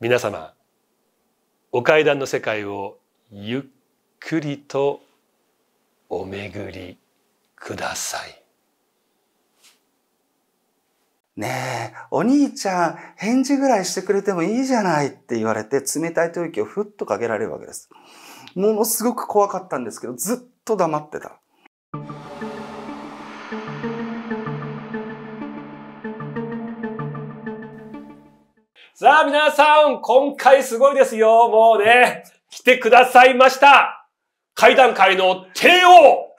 皆様お階段の世界をゆっくりとお巡りください。ねえ、お兄ちゃん、返事ぐらいしてくれてもいいじゃないって言われて、冷たい吐息をふっとかけられるわけです。ものすごく怖かったんですけど、ずっと黙ってた。さあ皆さん、今回すごいですよ。もうね、来てくださいました。会談会の帝王、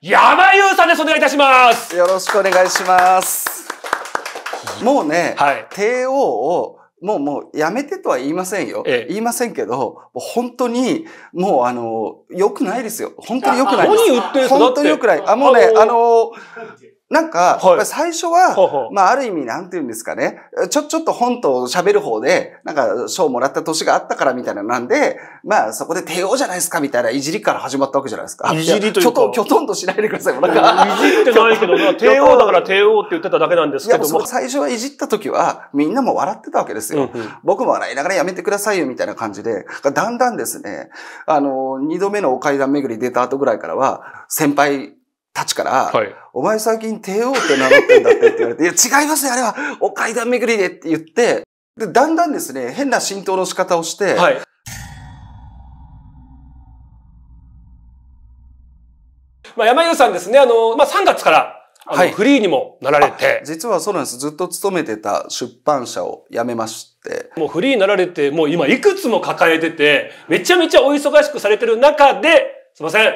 山優さんです。お願いいたします。よろしくお願いします。もうね、はい、帝王をもうもうやめてとは言いませんよ。ええ、言いませんけど、本当に、もうあの、良くないですよ。本当に良くないです。本当に良くない。あ、もうね、あのーなんか、はい、最初は、はまあ、ある意味、なんて言うんですかね。ちょ、ちょっと本と喋る方で、なんか、賞もらった年があったからみたいななんで、まあ、そこで帝王じゃないですかみたいな、いじりから始まったわけじゃないですか。いじりというか。きょとん、ょとんとしないでくださいなんか。いじってないけど 帝王だから帝王って言ってただけなんですけども。最初はいじった時は、みんなも笑ってたわけですよ。うんうん、僕も笑いながらやめてくださいよ、みたいな感じで。だんだんですね、あの、二度目のお階段巡り出た後ぐらいからは、先輩たちから、はい、お前最近帝王って名乗ってんだってって言われて、いや違いますよ、あれはお階段巡りでって言って、で、だんだんですね、変な浸透の仕方をして、はい、まあ、山優さんですね、あの、まあ、3月から、はい、フリーにもなられて。実はそうなんです。ずっと勤めてた出版社を辞めまして。もうフリーになられて、もう今いくつも抱えてて、めちゃめちゃお忙しくされてる中で、すいません。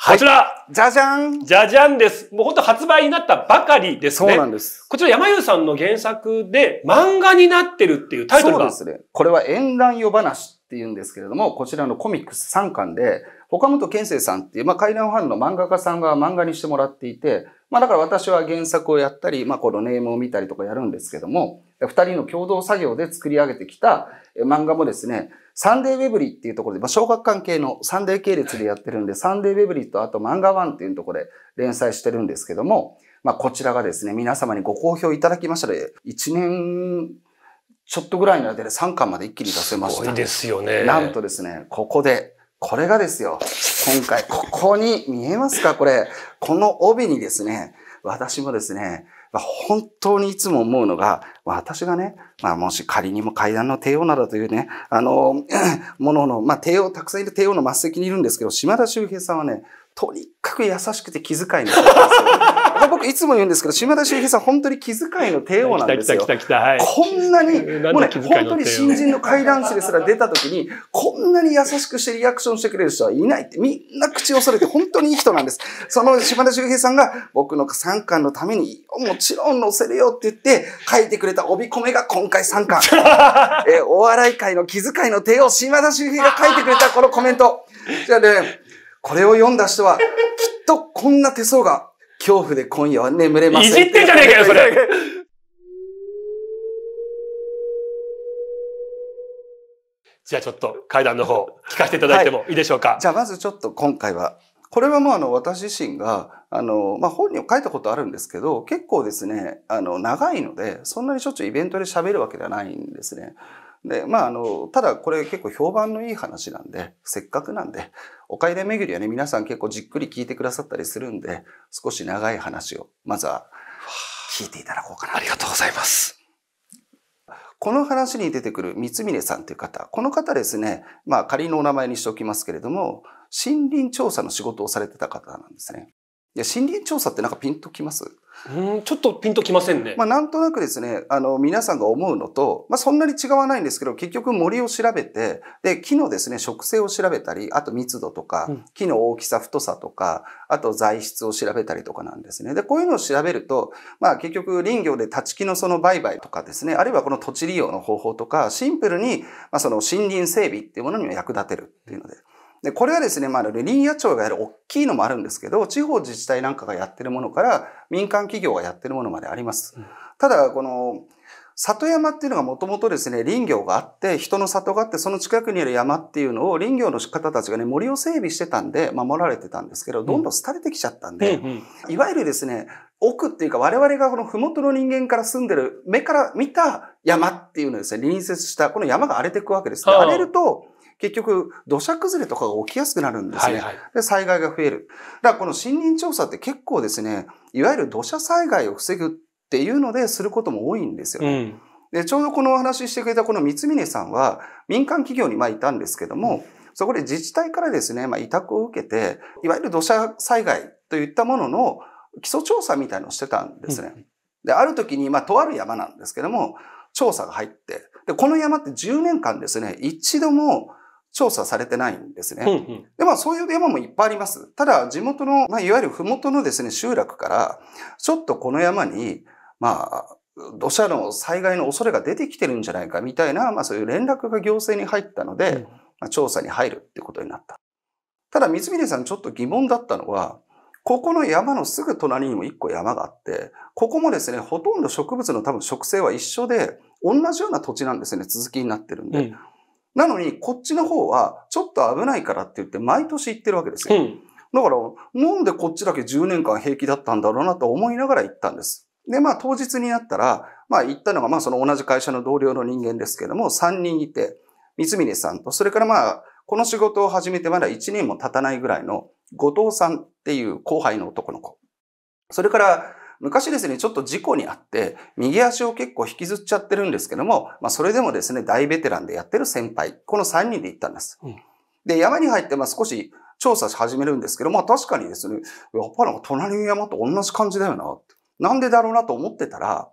はい、こちら。じゃじゃん。じゃじゃんです。もう本当発売になったばかりですね。そうなんです。こちら山優さんの原作で漫画になってるっていうタイトルが。そうですね。これは縁談夜話っていうんですけれども、こちらのコミックス3巻で、岡本健生さんっていう、まあ、階段ファンの漫画家さんが漫画にしてもらっていて、まあ、だから私は原作をやったり、まあ、このネームを見たりとかやるんですけども、二人の共同作業で作り上げてきた、漫画もですね、サンデーウェブリーっていうところで、まあ、小学館系のサンデー系列でやってるんで、サンデーウェブリーとあと漫画ワンっていうところで連載してるんですけども、まあ、こちらがですね、皆様にご好評いただきましたで、1年ちょっとぐらいの間で3巻まで一気に出せました。すごいですよね。なんとですね、ここで、これがですよ、今回、ここに見えますかこれ、この帯にですね、私もですね、本当にいつも思うのが、私がね、まあ、もし仮にも階段の帝王などというね、あの、ものの、まあ、帝王、たくさんいる帝王の末席にいるんですけど、島田修平さんはね、とにかく優しくて気遣いの人ですよ。僕いつも言うんですけど、島田秀平さん本当に気遣いの帝王なんですよ。来た来た来た、はい、こんなに、もうね、本当に新人の怪談師ですら出た時に、こんなに優しくしてリアクションしてくれる人はいないって、みんな口をそれて本当にいい人なんです。その島田秀平さんが僕の参観のために、もちろん載せるよって言って、書いてくれた帯コめが今回参観 えー、お笑い界の気遣いの帝王、島田秀平が書いてくれたこのコメント。じゃあね、これを読んだ人は、きっとこんな手相が恐怖で今夜は眠れません。いじってんじゃねえかよ、それ じゃあちょっと階段の方、聞かせていただいてもいいでしょうか。はい、じゃあまずちょっと今回は、これはもうあの私自身が、あの、まあ、本に書いたことあるんですけど、結構ですね、あの、長いので、そんなにしょっちゅうイベントで喋るわけではないんですね。で、まあ、あの、ただこれ結構評判のいい話なんで、せっかくなんで、お買い巡りはね、皆さん結構じっくり聞いてくださったりするんで、少し長い話を、まずは、聞いていただこうかな。ありがとうございます。この話に出てくる三峰さんという方、この方ですね、まあ仮のお名前にしておきますけれども、森林調査の仕事をされてた方なんですね。いや、森林調査ってなんかピンときますうんちょっとピンときませんね。まあ、なんとなくですね、あの、皆さんが思うのと、まあ、そんなに違わないんですけど、結局森を調べて、で、木のですね、植生を調べたり、あと密度とか、木の大きさ、太さとか、あと材質を調べたりとかなんですね。で、こういうのを調べると、まあ、結局林業で立ち木のその売買とかですね、あるいはこの土地利用の方法とか、シンプルに、まあ、その森林整備っていうものにも役立てるっていうので。で、これはですね、まあ、林野庁がやる大きいのもあるんですけど、地方自治体なんかがやってるものから、民間企業がやってるものまであります。ただ、この、里山っていうのがもともとですね、林業があって、人の里があって、その近くにある山っていうのを林業の方たちがね、森を整備してたんで、守られてたんですけど、どんどん廃れてきちゃったんで、いわゆるですね、奥っていうか我々がこの麓の人間から住んでる、目から見た山っていうのですね、隣接した、この山が荒れていくわけですね。荒れると、結局土砂崩れとかが起きやすくなるんですね。はいはい、で災害が増える。だからこの森林調査って結構ですね、いわゆる土砂災害を防ぐっていうのですることも多いんですよね。うんで、ちょうどこのお話ししてくれたこの三峰さんは民間企業にまあいたんですけども、そこで自治体からですね、まあ委託を受けて、いわゆる土砂災害といったものの基礎調査みたいのをしてたんですね。で、ある時に、まあとある山なんですけども、調査が入って、で、この山って10年間ですね、一度も調査されてないんですね。うんうん、で、まあそういう山もいっぱいあります。ただ、地元の、まあいわゆる麓のですね、集落から、ちょっとこの山に、まあ、土砂の災害の恐れが出てきてるんじゃないかみたいな、まあそういう連絡が行政に入ったので、うん、まあ、調査に入るってことになった。ただ、三峰さんちょっと疑問だったのは、ここの山のすぐ隣にも一個山があって、ここもですね、ほとんど植物の多分植生は一緒で、同じような土地なんですね、続きになってるんで。うんなのに、こっちの方は、ちょっと危ないからって言って、毎年行ってるわけですよ。うん、だから、なんでこっちだけ10年間平気だったんだろうなと思いながら行ったんです。で、まあ、当日になったら、まあ、行ったのが、まあ、その同じ会社の同僚の人間ですけども、3人いて、三峰さんと、それからまあ、この仕事を始めてまだ1年も経たないぐらいの、後藤さんっていう後輩の男の子。それから、昔ですね、ちょっと事故にあって、右足を結構引きずっちゃってるんですけども、まあ、それでもですね、大ベテランでやってる先輩、この3人で行ったんです。うん、で、山に入って、まあ、少し調査し始めるんですけど、まあ、確かにですね、やっぱか隣の山と同じ感じだよな、なんでだろうなと思ってたら、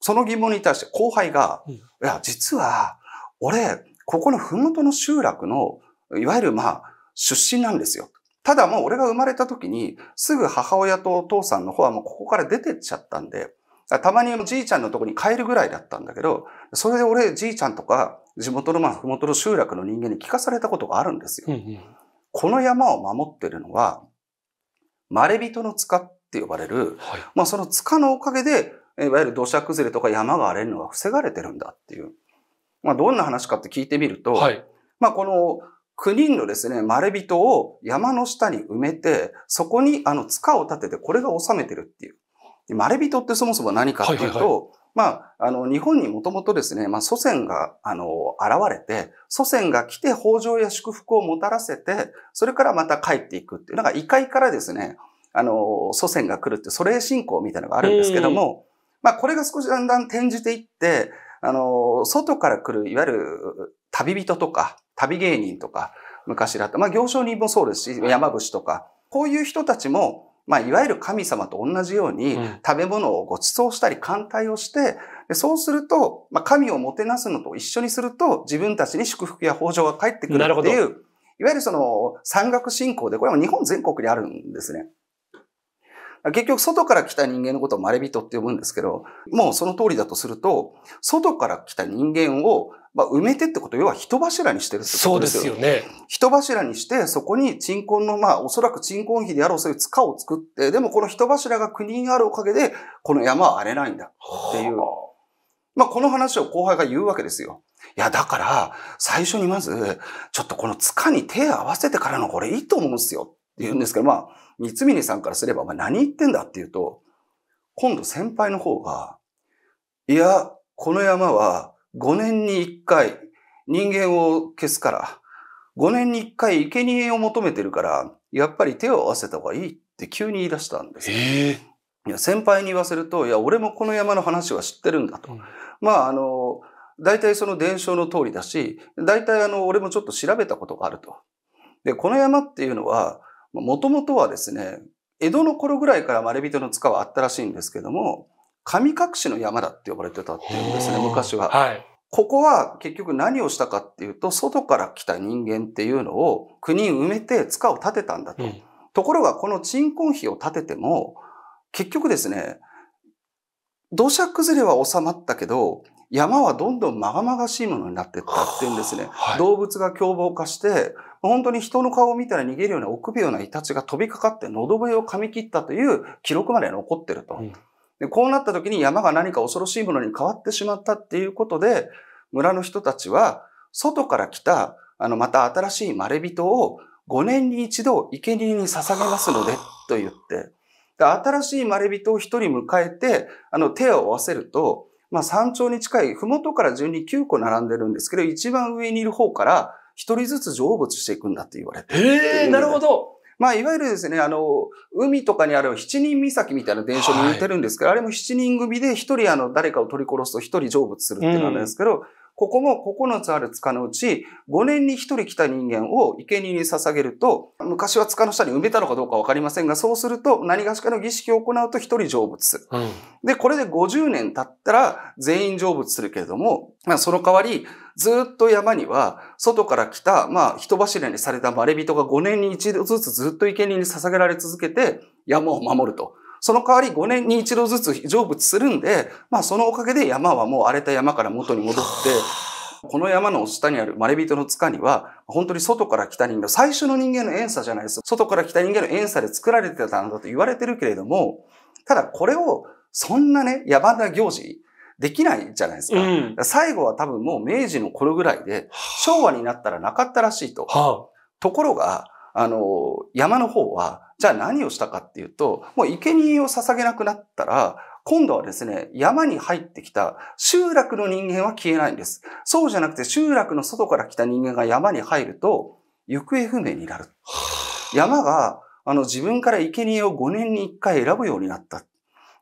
その疑問に対して後輩が、うん、いや、実は、俺、ここのふもとの集落の、いわゆるまあ、出身なんですよ。ただもう俺が生まれた時に、すぐ母親とお父さんの方はもうここから出てっちゃったんで、たまにじいちゃんのとこに帰るぐらいだったんだけど、それで俺じいちゃんとか地元のまあとの集落の人間に聞かされたことがあるんですよ。うんうん、この山を守ってるのは、まれびとの塚って呼ばれる、はい、まあその塚のおかげで、いわゆる土砂崩れとか山が荒れるのが防がれてるんだっていう。まあどんな話かって聞いてみると、はい、まあこの9人のですね、まれ人を山の下に埋めて、そこにあの塚を立てて、これが治めてるっていう。まれ人ってそもそも何かっていうと、はいはいはいまあ、あの、日本にもともとですね、まあ、祖先が、あの、現れて、祖先が来て豊穣や祝福をもたらせて、それからまた帰っていくっていうのが、異界からですね、あの、祖先が来るって、祖霊信仰みたいなのがあるんですけども、まあ、これが少しだんだん転じていって、あの、外から来る、いわゆる旅人とか、旅芸人とか、昔だった。まあ、行商人もそうですし、山伏とか、こういう人たちも、まあ、いわゆる神様と同じように、食べ物をご馳走したり、艦隊をして、そうすると、まあ、神をもてなすのと一緒にすると、自分たちに祝福や豊穣が返ってくるっていう、いわゆるその、山岳信仰で、これも日本全国にあるんですね。結局、外から来た人間のことをまれびとって呼ぶんですけど、もうその通りだとすると、外から来た人間をまあ、埋めてってこと、要は人柱にしてるってことですよね。そうですよね。人柱にして、そこに鎮魂の、まあ、おそらく鎮魂碑であろうそういう塚を作って、でもこの人柱が国にあるおかげで、この山は荒れないんだっていう。まあ、この話を後輩が言うわけですよ。いや、だから、最初にまず、ちょっとこの塚に手合わせてからのこれいいと思うんですよって言うんですけど、まあ、三峰さんからすれば、お前何言ってんだっていうと、今度先輩の方が、いや、この山は5年に1回人間を消すから、5年に1回生贄を求めてるから、やっぱり手を合わせた方がいいって急に言い出したんです。えー、いや先輩に言わせると、いや、俺もこの山の話は知ってるんだと。うん、まあ、あの、大体その伝承の通りだし、大体あの、俺もちょっと調べたことがあると。で、この山っていうのは、もともとはですね、江戸の頃ぐらいからまれびとの塚はあったらしいんですけども、神隠しの山だって呼ばれてたっていうんですね、昔は。はい。ここは結局何をしたかっていうと、外から来た人間っていうのを国に埋めて塚を建てたんだと。うん、ところがこの鎮魂碑を建てても、結局ですね、土砂崩れは収まったけど、山はどんどんまがまがしいものになってったっていうんですね。はい、動物が凶暴化して、本当に人の顔を見たら逃げるような臆病なイタチが飛びかかって喉笛を噛み切ったという記録まで残ってると。うんで、こうなった時に山が何か恐ろしいものに変わってしまったっていうことで、村の人たちは、外から来た、あの、また新しいまれを5年に一度生贄に捧げますので、と言って、で新しいまれを1人迎えて、あの、手を合わせると、まあ、山頂に近い、麓から順に9個並んでるんですけど、一番上にいる方から、1人ずつ成仏していくんだって言われて。へえ、なるほど。まあ、いわゆるですね、あの、海とかにある七人岬みたいな伝承に似てるんですけど、はい、あれも七人組で一人あの、誰かを取り殺すと一人成仏するっていうのなんですけど、うんここも9つある塚のうち、5年に1人来た人間を生贄に捧げると、昔は塚の下に埋めたのかどうかわかりませんが、そうすると、何がしかの儀式を行うと1人成仏、うん、で、これで50年経ったら全員成仏するけれども、まあ、その代わり、ずっと山には、外から来た、まあ、人柱にされたまれ人が5年に一度ずつずっと生贄に捧げられ続けて、山を守ると。その代わり5年に一度ずつ成仏するんで、まあそのおかげで山はもう荒れた山から元に戻って、この山の下にあるまれびとの塚には、本当に外から来た人間、最初の人間の遠さじゃないです。外から来た人間の遠さで作られてたんだと言われてるけれども、ただこれを、そんなね、野蛮な行事、できないじゃないですか。うん、最後は多分もう明治の頃ぐらいで、昭和になったらなかったらしいと。はあ、ところが、あの、山の方は、じゃあ何をしたかっていうと、もう生贄を捧げなくなったら、今度はですね、山に入ってきた集落の人間は消えないんです。そうじゃなくて集落の外から来た人間が山に入ると、行方不明になる。山が、あの、自分から生贄を5年に1回選ぶようになった。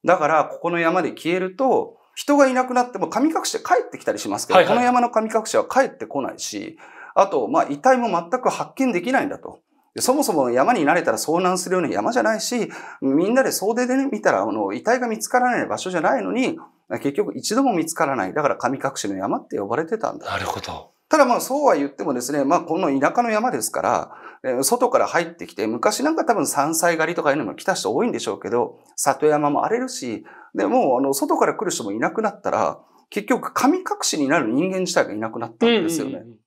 だから、ここの山で消えると、人がいなくなっても神隠しで帰ってきたりしますけど、はいはい、この山の神隠しは帰ってこないし、あと、まあ、遺体も全く発見できないんだと。そもそも山に慣れたら遭難するような山じゃないし、みんなで総出でね、見たら、あの、遺体が見つからない場所じゃないのに、結局一度も見つからない。だから神隠しの山って呼ばれてたんだ。なるほど。ただまあそうは言ってもですね、まあこの田舎の山ですから、外から入ってきて、昔なんか多分山菜狩りとかいうのも来た人多いんでしょうけど、里山も荒れるし、でもあの外から来る人もいなくなったら、結局神隠しになる人間自体がいなくなったんですよね。うんうんうん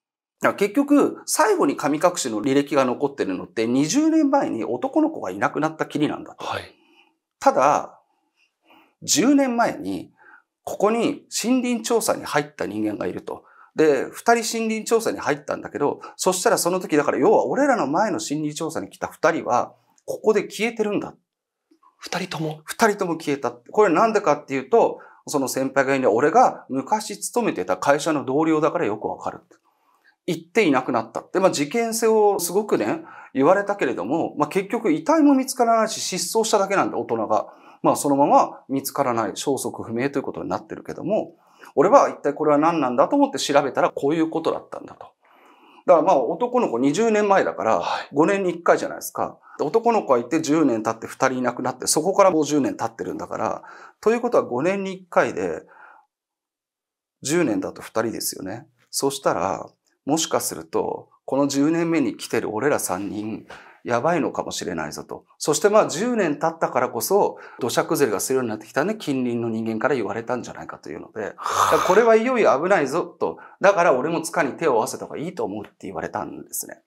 結局、最後に神隠しの履歴が残ってるのって20年前に男の子がいなくなったきりなんだと。はい、ただ、10年前に、ここに森林調査に入った人間がいると。で、二人森林調査に入ったんだけど、そしたらその時、だから要は俺らの前の森林調査に来た二人は、ここで消えてるんだ。二人とも二人とも消えた。これなんでかっていうと、その先輩がいるには、俺が昔勤めてた会社の同僚だからよくわかる行っていなくなった。で、まあ、事件性をすごくね、言われたけれども、まあ、結局遺体も見つからないし、失踪しただけなんで、大人が。まあ、そのまま見つからない、消息不明ということになってるけども、俺は一体これは何なんだと思って調べたら、こういうことだったんだと。だからまあ男の子20年前だから5年に1回じゃないですか。男の子がいて10年経って2人いなくなってそこから5 0年経ってるんだから。ということは5年に1回で10年だと2人ですよね。そしたらもしかすると、この10年目に来てる俺ら3人、やばいのかもしれないぞと。そしてまあ10年経ったからこそ、土砂崩れがするようになってきたね、近隣の人間から言われたんじゃないかというので、これはいよいよ危ないぞと。だから俺も塚に手を合わせた方がいいと思うって言われたんですね。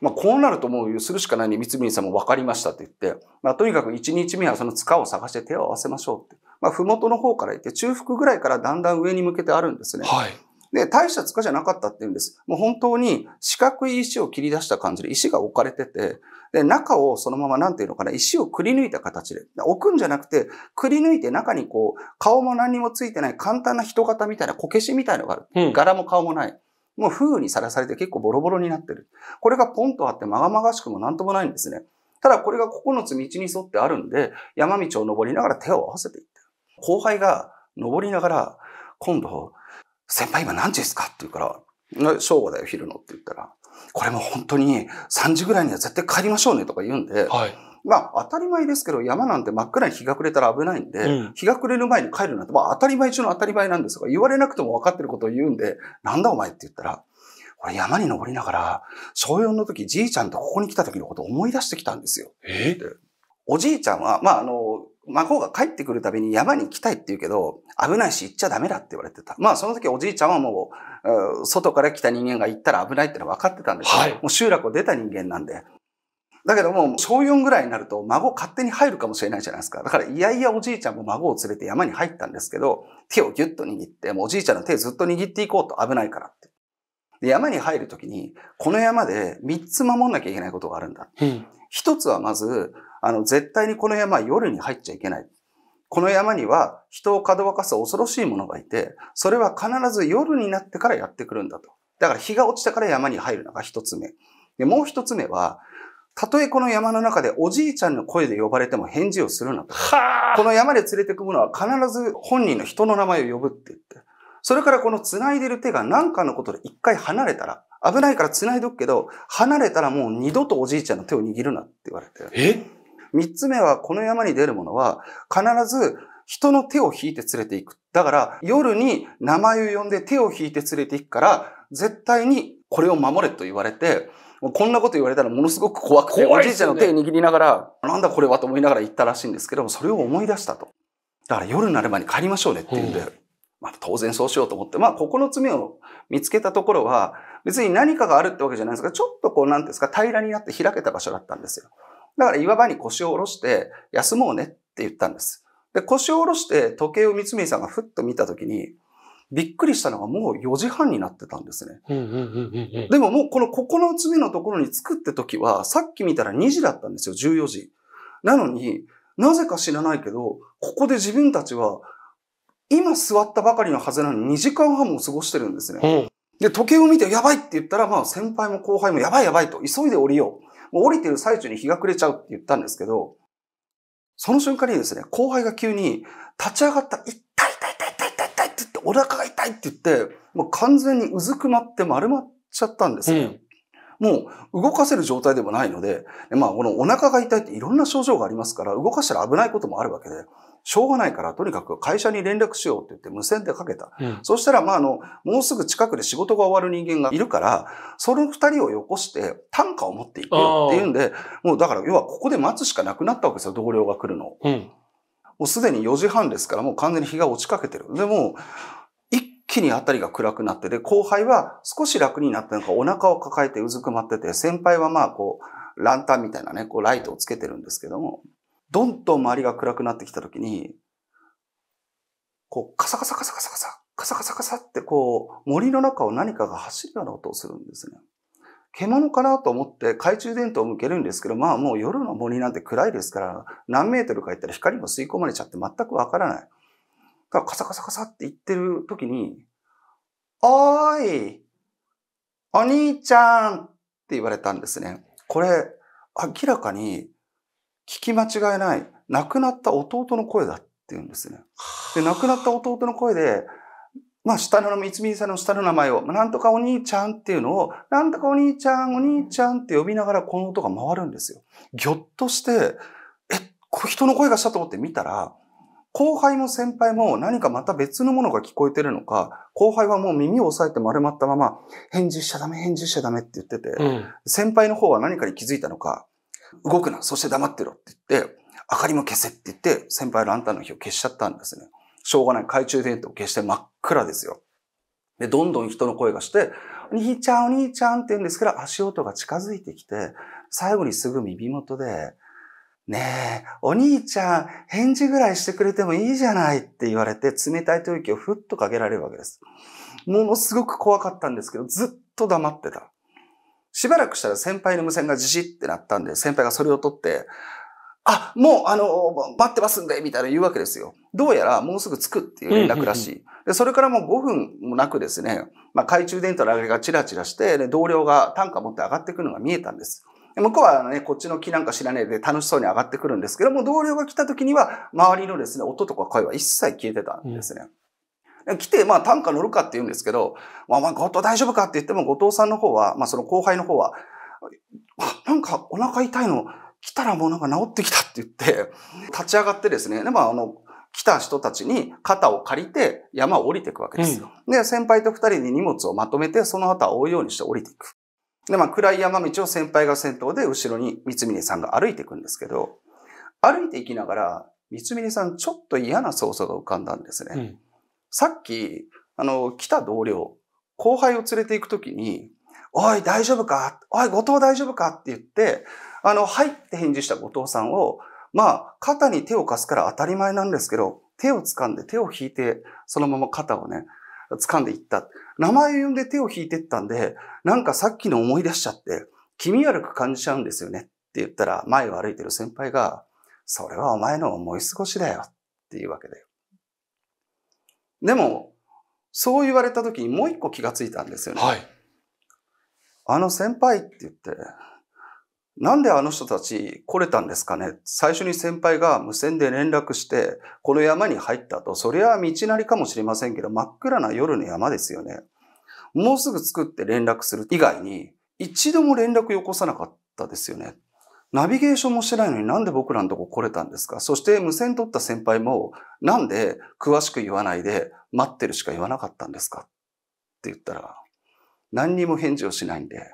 まあ、こうなるともうするしかないに、三峰さんも分かりましたって言って、まあ、とにかく1日目はその塚を探して手を合わせましょうって。まあ、麓の方から行って、中腹ぐらいからだんだん上に向けてあるんですね。はい。で、大した塚じゃなかったって言うんです。もう本当に四角い石を切り出した感じで石が置かれてて、で、中をそのままなんていうのかな、石をくり抜いた形で。置くんじゃなくて、くり抜いて中にこう、顔も何もついてない簡単な人型みたいなこけしみたいのがある。うん、柄も顔もない。もう風雨にさらされて結構ボロボロになってる。これがポンとあってまがまがしくもなんともないんですね。ただこれが9つ道に沿ってあるんで、山道を登りながら手を合わせていって後輩が登りながら、今度、先輩今何時ですかって言うから、正午だよ、昼のって言ったら、これも本当に3時ぐらいには絶対帰りましょうねとか言うんで、はい、まあ当たり前ですけど山なんて真っ暗に日が暮れたら危ないんで、うん、日が暮れる前に帰るなんて、まあ当たり前中の当たり前なんですが、言われなくても分かってることを言うんで、なんだお前って言ったら、俺山に登りながら、小4の時じいちゃんとここに来た時のことを思い出してきたんですよ。えおじいちゃんは、まあ、あの、孫が帰ってくるたびに山に行きたいって言うけど、危ないし行っちゃダメだって言われてた。まあその時おじいちゃんはもう、外から来た人間が行ったら危ないってのは分かってたんですよ。はい、もう集落を出た人間なんで。だけども、小4ぐらいになると孫勝手に入るかもしれないじゃないですか。だから、いやいやおじいちゃんも孫を連れて山に入ったんですけど、手をぎゅっと握って、もうおじいちゃんの手ずっと握っていこうと危ないからって。で、山に入るときに、この山で3つ守んなきゃいけないことがあるんだ。うん、1つはまず、あの、絶対にこの山は夜に入っちゃいけない。この山には人をかどわかす恐ろしいものがいて、それは必ず夜になってからやってくるんだと。だから日が落ちたから山に入るのが一つ目。で、もう一つ目は、たとえこの山の中でおじいちゃんの声で呼ばれても返事をするなと。この山で連れてくものは必ず本人の人の名前を呼ぶって言って。それからこの繋いでる手が何かのことで一回離れたら、危ないから繋いどくけど、離れたらもう二度とおじいちゃんの手を握るなって言われて。え三つ目は、この山に出るものは、必ず人の手を引いて連れていく。だから、夜に名前を呼んで手を引いて連れていくから、絶対にこれを守れと言われて、こんなこと言われたらものすごく怖くて、ね、おじいちゃんの手握りながら、なんだこれはと思いながら行ったらしいんですけども、それを思い出したと。だから夜になる前に帰りましょうねって言うんで、まあ、当然そうしようと思って、まあ、ここのを見つけたところは、別に何かがあるってわけじゃないんですが、ちょっとこう、なんですか、平らになって開けた場所だったんですよ。だから岩場に腰を下ろして休もうねって言ったんです。で、腰を下ろして時計を三目さんがふっと見たときに、びっくりしたのがもう4時半になってたんですね。でももうこの9つ目のところに着くって時は、さっき見たら2時だったんですよ、14時。なのに、なぜか知らないけど、ここで自分たちは、今座ったばかりのはずなのに2時間半も過ごしてるんですね。で、時計を見てやばいって言ったら、まあ先輩も後輩もやばいやばいと急いで降りよう。もう降りてる最中に日が暮れちゃうって言ったんですけど、その瞬間にですね、後輩が急に立ち上がった、痛い痛い痛い痛い痛い痛いって言って、お腹が痛いって言って、もう完全にうずくまって丸まっちゃったんですよ。うんもう動かせる状態でもないので、まあこのお腹が痛いっていろんな症状がありますから、動かしたら危ないこともあるわけで、しょうがないから、とにかく会社に連絡しようって言って無線でかけた。うん、そしたら、まあ、あの、もうすぐ近くで仕事が終わる人間がいるから、その二人をよこして単価を持っていくよっていうんで、もうだから、要はここで待つしかなくなったわけですよ、同僚が来るの。うん、もうすでに4時半ですから、もう完全に日が落ちかけてる。でも、一気にあたりが暗くなってで、後輩は少し楽になったのか、お腹を抱えてうずくまってて、先輩はまあこう、ランタンみたいなね、こうライトをつけてるんですけども、どんどん周りが暗くなってきたときに、こう、カサカサカサカサカサ、カサカサカサってこう、森の中を何かが走るような音をするんですね。獣かなと思って懐中電灯を向けるんですけど、まあもう夜の森なんて暗いですから、何メートルか行ったら光も吸い込まれちゃって全くわからない。だからカサカサカサって言ってるときに、おーいお兄ちゃんって言われたんですね。これ、明らかに聞き間違えない、亡くなった弟の声だって言うんですね。で、亡くなった弟の声で、まあ、下の名前、三井さんの下の名前を、なんとかお兄ちゃんっていうのを、なんとかお兄ちゃん、お兄ちゃんって呼びながらこの音が回るんですよ。ぎょっとして、え、人の声がしたと思って見たら、後輩も先輩も何かまた別のものが聞こえてるのか、後輩はもう耳を押さえて丸まったまま、返事しちゃダメ、返事しちゃダメって言ってて、うん、先輩の方は何かに気づいたのか、動くな、そして黙ってろって言って、明かりも消せって言って、先輩ランタンの火を消しちゃったんですね。しょうがない。懐中電灯を消して真っ暗ですよ。で、どんどん人の声がして、お兄ちゃん、お兄ちゃんって言うんですけど、足音が近づいてきて、最後にすぐ耳元で、ねえ、お兄ちゃん、返事ぐらいしてくれてもいいじゃないって言われて、冷たい吐息をふっとかけられるわけです。ものすごく怖かったんですけど、ずっと黙ってた。しばらくしたら先輩の無線がじじってなったんで、先輩がそれを取って、あ、もう、あの、待ってますんで、みたいな言うわけですよ。どうやらもうすぐ着くっていう連絡らしい。で、それからもう5分もなくですね、まあ、懐中電灯の上がりがチラチラして、で、同僚が単価持って上がってくるのが見えたんです。向こうはね、こっちの木なんか知らねえで楽しそうに上がってくるんですけども、同僚が来た時には、周りのですね、音とか声は一切消えてたんですね。うん来て、まあ単価乗るかって言うんですけど、まあまあ後藤大丈夫かって言っても後藤さんの方は、まあその後輩の方は、あ、なんかお腹痛いの来たらもうなんか治ってきたって言って、立ち上がってですね、でまああの、来た人たちに肩を借りて山を降りていくわけですよ。うん、で、先輩と二人に荷物をまとめて、その後は追うようにして降りていく。で、まあ暗い山道を先輩が先頭で後ろに三峰さんが歩いていくんですけど、歩いていきながら、三峰さんちょっと嫌な操作が浮かんだんですね。うんさっき、あの、来た同僚、後輩を連れて行くときに、おい、大丈夫かおい、後藤大丈夫かって言って、あの、はいって返事した後藤さんを、まあ、肩に手を貸すから当たり前なんですけど、手を掴んで、手を引いて、そのまま肩をね、掴んでいった。名前を呼んで手を引いてったんで、なんかさっきの思い出しちゃって、気味悪く感じちゃうんですよねって言ったら、前を歩いてる先輩が、それはお前の思い過ごしだよっていうわけで。でも、そう言われた時にもう一個気がついたんですよね。はい、あの先輩って言って、なんであの人たち来れたんですかね最初に先輩が無線で連絡して、この山に入ったと、それは道なりかもしれませんけど、真っ暗な夜の山ですよね。もうすぐ作って連絡する以外に、一度も連絡よこさなかったですよね。ナビゲーションもしてないのになんで僕らのとこ来れたんですかそして無線取った先輩もなんで詳しく言わないで待ってるしか言わなかったんですかって言ったら何にも返事をしないんで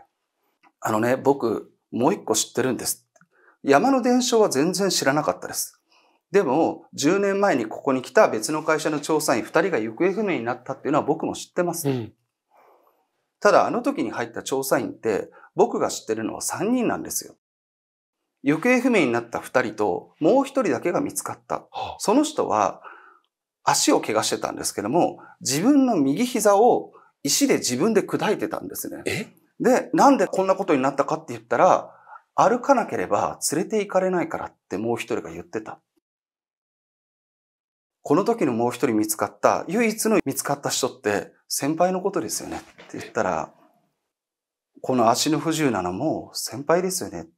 あのね、僕もう一個知ってるんです。山の伝承は全然知らなかったです。でも、10年前にここに来た別の会社の調査員2人が行方不明になったっていうのは僕も知ってます。うん、ただ、あの時に入った調査員って、僕が知ってるのは3人なんですよ。行方不明になった二人ともう一人だけが見つかった。その人は足を怪我してたんですけども、自分の右膝を石で自分で砕いてたんですね。で、なんでこんなことになったかって言ったら、歩かなければ連れて行かれないからってもう一人が言ってた。この時のもう一人見つかった、唯一の見つかった人って先輩のことですよねって言ったら、この足の不自由なのも先輩ですよねって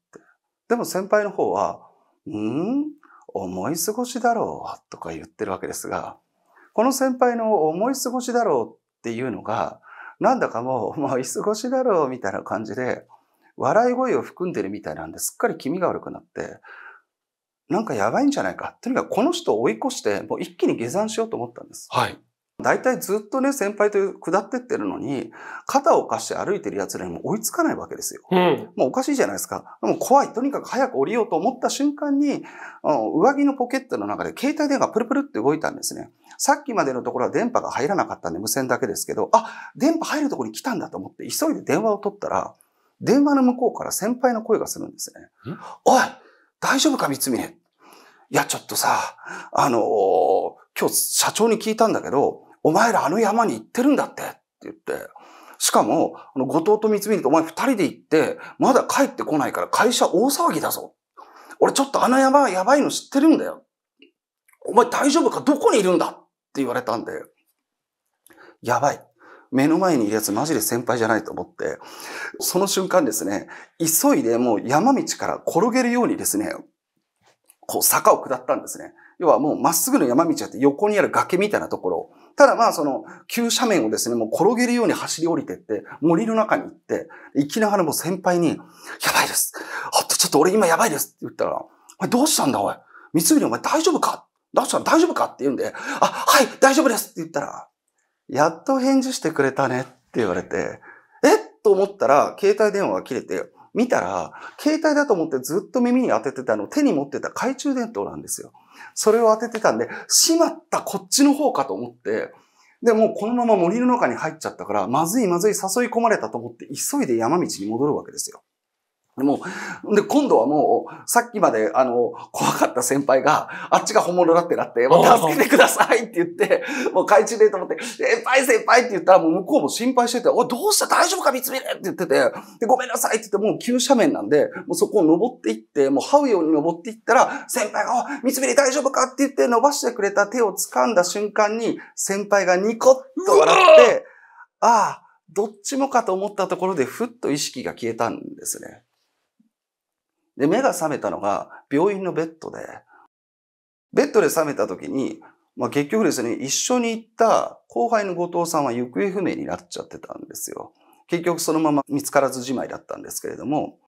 でも先輩の方は、ん思い過ごしだろうとか言ってるわけですが、この先輩の思い過ごしだろうっていうのが、なんだかもう、もう過ごしだろうみたいな感じで、笑い声を含んでるみたいなんですっかり気味が悪くなって、なんかやばいんじゃないか。とにかくこの人を追い越して、もう一気に下山しようと思ったんです。はい。大体ずっとね、先輩と下ってってるのに、肩を貸して歩いてる奴らにも追いつかないわけですよ。うん、もうおかしいじゃないですか。でも怖い。とにかく早く降りようと思った瞬間に、上着のポケットの中で携帯電話プルプルって動いたんですね。さっきまでのところは電波が入らなかったんで無線だけですけど、あ、電波入るところに来たんだと思って急いで電話を取ったら、電話の向こうから先輩の声がするんですね。おい大丈夫か三峰いや、ちょっとさ、あのー、今日社長に聞いたんだけど、お前らあの山に行ってるんだってって言って、しかも、あの、後藤と三つ峰とお前二人で行って、まだ帰ってこないから会社大騒ぎだぞ。俺ちょっとあの山やばいの知ってるんだよ。お前大丈夫かどこにいるんだって言われたんで、やばい。目の前にいるやつマジで先輩じゃないと思って、その瞬間ですね、急いでもう山道から転げるようにですね、こう坂を下ったんですね。要はもうまっすぐの山道やって横にある崖みたいなところただまあその、急斜面をですね、もう転げるように走り降りてって、森の中に行って、行きながらもう先輩に、やばいですあっと、ちょっと俺今やばいですって言ったら、お前どうしたんだおい三つお前大丈夫かどうしたの大丈夫かって言うんで、あ、はい、大丈夫ですって言ったら、やっと返事してくれたねって言われて、えと思ったら、携帯電話が切れて、見たら、携帯だと思ってずっと耳に当ててたの、手に持ってた懐中電灯なんですよ。それを当ててたんで、しまったこっちの方かと思って、で、もうこのまま森の中に入っちゃったから、まずいまずい誘い込まれたと思って、急いで山道に戻るわけですよ。もう、で、今度はもう、さっきまで、あの、怖かった先輩が、あっちが本物だってなって、もう助けてくださいって言って、もう懐中でと思って、先輩先輩って言ったら、もう向こうも心配してて、おい、どうした大丈夫か見つめれって言ってて、で、ごめんなさいって言って、もう急斜面なんで、もうそこを登っていって、もう這うように登っていったら、先輩が、お見つめり大丈夫かって言って伸ばしてくれた手を掴んだ瞬間に、先輩がニコッと笑って、ああ、どっちもかと思ったところで、ふっと意識が消えたんですね。で、目が覚めたのが病院のベッドで、ベッドで覚めた時に、まあ結局ですね、一緒に行った後輩の後藤さんは行方不明になっちゃってたんですよ。結局そのまま見つからずじまいだったんですけれども、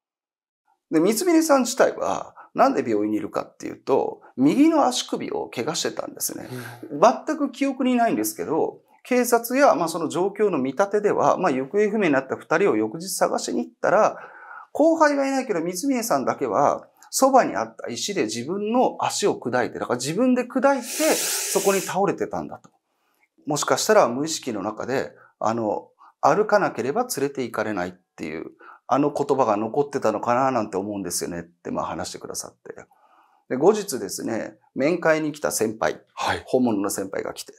で、三峰さん自体は、なんで病院にいるかっていうと、右の足首を怪我してたんですね。全く記憶にないんですけど、警察や、まあ、その状況の見立てでは、まあ、行方不明になった二人を翌日探しに行ったら、後輩はいないけど、三峰さんだけは、そばにあった石で自分の足を砕いて、だから自分で砕いて、そこに倒れてたんだと。もしかしたら無意識の中で、あの、歩かなければ連れて行かれないっていう、あの言葉が残ってたのかななんて思うんですよねって、まあ話してくださって。で、後日ですね、面会に来た先輩、はい、本物の先輩が来て、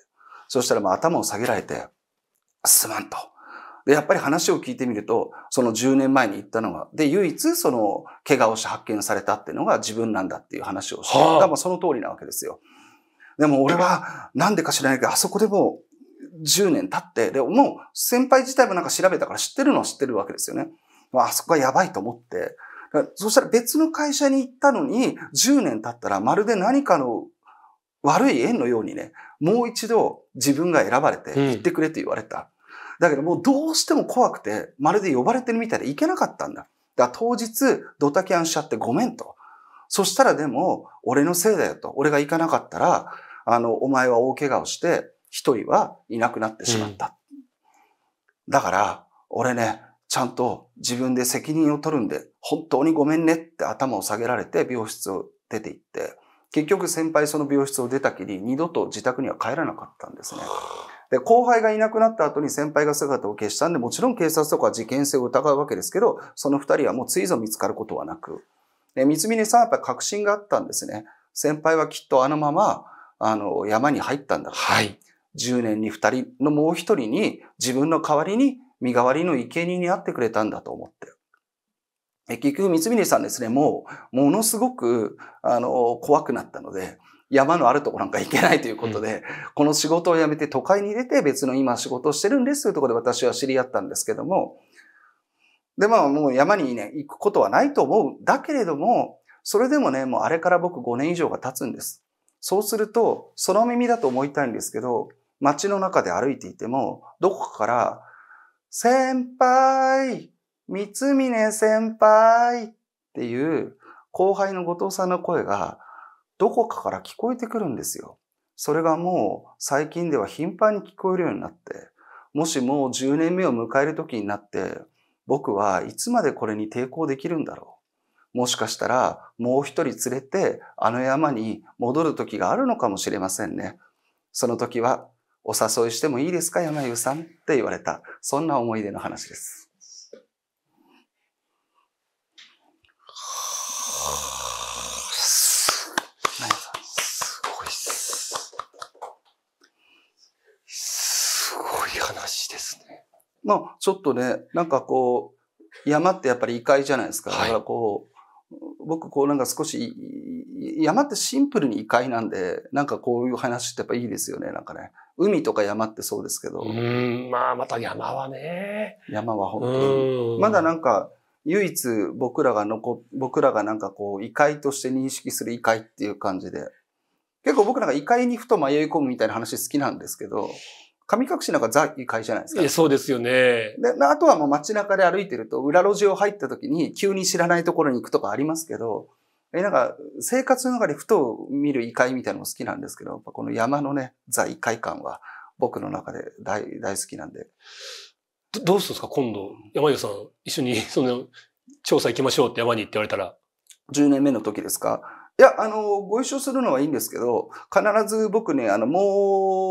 そしたらまあ頭を下げられて、すまんと。で、やっぱり話を聞いてみると、その10年前に行ったのが、で、唯一その、怪我をして発見されたっていうのが自分なんだっていう話をして、はあ、その通りなわけですよ。でも俺は、なんでか知らないけど、あそこでも10年経って、で、もう先輩自体もなんか調べたから知ってるのは知ってるわけですよね。あそこはやばいと思って、そしたら別の会社に行ったのに、10年経ったらまるで何かの悪い縁のようにね、もう一度自分が選ばれて行ってくれと言われた。だけどもうどうしても怖くて、まるで呼ばれてるみたいで行けなかったんだ。だから当日、ドタキャンしちゃってごめんと。そしたらでも、俺のせいだよと。俺が行かなかったら、あの、お前は大怪我をして、一人はいなくなってしまった。うん、だから、俺ね、ちゃんと自分で責任を取るんで、本当にごめんねって頭を下げられて病室を出て行って、結局先輩その病室を出たきり、二度と自宅には帰らなかったんですね。で、後輩がいなくなった後に先輩が姿を消したんで、もちろん警察とか事件性を疑うわけですけど、その二人はもうついぞ見つかることはなく。で、三峰さんはやっぱり確信があったんですね。先輩はきっとあのまま、あの、山に入ったんだ。はい。10年に二人のもう一人に自分の代わりに身代わりの生贄に会ってくれたんだと思って。結局、三峰さんですね、もう、ものすごく、あの、怖くなったので、山のあるとこなんか行けないということで、うん、この仕事を辞めて都会に出て別の今仕事をしてるんですというところで私は知り合ったんですけども、で、まあもう山にね、行くことはないと思う。だけれども、それでもね、もうあれから僕5年以上が経つんです。そうすると、その耳だと思いたいんですけど、街の中で歩いていても、どこかから、先輩三峰先輩っていう後輩の後藤さんの声がどこかから聞こえてくるんですよ。それがもう最近では頻繁に聞こえるようになって、もしもう10年目を迎える時になって、僕はいつまでこれに抵抗できるんだろう。もしかしたらもう一人連れてあの山に戻る時があるのかもしれませんね。その時はお誘いしてもいいですか、山優さんって言われた。そんな思い出の話です。まあ、ちょっとね、なんかこう、山ってやっぱり異界じゃないですか。だからこう、僕こうなんか少し、山ってシンプルに異界なんで、なんかこういう話ってやっぱいいですよね、なんかね。海とか山ってそうですけど。まあまた山はね。山は本当に。まだなんか、唯一僕らが残、僕らがなんかこう、異界として認識する異界っていう感じで。結構僕なんか異界にふと迷い込むみたいな話好きなんですけど。神隠しなんかザ・会じゃないですか。そうですよね。で、あとはもう街中で歩いてると、裏路地を入った時に急に知らないところに行くとかありますけど、え、なんか、生活の中でふと見る異界みたいなのも好きなんですけど、この山のね、ザ・異界感は僕の中で大、大好きなんで。どどうするんですか今度、山下さん、一緒に、その、調査行きましょうって山に行って言われたら。10年目の時ですかいや、あの、ご一緒するのはいいんですけど、必ず僕ね、あの、もう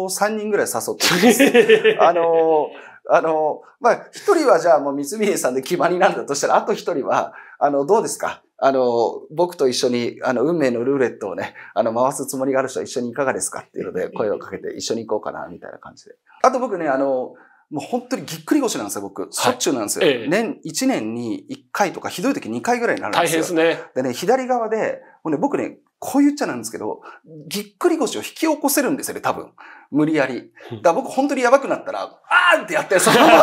3人ぐらい誘ってます。あの、あの、まあ、一人はじゃあもう三峰さんで決まりなんだとしたら、あと一人は、あの、どうですかあの、僕と一緒に、あの、運命のルーレットをね、あの、回すつもりがある人は一緒にいかがですかっていうので、声をかけて一緒に行こうかな、みたいな感じで。あと僕ね、あの、もう本当にぎっくり腰なんですよ、僕。しょっちゅうなんですよ。はいええ、年、1年に1回とか、ひどい時2回ぐらいになるんですよ。大変ですね。でね、左側で、もうね、僕ね、こう言っちゃなんですけど、ぎっくり腰を引き起こせるんですよね、多分。無理やり。だ僕本当にやばくなったら、あーってやって、そのまま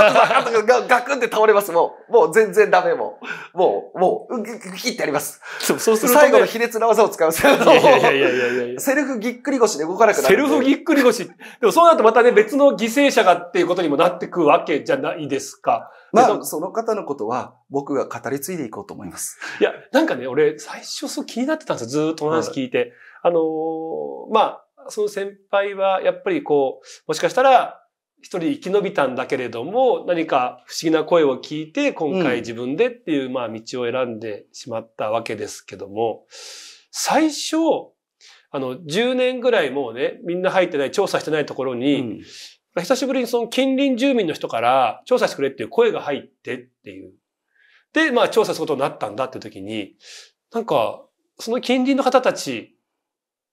ガクンって倒れます。もう、もう全然ダメもう、もう、もう、ぎッってやります。そうそうすると、最後の卑劣な技を使うんですういやいやいやいやいやセルフぎっくり腰で動かなくなる。セルフぎっくり腰。でもそうなるとまたね、別の犠牲者がっていうことにもなってくわけじゃないですか。まあ、その方のことは僕が語り継いでいこうと思います。いや、なんかね、俺、最初そう気になってたんですよ。ずっと話聞いて。はい、あのー、まあ、その先輩は、やっぱりこう、もしかしたら、一人生き延びたんだけれども、何か不思議な声を聞いて、今回自分でっていう、まあ、道を選んでしまったわけですけども、最初、あの、10年ぐらいもうね、みんな入ってない、調査してないところに、うん久しぶりにその近隣住民の人から調査してくれっていう声が入ってっていう。で、まあ調査することになったんだって時に、なんか、その近隣の方たち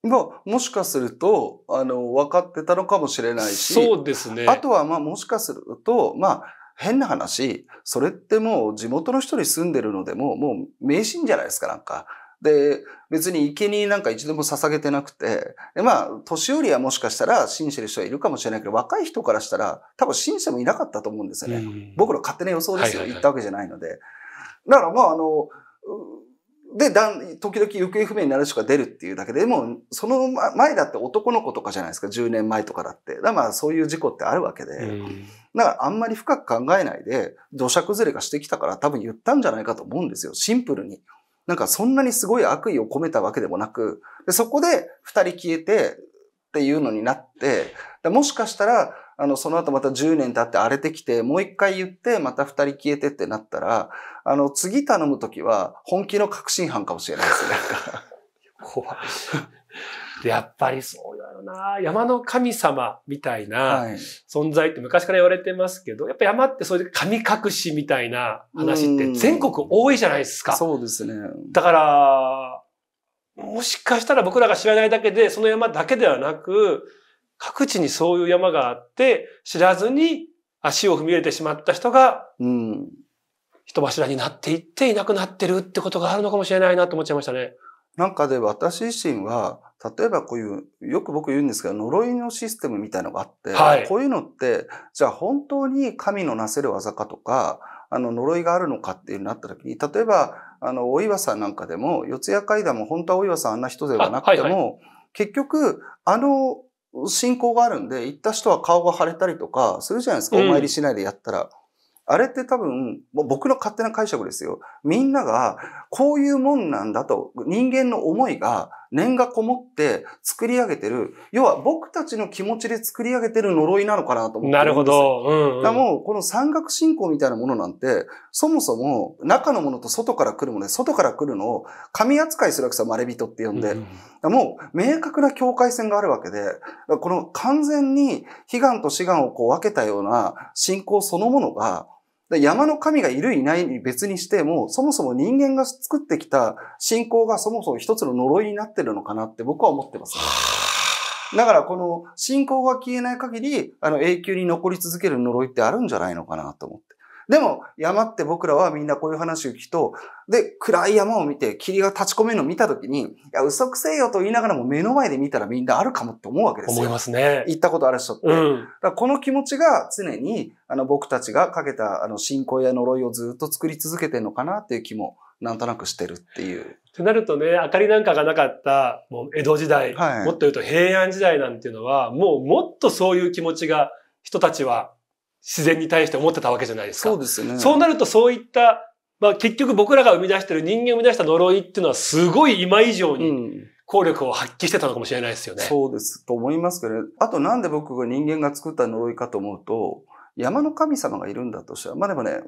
が、もしかすると、あの、分かってたのかもしれないし。そうですね。あとは、まあもしかすると、まあ、変な話、それってもう地元の人に住んでるのでも、もう迷信じゃないですか、なんか。で、別に生贄なんか一度も捧げてなくて、で、まあ、年寄りはもしかしたら信じてる人はいるかもしれないけど、若い人からしたら多分信じてもいなかったと思うんですよね。僕の勝手な予想ですよ。言ったわけじゃないので。だからまあ、あの、で、だん、時々行方不明になる人が出るっていうだけで、でも、その前だって男の子とかじゃないですか、10年前とかだって。だまあ、そういう事故ってあるわけで。だから、あんまり深く考えないで、土砂崩れがしてきたから多分言ったんじゃないかと思うんですよ、シンプルに。なんかそんなにすごい悪意を込めたわけでもなく、でそこで二人消えてっていうのになって、もしかしたら、あの、その後また10年経って荒れてきて、もう一回言って、また二人消えてってなったら、あの、次頼むときは、本気の確信犯かもしれないですね。怖い。で、やっぱりそうやよな。山の神様みたいな存在って昔から言われてますけど、やっぱ山ってそういう神隠しみたいな話って全国多いじゃないですか。そうですね。だから、もしかしたら僕らが知らないだけで、その山だけではなく、各地にそういう山があって、知らずに足を踏み入れてしまった人が、うん、人柱になっていっていなくなってるってことがあるのかもしれないなと思っちゃいましたね。なんかで私自身は、例えばこういう、よく僕言うんですけど、呪いのシステムみたいのがあって、はい、こういうのって、じゃあ本当に神のなせる技かとか、あの、呪いがあるのかっていうなった時に、例えば、あの、お岩さんなんかでも、四谷階段も本当はお岩さんあんな人ではなくても、はいはい、結局、あの、信仰があるんで、行った人は顔が腫れたりとかするじゃないですか、お参りしないでやったら。あれって多分、もう僕の勝手な解釈ですよ。みんなが、こういうもんなんだと、人間の思いが、念がこもって作り上げてる、要は僕たちの気持ちで作り上げてる呪いなのかなと思ってなるほど。うんうん、だもう、この山岳信仰みたいなものなんて、そもそも中のものと外から来るもので、外から来るのを神扱いするわけさ、まれびとって呼んで。うんもう、明確な境界線があるわけで、この完全に悲願と志願をこう分けたような信仰そのものが、山の神がいるいないに別にしても、そもそも人間が作ってきた信仰がそもそも一つの呪いになってるのかなって僕は思ってます。だからこの信仰が消えない限り、あの永久に残り続ける呪いってあるんじゃないのかなと思って。でも、山って僕らはみんなこういう話を聞くと、で、暗い山を見て、霧が立ち込めるのを見たときに、いや、嘘くせえよと言いながらも目の前で見たらみんなあるかもって思うわけですよ。思いますね。行ったことある人って。うん、だこの気持ちが常に、あの、僕たちがかけた、あの、信仰や呪いをずっと作り続けてるのかなっていう気も、なんとなくしてるっていう。ってなるとね、明かりなんかがなかった、もう江戸時代、はい、もっと言うと平安時代なんていうのは、もうもっとそういう気持ちが人たちは自然に対して思ってたわけじゃないですか。そうですね。そうなるとそういった、まあ結局僕らが生み出してる人間を生み出した呪いっていうのはすごい今以上に効力を発揮してたのかもしれないですよね。うん、そうですと思いますけど、ね、あとなんで僕が人間が作った呪いかと思うと、山の神様がいるんだとしたら、まあでもね、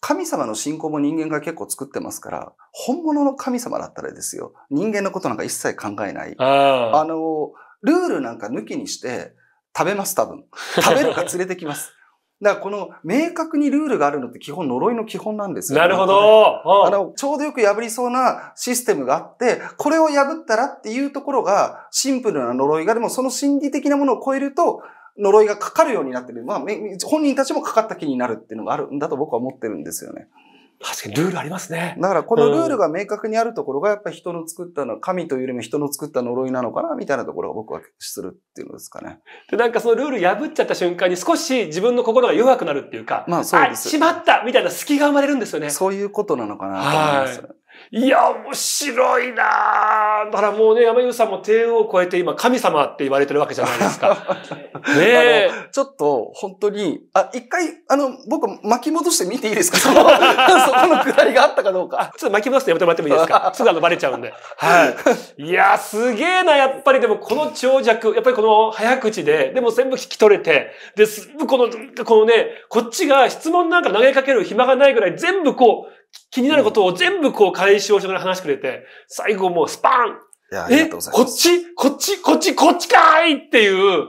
神様の信仰も人間が結構作ってますから、本物の神様だったらですよ。人間のことなんか一切考えない。あの、ルールなんか抜きにして、食べます、多分。食べるか連れてきます。だからこの明確にルールがあるのって基本呪いの基本なんですよ、ね。なるほど、あの、ちょうどよく破りそうなシステムがあって、これを破ったらっていうところがシンプルな呪いが、でもその心理的なものを超えると、呪いがかかるようになってる。まあ、本人たちもかかった気になるっていうのがあるんだと僕は思ってるんですよね。確かにルールありますね。だからこのルールが明確にあるところがやっぱり人の作ったの、神というよりも人の作った呪いなのかなみたいなところが僕はするっていうのですかね。で、なんかそのルール破っちゃった瞬間に少し自分の心が弱くなるっていうか、まあそうです。しまったみたいな隙が生まれるんですよね。そういうことなのかなと思います。はいいや、面白いなだからもうね、山優さんも帝王を超えて今、神様って言われてるわけじゃないですか。ねえ。ちょっと、本当に、あ、一回、あの、僕巻き戻してみていいですか そそこのくだりがあったかどうか。ちょっと巻き戻してやめてもらってもいいですか すぐあの、バレちゃうんで。はい。いや、すげえな、やっぱりでもこの長尺、やっぱりこの早口で、でも全部聞き取れて、で、すこの、このね、こっちが質問なんか投げかける暇がないぐらい全部こう、気になることを全部こう解消しら話してくれて、最後もうスパンえ、こっちこっちこっちこっちかーいっていう。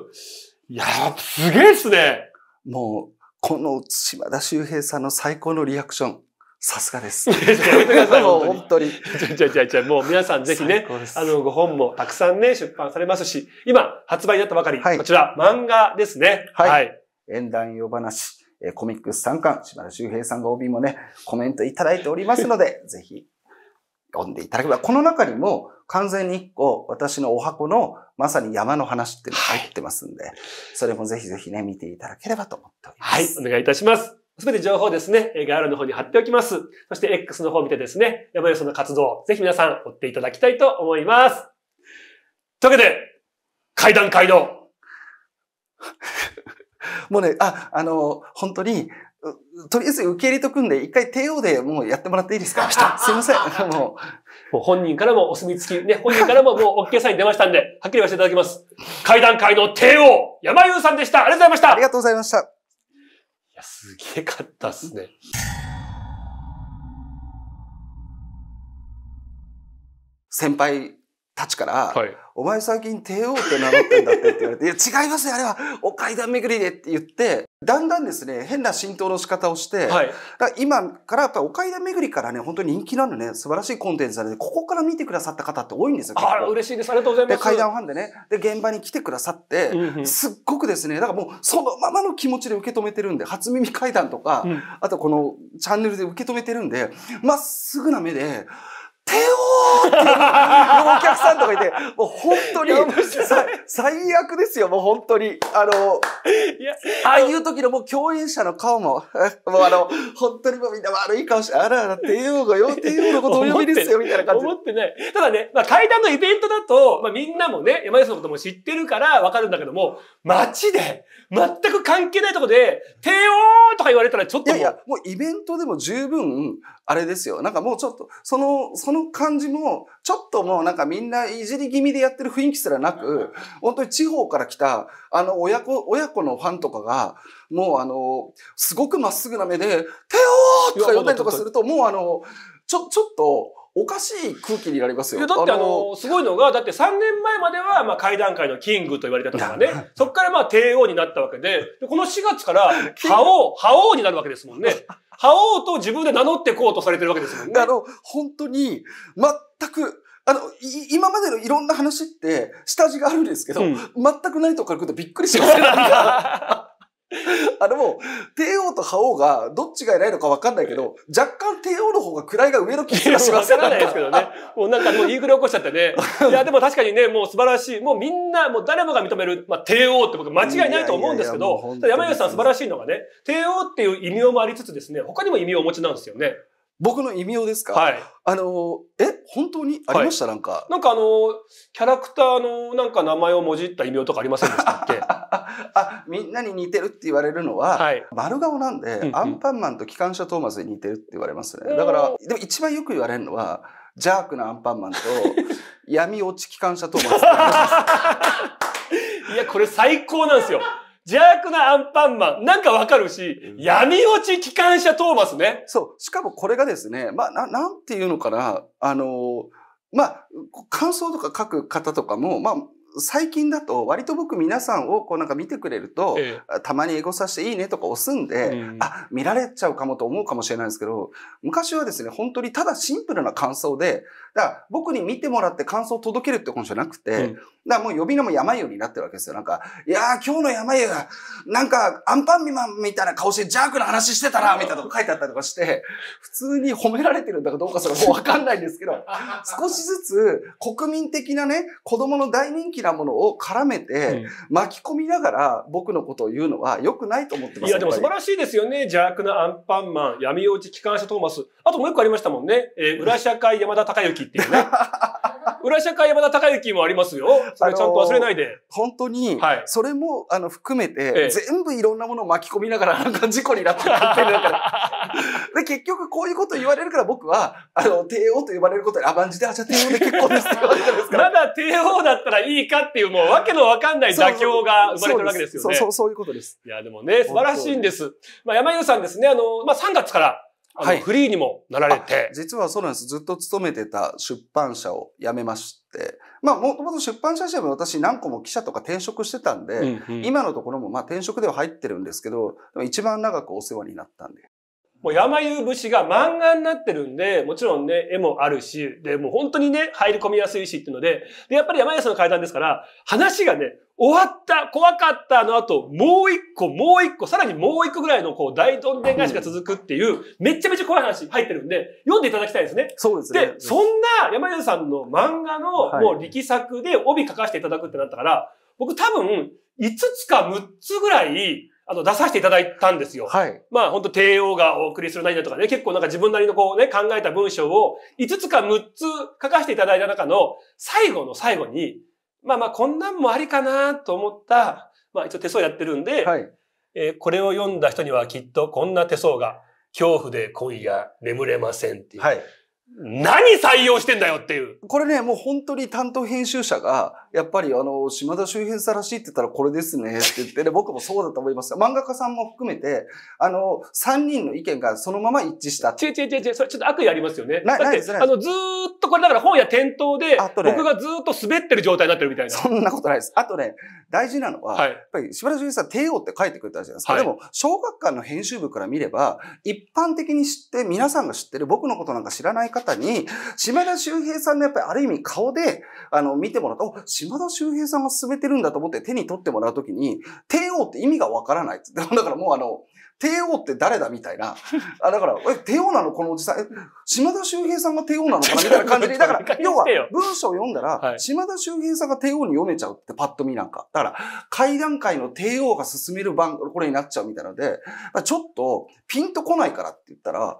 いやー、すげえっすね。もう、この島田秀平さんの最高のリアクション。さすがです。いやいめてください。もう本当に。じゃじゃじゃもう皆さんぜひね、あの、ご本もたくさんね、出版されますし、今、発売になったばかり、はい、こちら、漫画ですね。はい。はい、演談夜話。えコミックス3巻、島田周平さんが OB もね、コメントいただいておりますので、ぜひ読んでいただければ。この中にも完全に1個、私のお箱のまさに山の話っていうのが入ってますんで、はい、それもぜひぜひね、見ていただければと思っております。はい、お願いいたします。すべて情報ですね、概要欄の方に貼っておきます。そして X の方を見てですね、山吉さんの活動、ぜひ皆さん追っていただきたいと思います。というわけで、階段街道。もうね、あ、あの、本当に、とりあえず受け入れとくんで、一回帝王でもうやってもらっていいですかすいません。もう。もう本人からもお墨付き、ね、本人からももう OK さイに出ましたんで、はっきり言わせていただきます。階段階の帝王、山優さんでした。ありがとうございました。ありがとうございました。いや、すげえかったっすね。先輩たちから、はい、お前最近帝王って名乗ってんだってって言われて、いや違いますよ、あれはお階段巡りでって言って、だんだんですね、変な浸透の仕方をして、はい、今からやっぱお階段巡りからね、本当に人気なのね、素晴らしいコンテンツなので、ここから見てくださった方って多いんですよ。ああ、嬉しいです。ありがとうございます。で、階段ファンでね、で、現場に来てくださって、すっごくですね、だからもうそのままの気持ちで受け止めてるんで、初耳階段とか、うん、あとこのチャンネルで受け止めてるんで、まっすぐな目で、帝王っていうお客さんとかいて、もう本当に、最悪ですよ、もう本当に。あの、ああいう時のもう共演者の顔も、もうあの、本当にもうみんな悪い顔して、あらあら、帝王がよ、帝王のことお呼びですよ、みたいな感じ。思ってない。ただね、まあ階段のイベントだと、まあみんなもね、山下のことも知ってるからわかるんだけども、街で、全く関係ないとこで、帝王とか言われたらちょっともいやいや、もうイベントでも十分、あれですよ。なんかもうちょっと、その、そのの感じも、ちょっともうなんかみんないじり気味でやってる雰囲気すらなく、本当に地方から来た、あの、親子、親子のファンとかが、もうあの、すごくまっすぐな目で、帝王とか呼んだりとかすると、もうあの、ちょ、ちょっと、おかしい空気になりますよ。だってあの、すごいのが、だって3年前までは、まあ、会談会のキングと言われたとかね、そこからまあ、帝王になったわけで、この4月から、覇王、覇王になるわけですもんね。覇王と自分で名乗ってこうとされてるわけですもんね。あの、本当に、全く、あの、今までのいろんな話って、下地があるんですけど、うん、全くないとこから来るとびっくりしますよ。あれも、帝王と覇王がどっちが偉いのか分かんないけど、若干帝王の方が位が上の気がします分からないですけどね。もうなんかもう言いぐれ起こしちゃってね。いや、でも確かにね、もう素晴らしい。もうみんな、もう誰もが認める、まあ帝王って僕間違いないと思うんですけど、いやいやいや山吉さん素晴らしいのがね、帝王っていう異名もありつつですね、他にも異名をお持ちなんですよね。僕の異名ですかはい。あの、え、本当にありました、はい、なんか。なんかあの、キャラクターのなんか名前をもじった異名とかありませんでしたっけ あ、みんなに似てるって言われるのは、はい、丸顔なんで、うんうん、アンパンマンと機関車トーマスに似てるって言われますね。だから、でも一番よく言われるのは、ジャークなアンパンマンと、闇落ち機関車トーマス。いや、これ最高なんですよ。邪悪なアンパンマン、なんかわかるし、闇落ち機関車トーマスね。そう。しかもこれがですね、まあ、ななんていうのかな、あのーまあ、感想とか書く方とかも、まあ、最近だと割と僕皆さんをこうなんか見てくれると、ええ、たまにエゴさしていいねとか押すんで、うん、あ、見られちゃうかもと思うかもしれないんですけど、昔はですね、本当にただシンプルな感想で、だから僕に見てもらって感想を届けるってことじゃなくて、うん、だからもう呼び名も山湯になってるわけですよ。なんか、いやー今日の山湯、なんかアンパンミマンみたいな顔してジャークな話してたな、みたいなとこ書いてあったりとかして、普通に褒められてるんだかどうかそれもうわかんないんですけど、少しずつ国民的なね、子供の大人気なものを絡めて、巻き込みながら僕のことを言うのは良くないと思ってます。いや、でも素晴らしいですよね。邪悪なアンパンマン、闇落ち機関車トーマス。あともう一個ありましたもんね。えー、裏社会山田孝之っていうね。裏社会山田孝之もありますよ。それちゃんと忘れないで。本当に、はい、それもあの含めて、全部いろんなものを巻き込みながら、なんか事故になってるっだから。で、結局こういうこと言われるから僕は、あの、帝王と呼ばれることに甘んじて、あ、じゃあ帝王で結構ですって言われてるんですから。まだ帝王だったらいいかっていう、もうわけのわかんない妥協が生まれてるわけですよね。そうそう、そういうことです。いや、でもね、素晴らしいんです。まあ、山優さんですね、あの、まあ、3月から、はい、フリーにもなられて。実はそうなんです。ずっと勤めてた出版社を辞めまして。まあ、もともと出版社社も私何個も記者とか転職してたんで、うんうん、今のところもまあ転職では入ってるんですけど、一番長くお世話になったんで。もう山優節が漫画になってるんで、もちろんね、絵もあるし、で、もう本当にね、入り込みやすいしっていうので、で、やっぱり山優さんの階段ですから、話がね、終わった、怖かったの後、もう一個、もう一個、さらにもう一個ぐらいの、こう、大どんでん返しが続くっていう、めちゃめちゃ怖い話入ってるんで、読んでいただきたいですね。そうですね。で、そんな山優さんの漫画の、もう力作で帯書かせていただくってなったから、僕多分、5つか6つぐらい、あの、出させていただいたんですよ。はい。まあ、本当帝王がお送りする何だとかね、結構なんか自分なりのこうね、考えた文章を5つか6つ書かせていただいた中の最後の最後に、まあまあ、こんなんもありかなと思った、まあ、一応手相やってるんで、はい。えー、これを読んだ人にはきっとこんな手相が、恐怖で今夜眠れませんっていう。はい。何採用してんだよっていう。これね、もう本当に担当編集者が、やっぱりあの、島田周平さんらしいって言ったらこれですねって言ってね、僕もそうだと思います。漫画家さんも含めて、あの、3人の意見がそのまま一致した。違う違う違う違う、それちょっと悪意ありますよね。なだってあの、ずっとこれだから本や店頭で、僕がずっと滑ってる状態になってるみたいな。そんなことないです。あとね、大事なのは、はい、やっぱり島田周平さん、帝王って書いてくれたじゃないですか。はい、でも、小学館の編集部から見れば、一般的に知って、皆さんが知ってる僕のことなんか知らない方に、島田周平さんのやっぱりある意味顔で、あの、見てもらうと、島田秀平さんが進めてるんだと思って手に取ってもらうときに、帝王って意味がわからない。だからもうあの、帝王って誰だみたいな。あだから、え、帝王なのこのおじさん。え、島田周平さんが帝王なのかなみたいな感じで。だから、要は、文章を読んだら、はい、島田周平さんが帝王に読めちゃうってパッと見なんか。だから、階段階の帝王が進める番、これになっちゃうみたいなので、ちょっと、ピンとこないからって言ったら、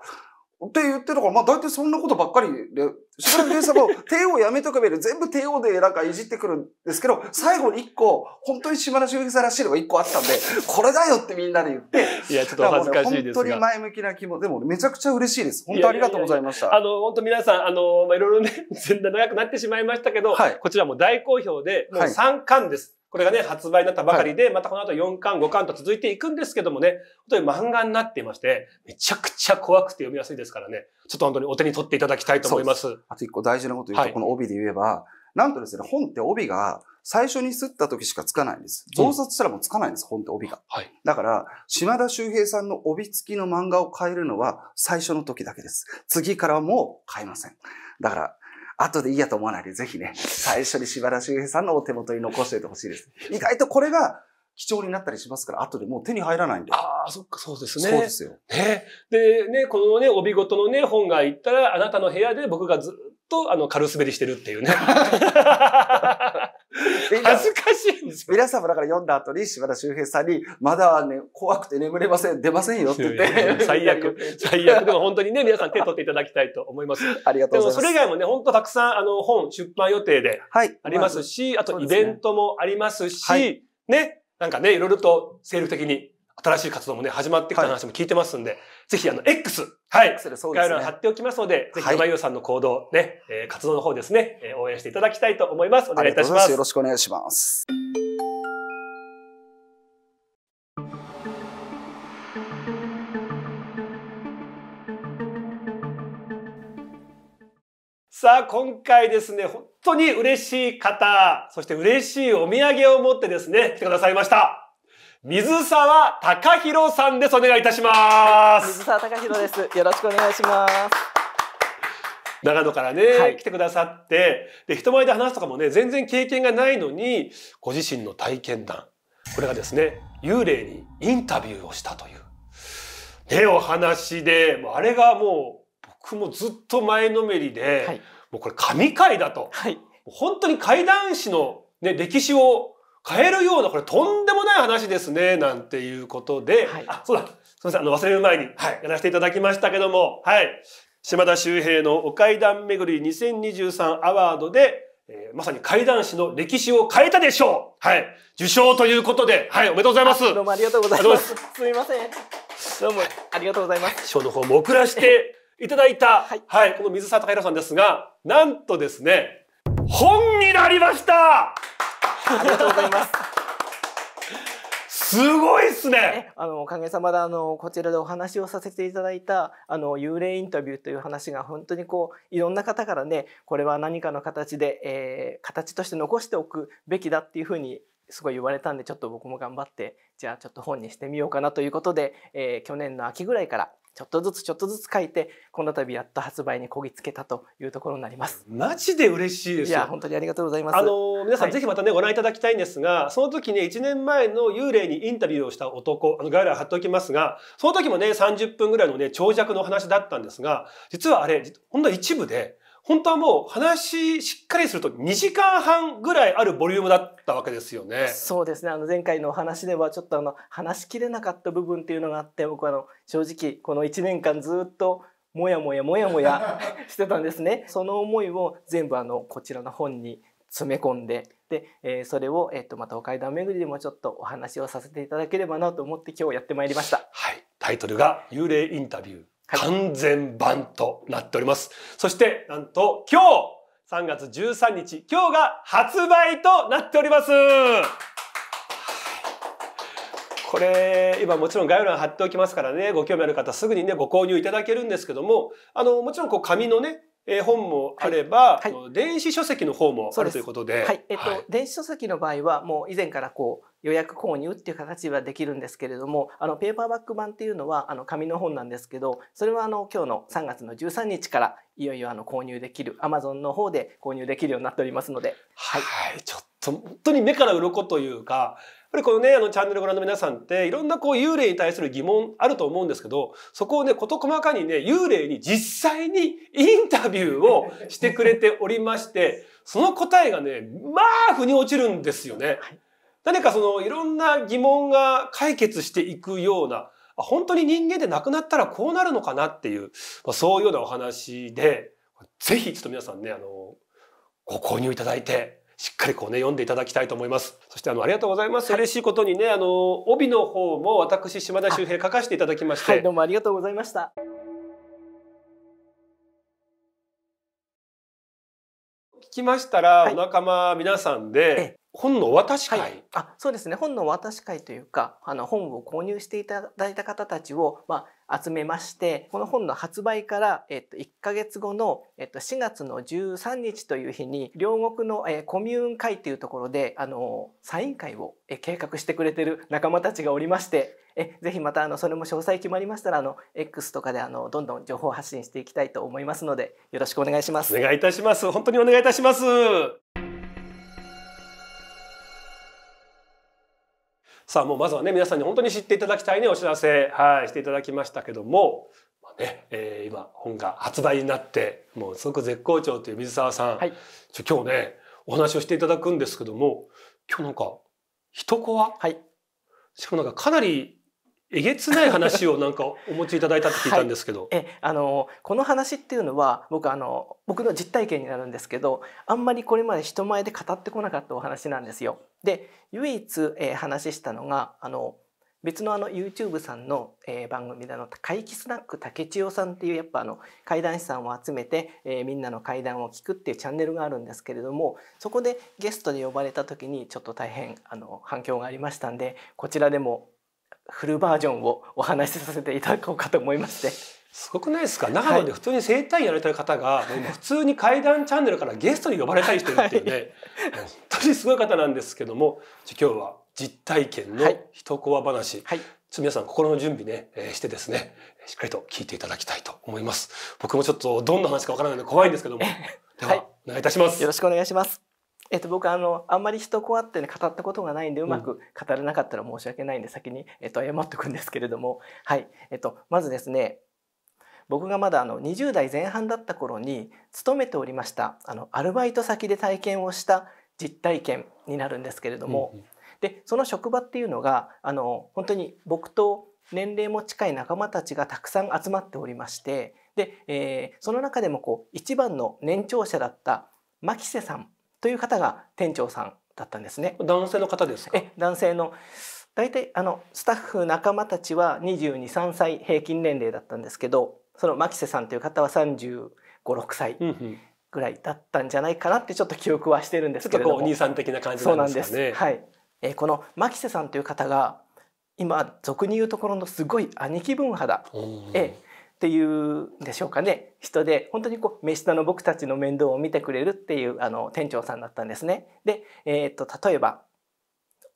って言ってるから、まあ大体そんなことばっかりで、しばらくさ帝王やめとくべる、全部帝王でなんかいじってくるんですけど、最後に一個、本当に島田修平さんらしいのが一個あったんで、これだよってみんなで言って。いや、ちょっと恥ずかしいですが、ね、本当に前向きな気も、でもめちゃくちゃ嬉しいです。本当ありがとうございました。いやいやいやあの、本当皆さん、あの、まあ、いろいろね、全然長くなってしまいましたけど、はい、こちらも大好評で、もう3巻です。はいこれがね、発売になったばかりで、はい、またこの後4巻、5巻と続いていくんですけどもね、本当に漫画になっていまして、めちゃくちゃ怖くて読みやすいですからね、ちょっと本当にお手に取っていただきたいと思います。すあと一個大事なこと言うと、はい、この帯で言えば、なんとですね、本って帯が、最初に吸った時しかつかないんです。増刷したらもうつかないんです、うん、本って帯が。はい、だから、島田修平さんの帯付きの漫画を変えるのは最初の時だけです。次からもう変えません。だから、後でいいやと思わないで、ぜひね、最初に柴田周平さんのお手元に残しておいてほしいです。意外とこれが貴重になったりしますから、後でもう手に入らないんで。ああ、そっか、そうですね。そうですよ。ね。で、ね、このね、帯ごとのね、本がいったら、あなたの部屋で僕がずと、あの、軽滑りしてるっていうね。恥ずかしいんですよ。皆さんもだから読んだ後に島田周平さんに、まだね、怖くて眠れません、出ませんよって言って。最悪。最悪。でも本当にね、皆さん手取っていただきたいと思います。ありがとうございます。でもそれ以外もね、本当たくさん、あの、本出版予定で、はい。ありますし、あとイベントもありますし、ね、なんかね、いろいろと精力的に新しい活動もね、始まってきた話も聞いてますんで、はい、ぜひあの、X、はい、概要欄貼っておきますので、ぜひ、まゆさんの行動、ね、はい、活動の方ですね、応援していただきたいと思います。お願いいたします。よろしくお願いします。さあ、今回ですね、本当に嬉しい方、そして嬉しいお土産を持ってですね、来てくださいました。水沢隆弘さんです。お願いいたします。水沢隆弘です。よろしくお願いします。長野からね、はい、来てくださってで人前で話すとかもね全然経験がないのにご自身の体験談これがですね幽霊にインタビューをしたという、ね、お話でもうあれがもう僕もずっと前のめりで、はい、もうこれ神回だと、はい、本当に怪談師の、ね、歴史を変えるようなこれとんでもない話ですねなんていうことで、はい、あそうだすみませんあの忘れる前に、はい、やらせていただきましたけどもはい島田秀平の「お階段巡り2023アワードで」えー、まさに怪談師の歴史を変えたでしょうはい。受賞ということで、はい、おめでとうございます。どうもありがとうございます。すみません。どうもありがとうございます。賞の方も送らせていただいた、はい、はい、この水沢隆弘さんですが、なんとですね、本になりましたありがとうございます。すごいっすね。あのおかげさまであのこちらでお話をさせていただいたあの幽霊インタビューという話が本当にこういろんな方からねこれは何かの形で、えー、形として残しておくべきだっていうふうにすごい言われたんでちょっと僕も頑張ってじゃあちょっと本にしてみようかなということで、えー、去年の秋ぐらいからちょっとずつちょっとずつ書いてこの度やっと発売にこぎつけたというところになりますマジで嬉しいですいや本当にありがとうございますあの皆さん、ぜひまたね、ご覧いただきたいんですがその時ね1年前の幽霊にインタビューをした男あの概要欄貼っておきますがその時もね30分ぐらいのね長尺の話だったんですが実はあれ本当の一部で本当はもう話しっかりすると2時間半ぐらいあるボリュームだったわけですよね。そうですね。あの前回のお話ではちょっとあの話しきれなかった部分っていうのがあって、僕はあの正直この1年間ずっともやもやもやもや してたんですね。その思いを全部あのこちらの本に詰め込んで、で、えー、それをえっ、とまたお階段巡りでもちょっとお話をさせていただければなと思って今日やってまいりました。はい。タイトルが幽霊インタビュー。完全版となっております。そして、なんと今日、3月13日、今日が発売となっております。これ、今もちろん概要欄貼っておきますからね、ご興味ある方すぐにね、ご購入いただけるんですけども、あの、もちろんこう紙のね、えー、本もあれば、はいはい、電子書籍の方もあるということで。はい、えっと、はい、電子書籍の場合は、もう以前からこう、予約購入っていう形はできるんですけれども、あの、ペーパーバック版っていうのは、あの、紙の本なんですけど、それはあの、今日の3月の13日から、いよいよあの、購入できる、アマゾンの方で購入できるようになっておりますので。はい、はい、ちょっと、本当に目から鱗というか、ぱりこのね、あのチャンネルご覧の皆さんって、いろんなこう幽霊に対する疑問あると思うんですけど、そこをね、事細かにね、幽霊に実際にインタビューをしてくれておりまして、その答えがね、まあ、腑に落ちるんですよね。何かその、いろんな疑問が解決していくような、本当に人間で亡くなったらこうなるのかなっていう、まあ、そういうようなお話で、ぜひちょっと皆さんね、あの、ご購入いただいて、しっかりこうね、読んでいただきたいと思います。そしてあの、ありがとうございます。嬉しいことにね、あの、帯の方も私、島田修平書かせていただきまして。はい、どうもありがとうございました。聞きましたら、はい、お仲間皆さんで、本の渡し会、はい、あそうですね本の渡し会というかあの本を購入していただいた方たちを、まあ、集めましてこの本の発売から、1ヶ月後の、4月の13日という日に両国の、コミューン会というところであのサイン会を、計画してくれてる仲間たちがおりましてぜひまたあのそれも詳細決まりましたらあの X とかであのどんどん情報発信していきたいと思いますのでよろしくお願いします。お願いいたします。本当にお願いいたします。さあもうまずはね皆さんに本当に知っていただきたいねお知らせ、はい、していただきましたけども、まあねえー、今本が発売になってもうすごく絶好調という水沢さん、はい、ちょ今日ねお話をしていただくんですけども今日なんか「ひとこはい、しかもなんかかなりえげつない話をなんかお持ちいただいたって聞いたんですけど、はい、えあのこの話っていうのは僕あの僕の実体験になるんですけどあんまりこれまで人前で語ってこなかったお話なんですよ。で唯一、えー、話したのがあの別のあの YouTube さんの、えー、番組での怪奇スナック竹千代さんっていうやっぱあの怪談師さんを集めて、えー、みんなの怪談を聞くっていうチャンネルがあるんですけれどもそこでゲストで呼ばれた時にちょっと大変あの反響がありましたんでこちらでもフルバージョンをお話しさせていただこうかと思いまして。すごくないですか長野で普通に生体やられてる方が、はい、普通に怪談チャンネルからゲストに呼ばれたりしてるっていうね、はい、本当にすごい方なんですけども今日は実体験の一コア話、はい、皆さん心の準備ね、えー、してですねしっかりと聞いていただきたいと思います僕もちょっとどんな話かわからないので怖いんですけども では、お願いいたしますよろしくお願いしますえっと、僕あのあんまり人こあって語ったことがないんでうまく語れなかったら申し訳ないんで先に、えっと、謝っとくんですけれども、はいえっと、まずですね僕がまだあの20代前半だった頃に勤めておりましたあのアルバイト先で体験をした実体験になるんですけれども、でその職場っていうのがあの本当に僕と年齢も近い仲間たちがたくさん集まっておりましてで、えその中でもこう一番の年長者だった牧瀬さんという方が店長さんだったんですね。男性の方ですえ男性の大体あのスタッフ仲間たちは二十二三歳平均年齢だったんですけどその牧瀬さんという方は三十五六歳ぐらいだったんじゃないかなってちょっと記憶はしてるんですけどちょっとこうお兄さん的な感じなんですかね。はいえー、この牧瀬さんという方が今俗に言うところのすごい兄貴分肌、えっていうんでしょうかね人で本当にこう目下の僕たちの面倒を見てくれるっていうあの店長さんだったんですね。で、えー、っと例えば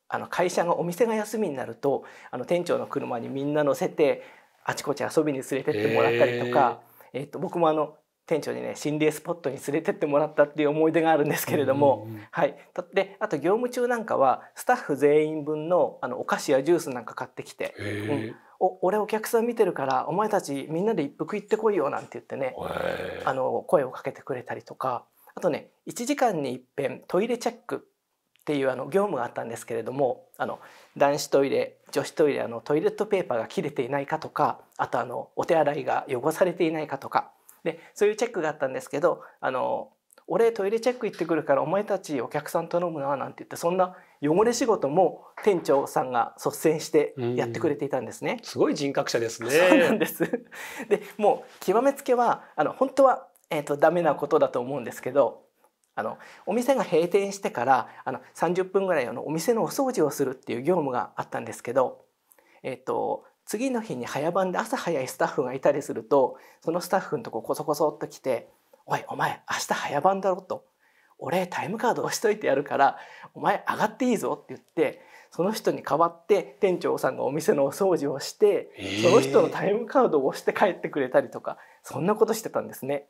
あの会社がお店が休みになるとあの店長の車にみんな乗せてあちこち遊びに連れてってもらったりとか、えー、っと僕もあの店長にね心霊スポットに連れてってもらったっていう思い出があるんですけれども、うんうん、はい、であと業務中なんかはスタッフ全員分のあのお菓子やジュースなんか買ってきて、うん、お俺お客さん見てるからお前たちみんなで一服行ってこいよ」なんて言ってねあの声をかけてくれたりとかあとね1時間にいっぺんトイレチェックっていうあの業務があったんですけれどもあの男子トイレ女子トイレあのトイレットペーパーが切れていないかとかあとあのお手洗いが汚されていないかとかでそういうチェックがあったんですけどあの俺トイレチェック行ってくるからお前たちお客さん頼むな」なんて言ってそんな汚れ仕事も店長さんが率先してやってくれていたんですね。すごい人格者ですね。そうなんです。でもう極めつけはあの本当はえっ、ー、とダメなことだと思うんですけど。あのお店が閉店してからあの30分ぐらいあのお店のお掃除をするっていう業務があったんですけど、えっ、ー、と次の日に早番で朝早いスタッフがいたりするとそのスタッフのとここそこそっと来ておいお前明日早番だろ」と「俺タイムカード押しといてやるからお前上がっていいぞ」って言ってその人に代わって店長さんがお店のお掃除をしてその人のタイムカードを押して帰ってくれたりとかそんなことしてたんですね。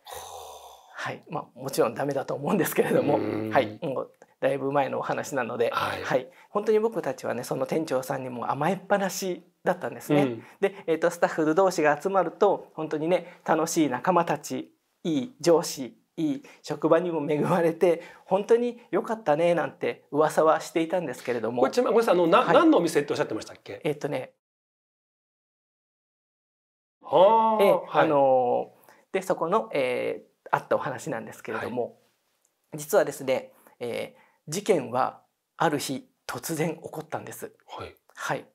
はいまあ、もちろんダメだと思うんですけれども、はい、もうだいぶ前のお話なので、はい、はい、本当に僕たちはねその店長さんにも甘えっぱなしだったんですね。うん、で、えーとスタッフ同士が集まると本当にね楽しい仲間たちいい上司いい職場にも恵まれて本当に良かったねなんて噂はしていたんですけれどもこちなごめんなさいあのはい、何のお店っておっしゃってましたっけえっとねあ、えあのー、でそこの、えー、あったお話なんですけれども、はい、実はですね、えー、事件はある日突然起こったんです。はい、はい、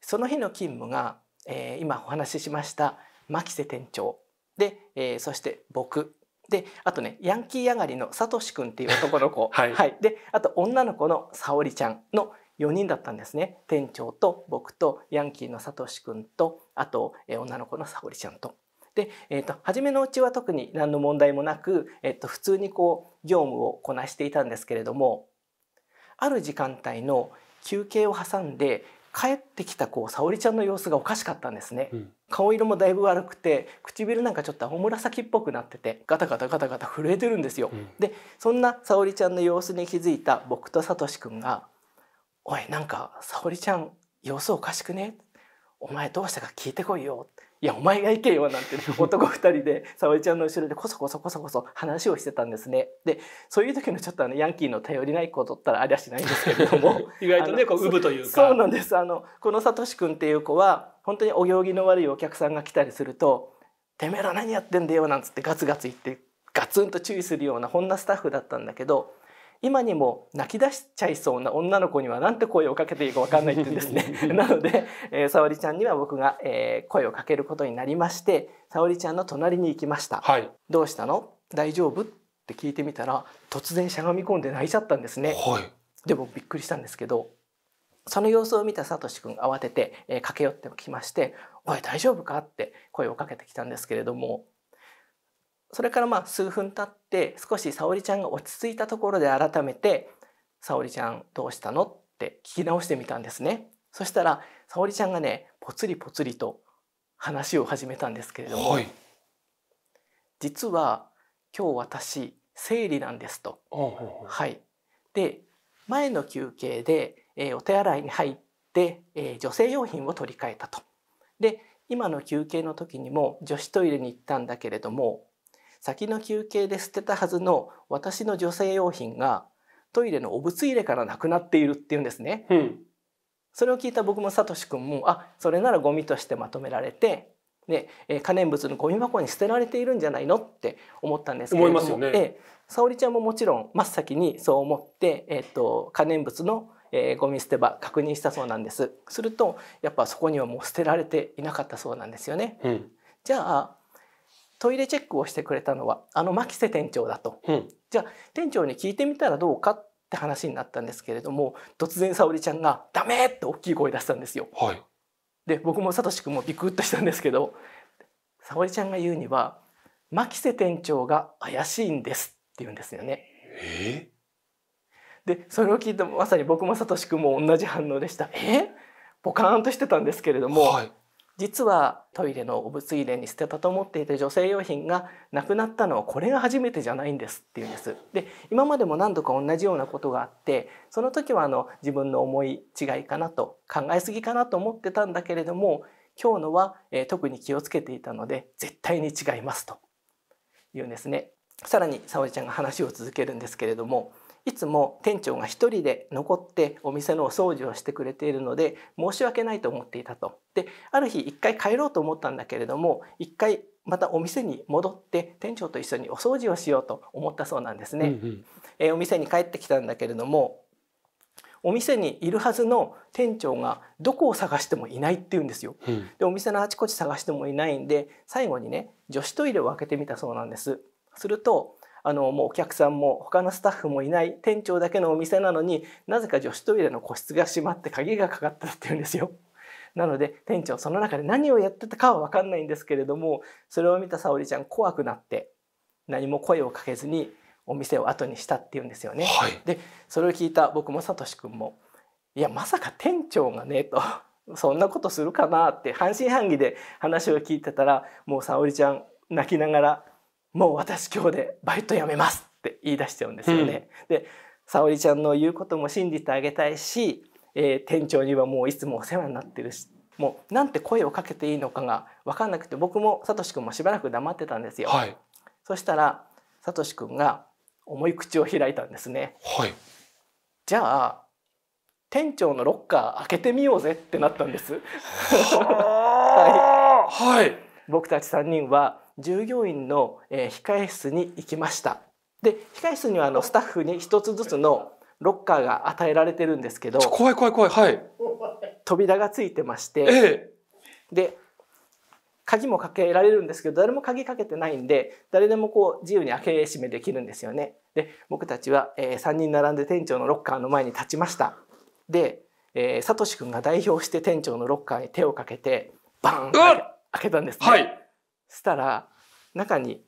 その日の勤務が、えー、今お話ししました牧瀬店長で、えー、そして僕であとねヤンキー上がりのさとしくんっていう男の子、はい、はい、であと女の子のさおりちゃんの4人だったんですね店長と僕とヤンキーのさとしくんとあと、えー、女の子のさおりちゃんと。で、えーと、初めのうちは特に何の問題もなく、えーと普通にこう業務をこなしていたんですけれどもある時間帯の休憩を挟んで帰ってきたこう沙織ちゃんの様子がおかしかったんですね、うん、顔色もだいぶ悪くて唇なんかちょっと青紫っぽくなっててガタガタガタガタ震えてるんですよ、うん、でそんな沙織ちゃんの様子に気づいた僕とさとしくんが「おいなんか沙織ちゃん様子おかしくねお前どうしたか聞いてこいよ」いやお前が行けよ」なんて、ね、男2人で沙織ちゃんの後ろでこそこそこそこそ話をしてたんですね。でそういう時のちょっとあのヤンキーの頼りない子とったらありゃしないんですけれども 意外とねこう産むというかそうなんですあのこのさとし君っていう子は本当にお行儀の悪いお客さんが来たりすると「てめえら何やってんだよ」なんつってガツガツ言ってガツンと注意するようなこんなスタッフだったんだけど今にも泣き出しちゃいそうな女の子にはなんて声をかけていいか分かんないって言うんですね なので、えー、沙織ちゃんには僕が、えー、声をかけることになりまして沙織ちゃんの隣に行きました。はい、どうしたの大丈夫って聞いてみたら突然しゃがみ込んで泣いちゃったんですね。はい、でもびっくりしたんですけどその様子を見たさとしくん慌てて、えー、駆け寄ってきまして「おい大丈夫か?」って声をかけてきたんですけれどもそれからまあ数分経って少し沙織ちゃんが落ち着いたところで改めて「沙織ちゃんどうしたの?」って聞き直してみたんですね。そしたら沙織ちゃんがねぽつりぽつりと話を始めたんですけれども、はい、実は今日私生理なんですと。はい、で前の休憩で、えー、お手洗いに入って、えー、女性用品を取り替えたと。で今の休憩の時にも女子トイレに行ったんだけれども先の休憩で捨てたはずの私の女性用品がトイレのお物入れからなくなっているっていうんですね。うん、それを聞いた僕もさとしくんもあそれならゴミとしてまとめられてで、え可燃物のゴミ箱に捨てられているんじゃないのって思ったんですけれども、ね、え沙織ちゃんももちろん真っ先にそう思って、えーと、と可燃物の、えー、ゴミ捨て場確認したそうなんですするとやっぱそこにはもう捨てられていなかったそうなんですよね。うん、じゃあトイレチェックをしてくれたのはあの牧瀬店長だと、うん、じゃあ店長に聞いてみたらどうかって話になったんですけれども突然沙織ちゃんが「ダメ!」って大きい声出したんですよ。はい、で僕もさとしくんもビクッとしたんですけど沙織ちゃんが言うには「牧瀬店長が怪しいんです」って言うんですよね。えー、でそれを聞いてまさに僕もさとしくんも同じ反応でした。えー、ポカーンとしてたんですけれども、はい、実はトイレの汚物入れに捨てたと思っていた女性用品がなくなったのはこれが初めてじゃないんですっていうんです。で今までも何度か同じようなことがあってその時はあの自分の思い違いかなと考えすぎかなと思ってたんだけれども今日のは、えー、特に気をつけていたので絶対に違いますと言うんですね。さらに沙織ちゃんが話を続けるんですけれどもいつも店長が一人で残ってお店のお掃除をしてくれているので申し訳ないと思っていたと。である日一回帰ろうと思ったんだけれども一回またお店に戻って店長と一緒にお掃除をしようと思ったそうなんですね。うんうん、えー、お店に帰ってきたんだけれどもお店にいるはずの店長がどこを探してもいないって言うんですよ。うん、でお店のあちこち探してもいないんで最後にね女子トイレを開けてみたそうなんです。するとあのもうお客さんも他のスタッフもいない店長だけのお店なのになぜか女子トイレの個室が閉まって鍵がかかったっていうんですよ。なので店長その中で何をやってたかは分かんないんですけれどもそれを見た沙織ちゃん怖くなって何も声をかけずにお店を後にしたっていうんですよね。はい、でそれを聞いた僕もさとし君も「いやまさか店長がね」と。そんなことするかなって半信半疑で話を聞いてたらもう沙織ちゃん泣きながらもう私今日でバイト辞めますって言い出しちゃうんですよね。うん、で沙織ちゃんの言うことも信じてあげたいし、えー、店長にはもういつもお世話になってるしもうなんて声をかけていいのかが分かんなくて僕もさとしくんもしばらく黙ってたんですよ。はい、そしたらさとしくんが重い口を開いたんですね。はい、じゃあ店長のロッカー開けてみようぜってなったんです。は い、はい、僕たち3人は従業員の、え控え室に行きましたで控え室にはあのスタッフに1つずつのロッカーが与えられてるんですけど怖い怖い怖いはい扉がついてまして、ええ、で鍵もかけられるんですけど誰も鍵かけてないんで誰でもこう自由に開け閉めできるんですよね。で僕たちは、えー、3人並んで店長のロッカーの前に立ちました。で、えー、サトシ君が代表して店長のロッカーに手をかけてバン開けたんですね。はいしたら中に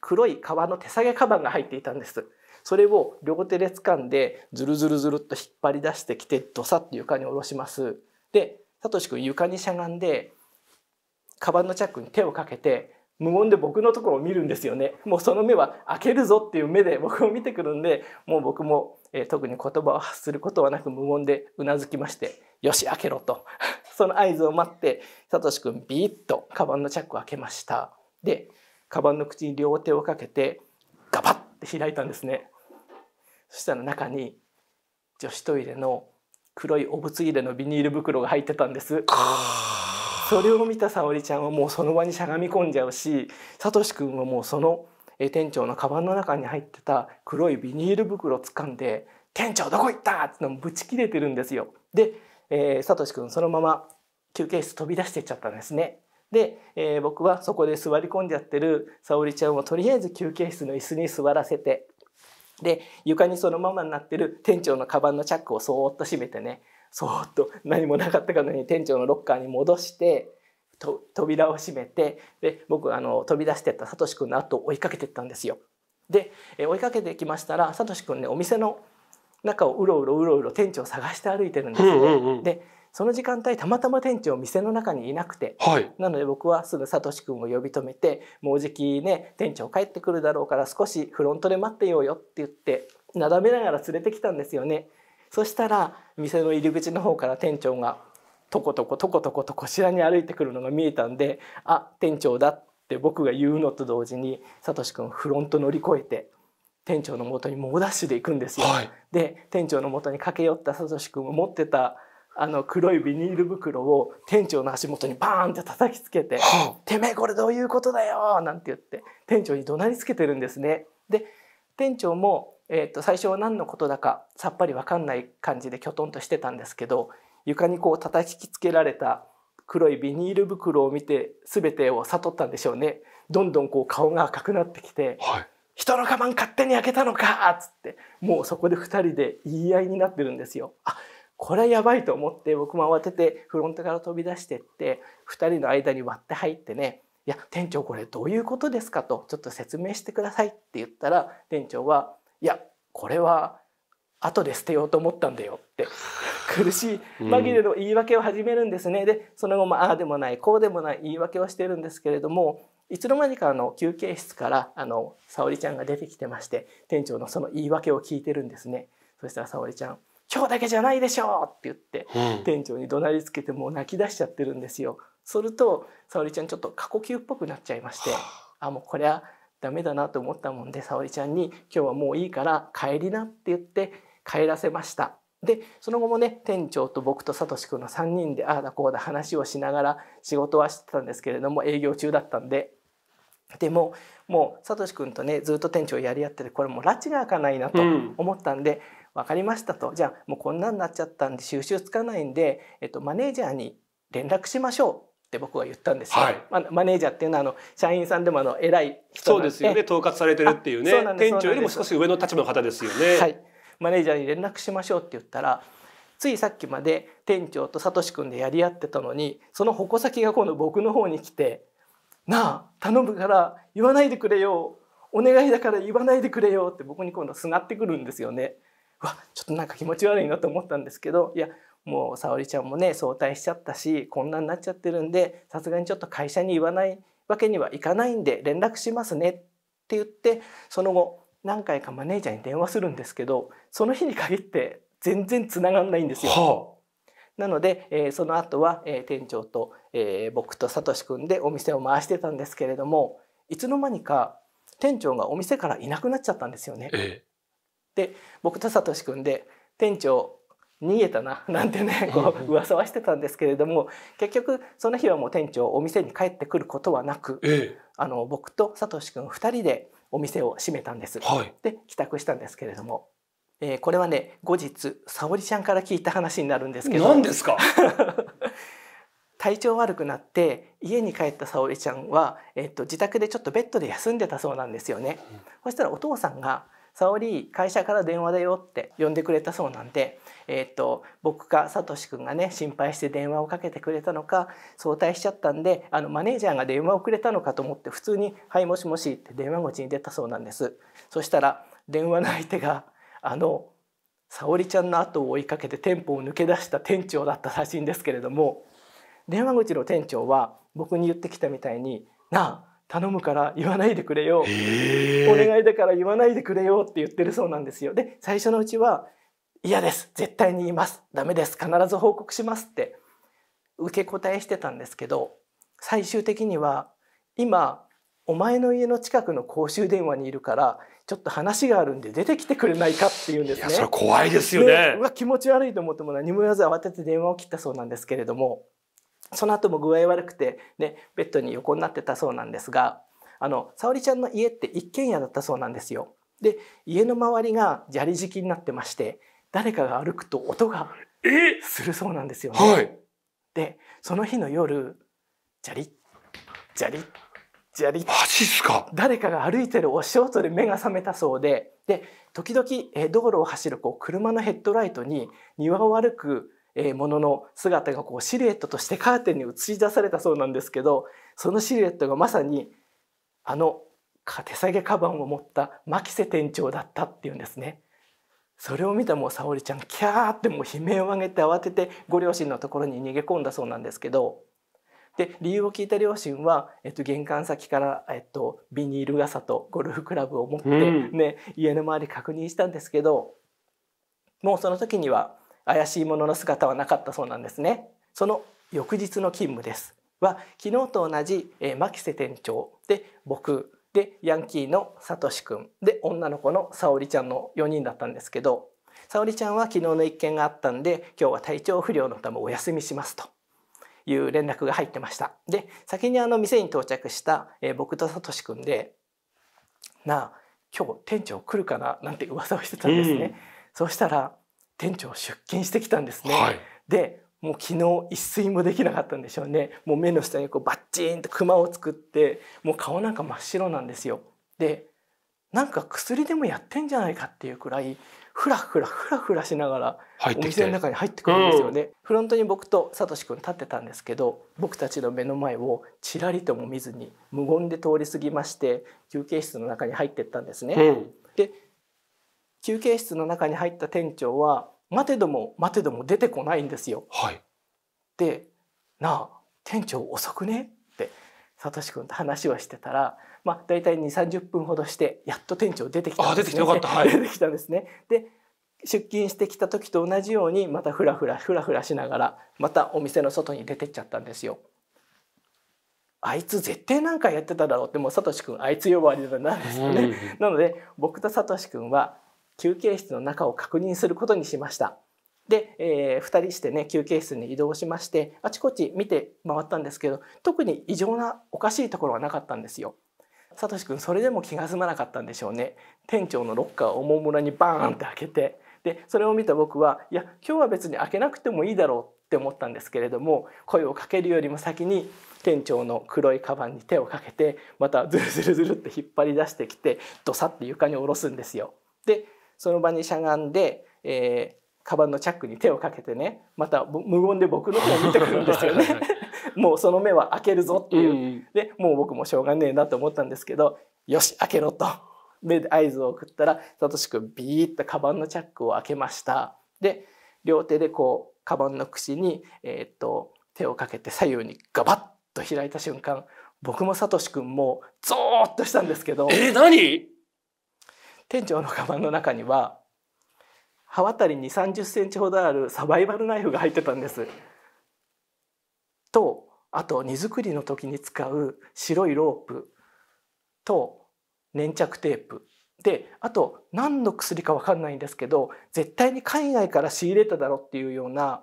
黒い革の手提げカバンが入っていたんです。それを両手で掴んでズルズルズルっと引っ張り出してきてドサッと床に下ろします。で、サトシ君床にしゃがんでカバンのチャックに手をかけて無言で僕のところを見るんですよね。もうその目は開けるぞっていう目で僕を見てくるんでもう僕も、えー、特に言葉を発することはなく無言でうなずきましてよし開けろと その合図を待ってさとしくんビーッとカバンのチャックを開けましたでカバンの口に両手をかけてガバッて開いたんですねそしたら中に女子トイレの黒いお物入れのビニール袋が入ってたんですそれを見た沙織ちゃんはもうその場にしゃがみ込んじゃうしさとしくんはもうその店長のカバンの中に入ってた黒いビニール袋を掴んで「店長どこ行った!」ってのぶち切れてるんですよ。でえー、サトシ君そのまま休憩室飛び出していっちゃったんですね。で、えー、僕はそこで座り込んじゃってる沙織ちゃんをとりあえず休憩室の椅子に座らせてで床にそのままになってる店長のカバンのチャックをそーっと閉めてねそーっと何もなかったかのように店長のロッカーに戻してと扉を閉めてで僕あの飛び出してったサトシ君の後を追いかけてったんですよ。で、えー、追いかけてきましたらサトシ君ねお店の中をうろうろうろうろ店長を探して歩いてるんですね。うんうんうん、でその時間帯たまたま店長店の中にいなくて、はい、なので僕はすぐ聡くん君を呼び止めてもうじきね店長帰ってくるだろうから少しフロントで待ってようよって言ってなだめながら連れてきたんですよね。そしたら店の入り口の方から店長がとことことことことこちらに歩いてくるのが見えたんで「あ店長だ」って僕が言うのと同時に聡くん君フロント乗り越えて店長のもとに猛ダッシュで行くんですよ。はい、で店長のもとに駆け寄ったさとし君を持ってたあの黒いビニール袋を店長の足元にバーンって叩きつけて「てめえこれどういうことだよ!」なんて言って店長に怒鳴りつけてるんですね。で店長も、えーと、と最初は何のことだかさっぱり分かんない感じできょとんとしてたんですけど床にこう叩きつけられた黒いビニール袋を見て全てを悟ったんでしょうね。どんどんこう顔が赤くなってきて、はい、人のカバン勝手に開けたのかっつってもうそこで2人で言い合いになってるんですよ。あこれはやばいと思って僕も慌ててフロントから飛び出してって2人の間に割って入ってね「いや店長これどういうことですか?」と「ちょっと説明してください」って言ったら店長は「いやこれは後で捨てようと思ったんだよ」って苦しい紛れの言い訳を始めるんですね。でその後もああでもないこうでもない言い訳をしてるんですけれどもいつの間にかあの休憩室からあの沙織ちゃんが出てきてまして店長のその言い訳を聞いてるんですねそしたら沙織ちゃん「今日だけじゃないでしょ!」って言って、店長に怒鳴りつけてもう泣き出しちゃってるんですよすると沙織ちゃんちょっと過呼吸っぽくなっちゃいましてあもうこりゃダメだなと思ったもんで沙織ちゃんに「今日はもういいから帰りな」って言って帰らせましたでその後もね店長と僕と聡くんの3人でああだこうだ話をしながら仕事はしてたんですけれども営業中だったんででももうさとし君とねずっと店長やり合っててこれもう拉致が開かないなと思ったんで、うん分かりましたとじゃあもうこんなんなっちゃったんで収集つかないんで、えっと、マネージャーに連絡しましょうって僕は言ったんですよ、はい、ま、マネージャーっていうのはあの社員さんでもあの偉い人そうですよね統括されてるっていうね店長よりも少し上の立場の方ですよね。はい、マネージャーに連絡しましょうって言ったらついさっきまで店長とさとし君でやり合ってたのにその矛先が今度僕の方に来てなあ頼むから言わないでくれよお願いだから言わないでくれよって僕に今度すがってくるんですよね。わちょっとなんか気持ち悪いなと思ったんですけどいやもう沙織ちゃんもね早退しちゃったしこんなになっちゃってるんでさすがにちょっと会社に言わないわけにはいかないんで連絡しますねって言ってその後何回かマネージャーに電話するんですけどその日に限って全然つがんないんですよ。はあなので、えー、その後は、えー、店長と、えー、僕とサトシ君でお店を回してたんですけれどもいつの間にか店長がお店からいなくなっちゃったんですよね。ええ、で僕とサトシ君で店長逃げたななんてねこう噂はしてたんですけれども結局その日はもう店長お店に帰ってくることはなく、え、あの僕とサトシ君2人でお店を閉めたんです。はい、で帰宅したんですけれどもえー、これはね後日沙織ちゃんから聞いた話になるんですけど何ですか 体調悪くなって家に帰った沙織ちゃんは、えっと、自宅でちょっとベッドで休んでたそうなんですよね、うん、そしたらお父さんが「沙織会社から電話だよ」って呼んでくれたそうなんで、えっと、僕かさとしくんがね心配して電話をかけてくれたのか早退しちゃったんであのマネージャーが電話をくれたのかと思って普通に「はいもしもし」って電話口に出たそうなんです。そしたら電話の相手が「あの沙織ちゃんの後を追いかけて店舗を抜け出した店長だったらしいんですけれども電話口の店長は僕に言ってきたみたいに「なあ頼むから言わないでくれよ、お願いだから言わないでくれよ」って言ってるそうなんですよ。で最初のうちは「嫌です絶対に言いますダメです必ず報告します」って受け答えしてたんですけど最終的には「今お前の家の近くの公衆電話にいるからちょっと話があるんで出てきてくれないかっていうんですね。それ怖いですよね。うわ気持ち悪いと思っても何も言わず慌てて電話を切ったそうなんですけれどもその後も具合悪くて、ね、ベッドに横になってたそうなんですがあの沙織ちゃんの家って一軒家だったそうなんですよ。で家の周りが砂利敷きになってまして誰かが歩くと音がするそうなんですよね。はい、でその日の夜ジャリッジャリッじゃりマジっすか誰かが歩いてる足音で目が覚めたそうでで時々、え道路を走るこう車のヘッドライトに庭を歩く、えものの姿がこうシルエットとしてカーテンに映し出されたそうなんですけどそのシルエットがまさにあの手提げカバンを持った牧瀬店長だったっていうんですね。それを見たもう沙織ちゃんキャーってもう悲鳴を上げて慌ててご両親のところに逃げ込んだそうなんですけどで理由を聞いた両親は、えっと、玄関先から、えっと、ビニール傘とゴルフクラブを持ってね、うん、家の周り確認したんですけどもうその時には怪しいものの姿はなかったそうなんですね。その翌日の勤務ですは昨日と同じ、えー、牧瀬店長で僕でヤンキーのさとしくんで女の子のさおりちゃんの4人だったんですけどさおりちゃんは昨日の一件があったんで今日は体調不良のためお休みしますという連絡が入ってました。で先にあの店に到着した、えー、僕とさとしくんで「なあ今日店長来るかな?」なんて噂をしてたんですね。うん、そうしたら店長出勤してきたんですね。はい、でもう昨日一睡もできなかったんでしょうね。もう目の下にこうバッチンとクマを作ってもう顔なんか真っ白なんですよ。でなんか薬でもやってんじゃないかっていうくらいふらふらふらふらしながらお店の中に入ってくるんですよね、うん、フロントに僕とさとし君立ってたんですけど僕たちの目の前をちらりとも見ずに無言で通り過ぎまして休憩室の中に入ってったんですね、うん、で休憩室の中に入った店長は待てども待てども出てこないんですよ、はい、でなあ店長遅くねってさとし君と話をしてたらまあ、大体2 3 0分ほどしてやっと店長出てきたんですね。出てはい、出てきたんですねで出勤してきた時と同じようにまたふらふらふらふらしながらまたお店の外に出てっちゃったんですよ。あいつ絶対なんかやってただろうってもうサトシ君あいつ呼ばわりなんですよね。なので僕とサトシ君は休憩室の中を確認することにしました。で、えー、2人してね休憩室に移動しましてあちこち見て回ったんですけど特に異常なおかしいところはなかったんですよ。サトシ君それでも気が済まなかったんでしょうね店長のロッカーをおもむろにバーンって開けてでそれを見た僕はいや今日は別に開けなくてもいいだろうって思ったんですけれども声をかけるよりも先に店長の黒いカバンに手をかけてまたズルズルズルって引っ張り出してきてドサッて床に下ろすんですよ。でその場にしゃがんで、えー、カバンのチャックに手をかけてねまた無言で僕の方を見てくるんですよね。もうその目は開けるぞっていう、うん、でもう僕もしょうがねえなと思ったんですけどよし開けろと目で合図を送ったらさとしくビーッとカバンのチャックを開けましたで両手でこうカバンの口に、えー、っと手をかけて左右にガバッと開いた瞬間僕もさとしくんもゾーッとしたんですけどえ何店長のカバンの中には刃渡りに3 0ンチほどあるサバイバルナイフが入ってたんです。とあと荷造りの時に使う白いロープと粘着テープであと何の薬か分かんないんですけど絶対に海外から仕入れただろうっていうような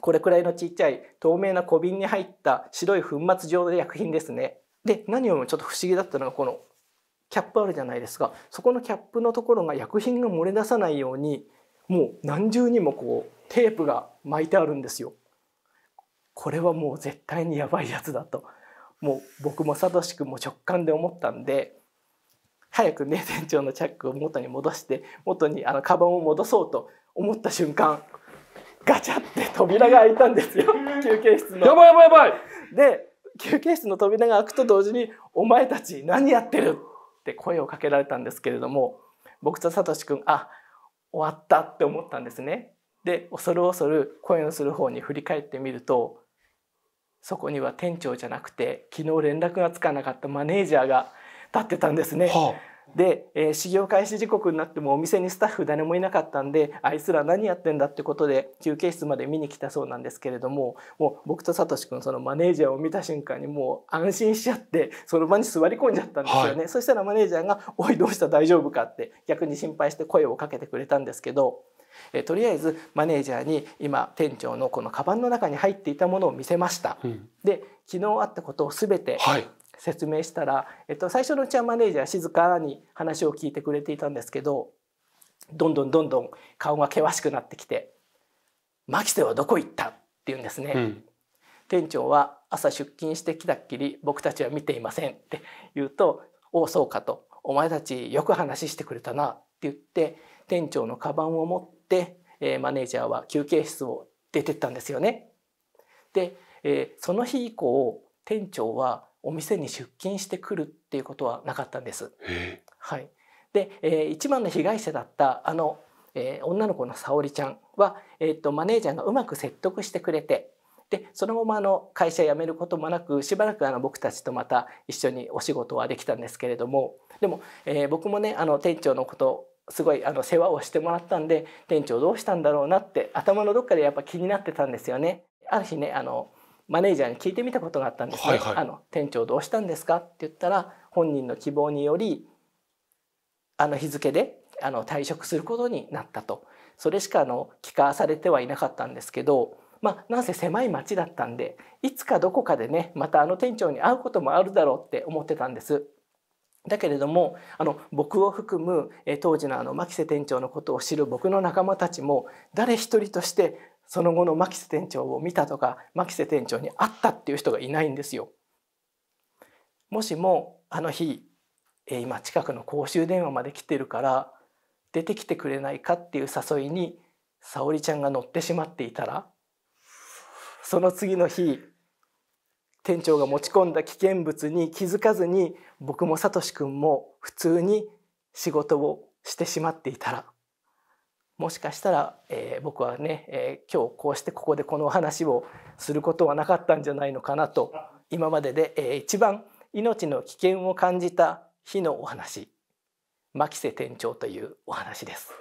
これくらいのちっちゃい透明な小瓶に入った白い粉末状の薬品ですね。で何よりもちょっと不思議だったのがこのキャップあるじゃないですかそこのキャップのところが薬品が漏れ出さないようにもう何重にもこうテープが巻いてあるんですよ。これはもう絶対にやばいやつだともう僕もサトシ君も直感で思ったんで早くね店長のチャックを元に戻して元にあのカバンを戻そうと思った瞬間ガチャって扉が開いたんですよ 休憩室の。やばいやばいやばいで休憩室の扉が開くと同時に「お前たち何やってる!」って声をかけられたんですけれども僕とサトシ君あ終わったって思ったんですね。で恐る恐る声のする方に振り返ってみるとそこには店長じゃなくて昨日連絡がつかなかったマネージャーが立ってたんですね。はあ、で、えー、始業開始時刻になってもお店にスタッフ誰もいなかったんであいつら何やってんだってことで休憩室まで見に来たそうなんですけれどももう僕とさとし君そのマネージャーを見た瞬間にもう安心しちゃってその場に座り込んじゃったんですよね、はい、そしたらマネージャーが「おいどうした大丈夫か?」って逆に心配して声をかけてくれたんですけどえとりあえずマネージャーに今店長のこのカバンの中に入っていたものを見せました、うん、で昨日あったことを全て説明したら、はい、えっと、最初のうちはマネージャー静かに話を聞いてくれていたんですけどどんどんどんどん顔が険しくなってきて「牧瀬はどこ行った?」って言うんですね。うん、店長は朝出勤してきたっきり僕たちは見ていませんって言うと「おおそうか」と「お前たちよく話してくれたな」って言って店長のカバンを持って、えー、マネージャーは休憩室を出てったんですよね。で、えー、その日以降店長はお店に出勤してくるっていうことはなかったんです。はい、で、えー、一番の被害者だったあの、えー、女の子の沙織ちゃんは、えーと、とマネージャーがうまく説得してくれてでそのままあの会社辞めることもなくしばらくあの僕たちとまた一緒にお仕事はできたんですけれどもでも、えー、僕もねあの店長のことすごいあの世話をしてもらったんで店長どうしたんだろうなって頭のどっかでやっぱ気になってたんですよね。ある日ねあのマネージャーに聞いてみたことがあったんですね、はいはい、あの店長どうしたんですかって言ったら本人の希望によりあの日付であの退職することになったとそれしかあの聞かされてはいなかったんですけど、まあ、なんせ狭い町だったんでいつかどこかでねまたあの店長に会うこともあるだろうって思ってたんです。だけれどもあの僕を含む当時のあの牧瀬店長のことを知る僕の仲間たちも誰一人としてその後の牧瀬店長を見たとか牧瀬店長に会ったっていう人がいないんですよ。もしもあの日今近くの公衆電話まで来てるから出てきてくれないかっていう誘いに沙織ちゃんが乗ってしまっていたらその次の日店長が持ち込んだ危険物に気づかずに僕もさとしくんも普通に仕事をしてしまっていたらもしかしたら、えー、僕はね、えー、今日こうしてここでこのお話をすることはなかったんじゃないのかなと今までで、えー、一番命の危険を感じた日のお話牧瀬店長というお話です。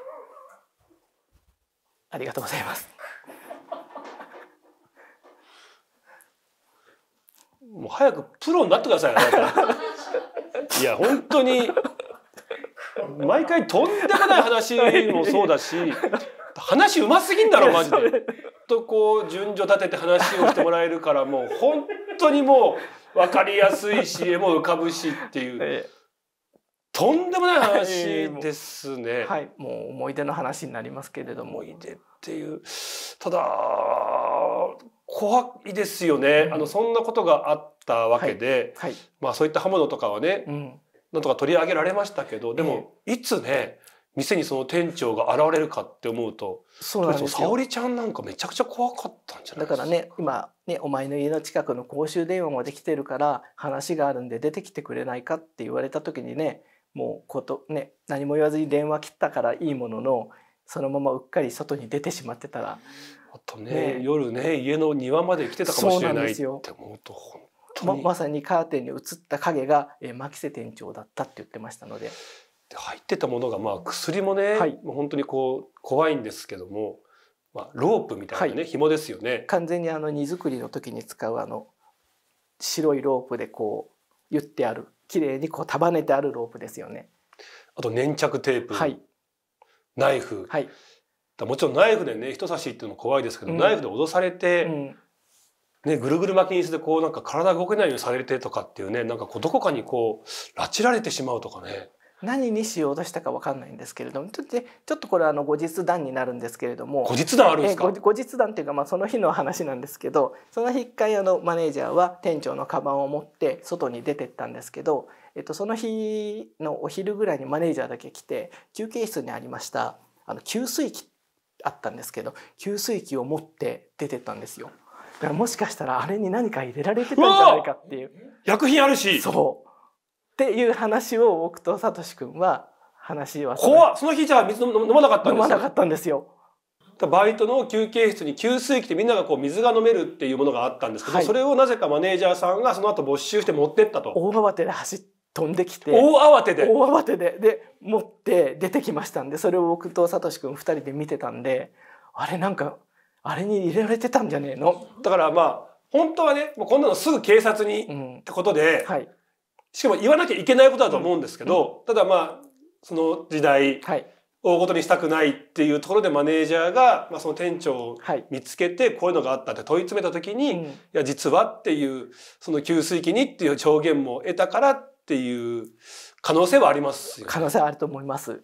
ありがとうございます。もう早くプロになってくださいあ いや本当に毎回とんでもない話もそうだし話うますぎんだろマジで。とこう順序立てて話をしてもらえるからもう本当にもう分かりやすいし絵も浮かぶしっていう。とんでもない話ですね。はい、もう思い出の話になりますけれども。思い出っていう。ただ、怖いですよね、うん、あのそんなことがあったわけで、はいはい、まあ、そういった刃物とかはね、うん、なんとか取り上げられましたけどでも、いつね店にその店長が現れるかって思うとそうなんですよ沙織ちゃんなんかめちゃくちゃ怖かったんじゃないだからね今ねお前の家の近くの公衆電話もできてるから話があるんで出てきてくれないかって言われた時にねもうことね何も言わずに電話切ったからいいもののそのままうっかり外に出てしまってたら。とね、ね、夜ね家の庭まで来てたかもしれないって思うと本当にままさにカーテンに映った影が、えー、牧瀬店長だったって言ってましたので。で入ってたものがまあ薬もね、はい、もう本当にこう怖いんですけども、まあ、ロープみたいなね、はい、紐ですよね。完全にあの荷造りの時に使うあの白いロープでこう言ってある綺麗にこう束ねてあるロープですよね。あと粘着テープ、はい、ナイフ、はい、だもちろんナイフでね人差しっていうのも怖いですけど、うん、ナイフで脅されて、うん、ね、ぐるぐる巻きにしてこうなんか体動けないようにされてとかっていうねなんかこうどこかにこう拉致られてしまうとかね。何にしようとしたかわかんないんですけれどもちょっとこれあの後日談になるんですけれども後日談あるんですか後日談っていうかまあその日の話なんですけどその日一回あのマネージャーは店長のカバンを持って外に出てったんですけど、えっと、その日のお昼ぐらいにマネージャーだけ来て休憩室にありましたあの給水器あったんですけど給水器を持って出てたんですよだからもしかしたらあれに何か入れられてたんじゃないかっていう薬品あるしそうっていう話を僕とさとしくんは話は怖っその日じゃあ水飲まなかったんですよ飲まなかったんですよバイトの休憩室に給水器でみんながこう水が飲めるっていうものがあったんですけど、はい、それをなぜかマネージャーさんがその後没収して持ってったと大慌てで走って飛んできて大慌てで大慌てでで持って出てきましたんでそれを僕とさとし君2人で見てたんであれなんかあれに入れられてたんじゃねえのだからまあ本当はねもうこんなのすぐ警察に、ってことで、はい、しかも言わなきゃいけないことだと思うんですけど、うんうん、ただまあその時代、はい、大ごとにしたくないっていうところでマネージャーが、まあ、その店長を見つけてこういうのがあったって問い詰めた時に、はい、いや実はっていうその給水器にっていう証言も得たからっていう可能性はあります、ね、可能性はあると思います。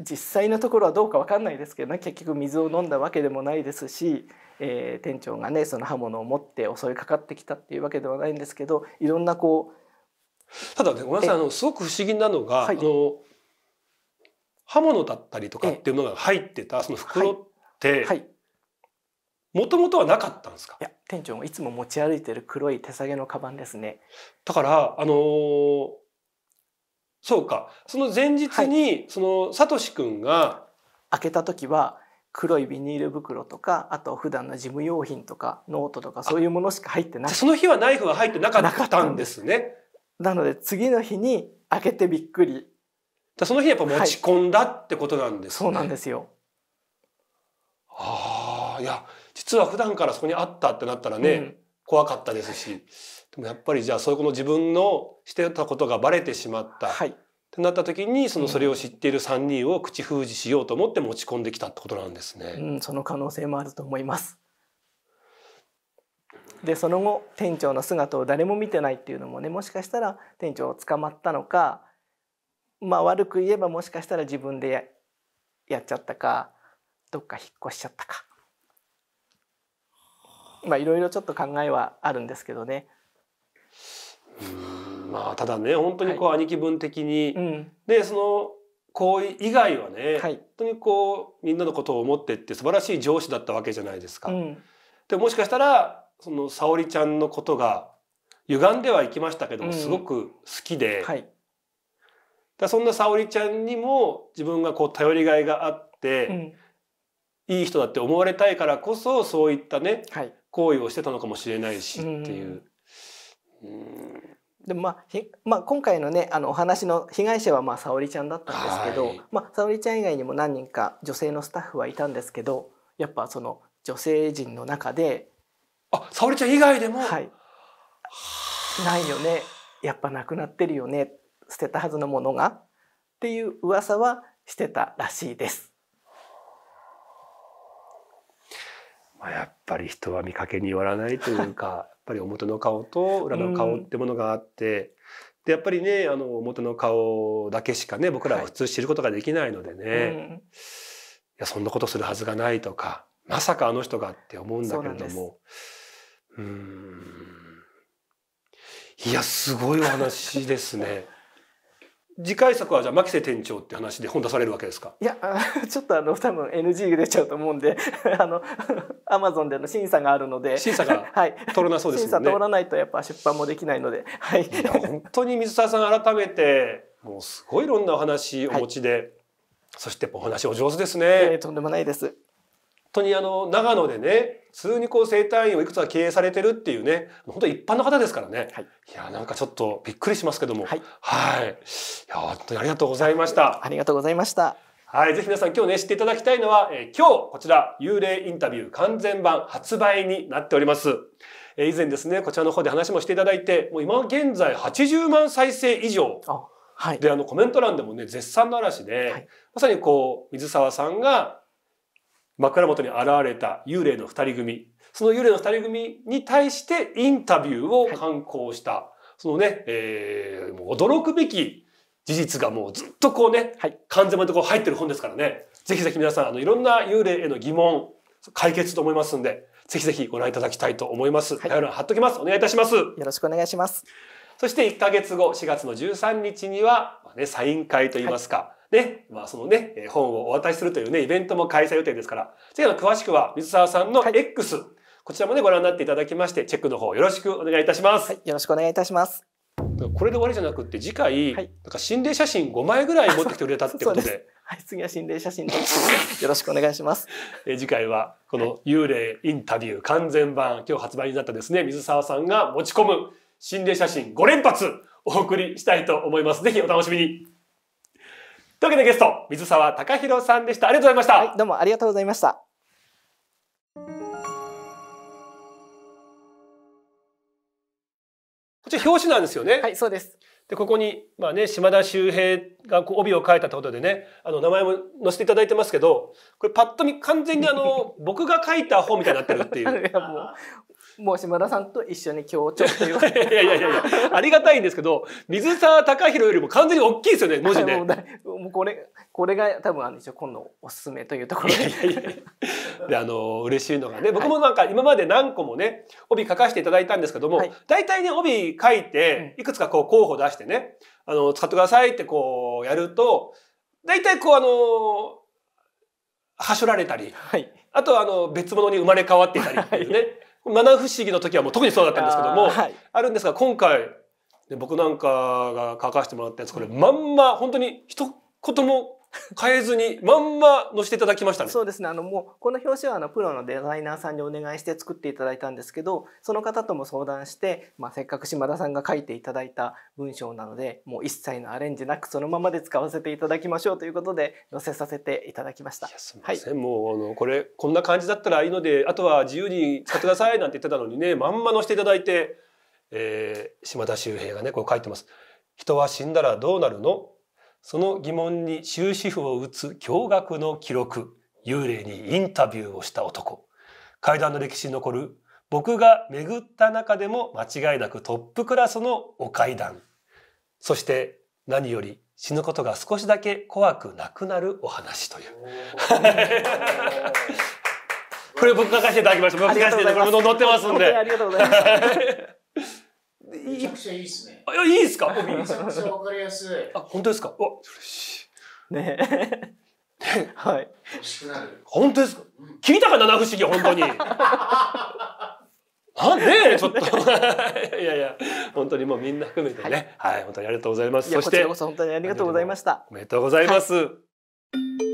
実際のところはどうか分かんないですけどね結局水を飲んだわけでもないですし、えー、店長がねその刃物を持って襲いかかってきたっていうわけではないんですけどいろんなこうただねごめんなさいあのすごく不思議なのが、はい、あの刃物だったりとかっていうのが入ってたその袋って、はいはいもともとはなかったんですかいや店長もいつも持ち歩いてる黒い手提げのカバンですねだからあのー、そうかその前日に、はい、そのさとしくんが開けた時は黒いビニール袋とかあと普段の事務用品とかノートとかそういうものしか入ってないその日はナイフは入ってなかったんですねなので次の日に開けてびっくりその日やっぱ持ち込んだってことなんですね、はい、そうなんですよああいや実は普段からそこにあったってなったらね、うん、怖かったですしでもやっぱりじゃあそういうこの自分のしてたことがバレてしまった、はい、ってなった時にそのそれを知っている3人を口封じしようと思って持ち込んできたってことなんですね。うん、その可能性もあると思いますでその後店長の姿を誰も見てないっていうのもねもしかしたら店長を捕まったのかまあ悪く言えばもしかしたら自分でやっちゃったかどっか引っ越しちゃったかまあいろいろちょっと考えはあるんですけどね。まあただね本当にこう、はい、兄貴分的に、うん、でその行為以外はね、はい、本当にこうみんなのことを思ってって素晴らしい上司だったわけじゃないですか。うん、でもしかしたらその沙織ちゃんのことが歪んではいきましたけども、うん、すごく好きで、はい、だそんな沙織ちゃんにも自分がこう頼りがいがあって、いい人だって思われたいからこそそういったね、はい、行為をしてたのかもしれないしっていう。うでもまあひ、まあ、今回のねあのお話の被害者はまあ沙織ちゃんだったんですけど、はい、まあ、沙織ちゃん以外にも何人か女性のスタッフはいたんですけどやっぱその女性陣の中であ沙織ちゃん以外でも、はい、ないよねやっぱなくなってるよね捨てたはずのものがっていう噂はしてたらしいです。まあ、やっぱり人は見かけによらないというか やっぱり表の顔と裏の顔ってものがあって、でやっぱりねあの表の顔だけしかね僕らは普通知ることができないのでね、はいいやそんなことするはずがないとかまさかあの人がって思うんだけれどもうんいやすごいお話ですね。次回作はじゃあ牧瀬店長って話で本出されるわけですかいやちょっとあの多分 NG が出ちゃうと思うんで あの アマゾンでの審査があるので審査が はい、通らなそうですね審査通らないとやっぱ出版もできないので、はい、い本当に水沢さん改めてもうすごいいろんなお話お持ちで、はい、そしてお話お上手ですね、えー、とんでもないです当にあの、長野でね、普通にこう生態院をいくつか経営されてるっていうね、本当一般の方ですからね。はい、いや、なんかちょっとびっくりしますけども。はい。はい。いや、本当にありがとうございました。ありがとうございました。はい。ぜひ皆さん今日ね、知っていただきたいのは、えー、今日、こちら、幽霊インタビュー完全版発売になっております。えー、以前ですね、こちらの方で話もしていただいて、もう今現在80万再生以上。はい、であのコメント欄でもね絶賛の嵐で、はい、まさにこう水沢さんが枕元に現れた幽霊の二人組、その幽霊の二人組に対してインタビューを刊行した、はい、そのね、えー、もう驚くべき事実がもうずっとこうね、はい、完全までこう入ってる本ですからね、ぜひぜひ皆さん、あの、いろんな幽霊への疑問、解決と思いますんで、ぜひぜひご覧いただきたいと思います。概要欄貼っときます。お願いいたします。よろしくお願いします。そして1ヶ月後、4月の13日には、ね、サイン会といいますか、はいね、まあそのね、本をお渡しするというね、イベントも開催予定ですから、ぜひ詳しくは水沢さんの X、はい、こちらもね、ご覧になっていただきまして、チェックの方よろしくお願いいたします。はい、よろしくお願いいたします。これで終わりじゃなくて、次回、はい、なんか心霊写真5枚ぐらい持ってきてくれたってことで。ではい、次は心霊写真です。よろしくお願いします。え次回は、この幽霊インタビュー完全版、今日発売になったですね、水沢さんが持ち込む心霊写真5連発お送りしたいと思います。ぜひお楽しみに。というわけでゲスト、水沢隆弘さんでした。ありがとうございました。はい、どうもありがとうございました。こちら表紙なんですよね。はい、そうです。で、ここに、まあね、島田秀平がこう帯を書いたということでね、あの、名前も載せていただいてますけど、これパッと見完全にあの、僕が書いた本みたいになってるっていう。いや、もう、もう島田さんと一緒に強調という いやいやいやいやありがたいんですけど水沢貴弘よりも完全に大きいですよね 文字ねもうこれこれが多分あんの一応今度おすすめというところでいやいやいやであの嬉しいのがね僕もなんか今まで何個もね帯書かせていただいたんですけども、はい、大体ね帯書いていくつかこう候補出してね、あの使ってくださいってこうやると大体こうあのはしょられたり、はい、あとはあの別物に生まれ変わっていたりっていうね、はい七不思議の時はもう特にそうだったんですけどもあはい、あるんですが今回で僕なんかが書かせてもらったやつこれまんま本当に一言も変えずにまんま載せていただきましたね。そうですね。あのもうこの表紙はあのプロのデザイナーさんにお願いして作っていただいたんですけど、その方とも相談して、まあせっかく島田さんが書いていただいた文章なので、もう一切のアレンジなくそのままで使わせていただきましょうということで載せさせていただきました。いすみません。はい、もうあのこれこんな感じだったらいいので、あとは自由に使ってくださいなんて言ってたのにね、まんま載せていただいて、えー、島田秀平がねこう書いてます。人は死んだらどうなるの？その疑問に終止符を打つ驚愕の記録幽霊にインタビューをした男怪談の歴史に残る僕が巡った中でも間違いなくトップクラスのお怪談そして何より死ぬことが少しだけ怖くなくなるお話という。これ僕書かせていただきました。僕書かせていただきました。載ってますんで。ありがとうございます。めちゃくちゃいいっすね。あ、いいっすかめちゃくちゃわかりやすい。あ、本当ですかわ、嬉しい。ね はい。欲しくなる。本当ですか、うん、聞いたか七不思議、本当に。あねちょっといやいや本当にもうみんな含めてね、はい、はい、本当にありがとうございますそしてこちらこそ本当にありがとうございましたおめでとうございます、はい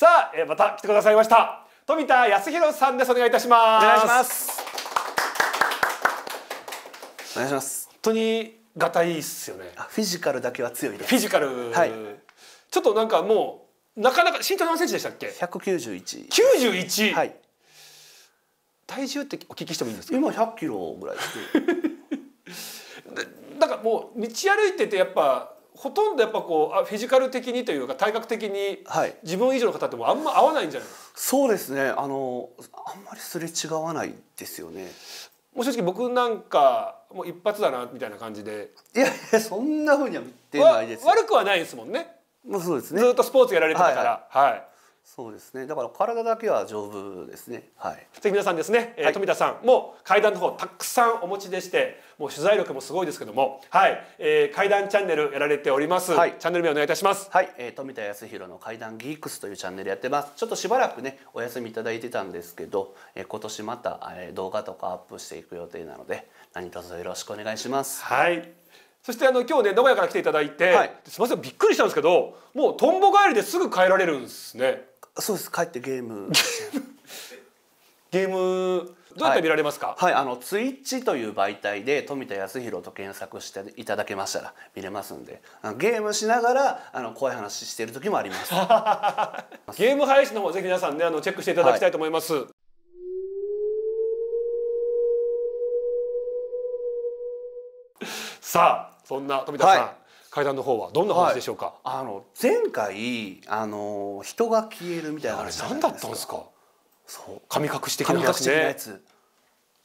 さあ、えー、また来てくださいました富田康弘さんですお願いいたしますお願いしますお願いします本当にがたいっすよねフィジカルだけは強いですフィジカル、はい、ちょっとなんかもうなかなか身長何センチでしたっけ百191 91はい体重ってお聞きしてもいいんですか今百キロぐらいですだ んかもう道歩いててやっぱほとんどやっぱこうフィジカル的にというか体格的に自分以上の方ってもあんま合わないんじゃないですか、はい、そうですねあのあんまりすれ違わないですよねもう正直僕なんかもう一発だなみたいな感じでいやいやそんなふうには見てないです悪くはないですもんねもうそうですねずっとスポーツやられてたからはい、はいそうですね。だから体だけは丈夫ですね。はい。ぜひ皆さんですね、えー、富田さんも階段の方たくさんお持ちでして、もう取材力もすごいですけども、はい、えー、階段チャンネルやられております。はい、チャンネル名お願いいたします。はい、えー、富田康弘の階段ギークスというチャンネルやってます。ちょっとしばらくねお休みいただいてたんですけど、えー、今年また、えー、動画とかアップしていく予定なので、何卒よろしくお願いします。はい。そしてあの今日ね名古屋から来ていただいて、はい、すみませんびっくりしたんですけどもうとんぼ返りですぐ帰られるんですね。そうです帰ってゲームゲームどうやって見られますか、はい、はい、あのツイッチという媒体で富田康弘と検索していただけましたら見れますんでゲームしながらあの怖い話してる時もあります ゲーム配信の方ぜひ皆さんねあのチェックしていただきたいと思います、はい、さあそんな富田さん、はい階段の方はどんな話でしょうか、はい、あの前回あの人が消えるみたいなあれ何だったんですかそう神隠し的なやつ,、ね、やつ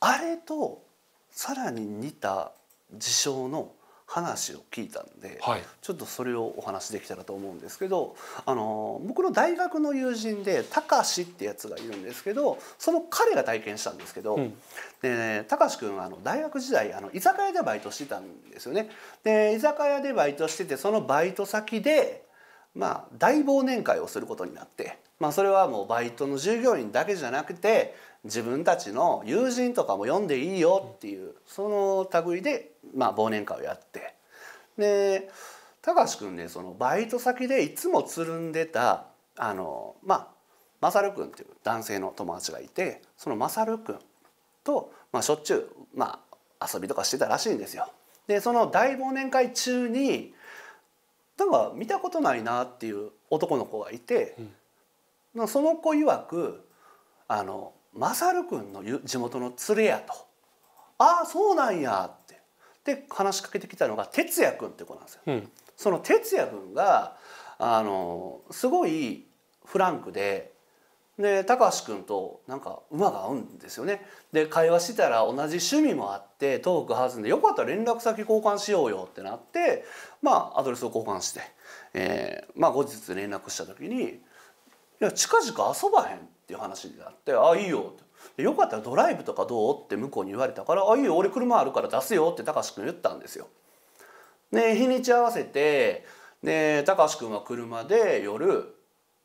あれとさらに似た事象の話を聞いたんで、はい、ちょっとそれをお話できたらと思うんですけどあの僕の大学の友人でたかしってやつがいるんですけどその彼が体験したんですけど、うん、で貴司君はあの大学時代あの居酒屋でバイトしてたんですよね。で居酒屋でバイトしててそのバイト先で、まあ、大忘年会をすることになって、まあ、それはもうバイトの従業員だけじゃなくて自分たちの友人とかも呼んでいいよっていうその類で、まあ、忘年会をやって。でかし君ねそのバイト先でいつもつるんでたあのまあ勝君っていう男性の友達がいてその勝君と、まあ、しょっちゅう、まあ、遊びとかしてたらしいんですよ。でその大忘年会中になんか見たことないなっていう男の子がいて、うん、その子曰く「あの勝君の地元の連れや」と「ああそうなんや」ってで話しかけてきたのが哲也君って子なんですよ。うん、その哲也君があのすごいフランクでで高橋君となんか馬が合うんですよねで会話してたら同じ趣味もあってトーク弾んでよかったら連絡先交換しようよってなってまあアドレスを交換して、えー、まあ後日連絡した時に「いや近々遊ばへん」っていう話になって「ああいいよ」って「よかったらドライブとかどう?」って向こうに言われたから「あいいよ俺車あるから出すよ」って高橋君言ったんですよ。で日にち合わせてで高橋君は車で夜、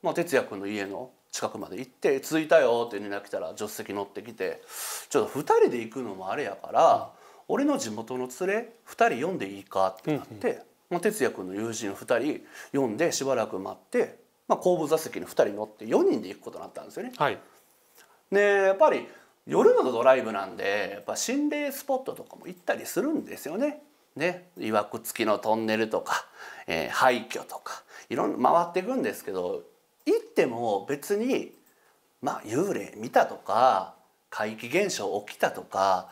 まあ、哲也君の家の近くまで行って「着いたよ」って連絡来たら助手席乗ってきて「ちょっと2人で行くのもあれやから、俺の地元の連れ2人呼んでいいか?」ってなって、まあ、哲也君の友人2人呼んでしばらく待って、まあ、後部座席に2人乗って4人で行くことになったんですよね。はい、でやっぱり夜のドライブなんでやっぱ心霊スポットとかも行ったりするんですよね。ね、いわくつきのトンネルとか、えー、廃墟とかいろんな回っていくんですけど行っても別にまあ幽霊見たとか怪奇現象起きたとか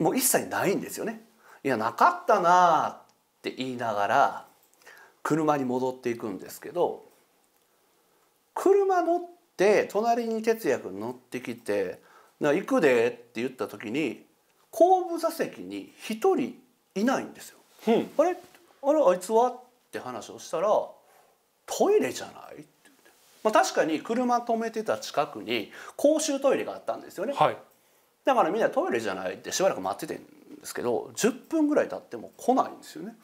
もう一切ないんですよね。いやなかったなって言いながら車に戻っていくんですけど車乗って隣に哲也君乗ってきて「な行くで」って言った時に後部座席に一人いないんですよ。うん、あれあれあいつはって話をしたら「トイレじゃない?」まあ、確かに車止めてた近くに公衆トイレがあったんですよね、はい、だからみんなトイレじゃないってしばらく待っててんですけど10分ぐらい経っても来ないんですよね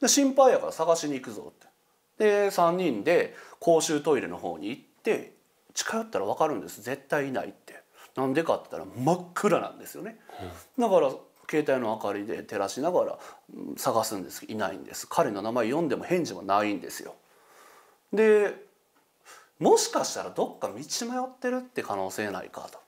で心配やから探しに行くぞってで3人で公衆トイレの方に行って近寄ったら分かるんです絶対いないってなんでかって言ったら真っ暗なんですよね、うん、だから携帯の明かりで照らしながら探すんですいないんです彼の名前読んでも返事もないんですよでもしかしたらどっか道迷ってるって可能性ないかと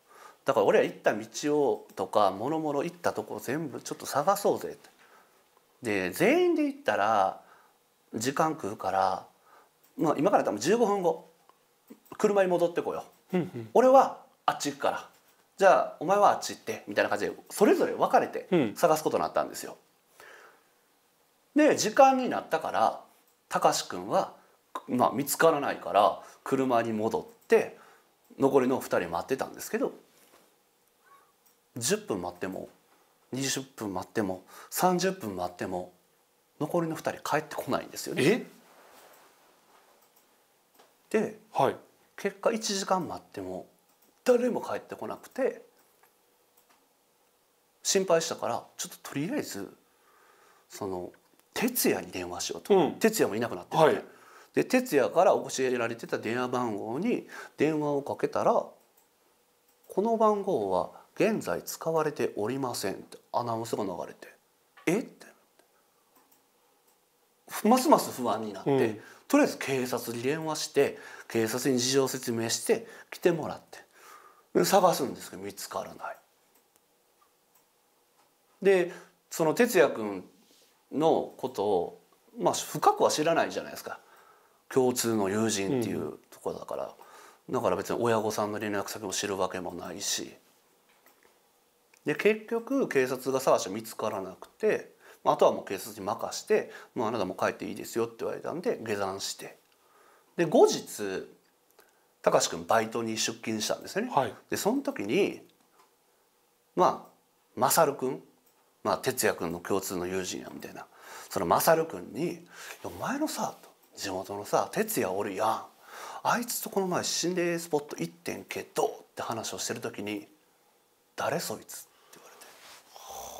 だから俺は行った道をとかもろもろ行ったとこ全部ちょっと探そうぜってで全員で行ったら時間食うから、まあ、今から多分15分後車に戻ってこよう、俺はあっち行くからじゃあお前はあっち行ってみたいな感じでそれぞれ分かれて探すことになったんですよ。で時間になったからたかしくは、まあ、見つからないから車に戻って残りの2人待ってたんですけど10分待っても20分待っても30分待っても残りの2人帰ってこないんですよね。で、はい、結果1時間待っても誰も帰ってこなくて心配したからちょっととりあえずその徹夜に電話しようと、うん、徹夜もいなくなってて、はい、で徹夜から教えられてた電話番号に電話をかけたら「この番号は現在使われておりません」ってアナウンスが流れて「えっ?」てますます不安になって、うん、とりあえず警察に電話して警察に事情説明して来てもらって探すんですけど見つからない。でその哲也君のことを、まあ、深くは知らないじゃないですか共通の友人っていうところだから、うん、だから別に親御さんの連絡先も知るわけもないしで結局警察が探して見つからなくてまああとはもう警察に任して「もうあなたも帰っていいですよ」って言われたんで下山してで後日貴司君バイトに出勤したんですよね。はい、でその時にまあ勝君、まあ、哲也君の共通の友人やみたいなその勝君に「お前のさ地元のさ哲也おるやんあいつとこの前心霊スポット行ってんけどって話をしてる時に「誰そいつ」って言われて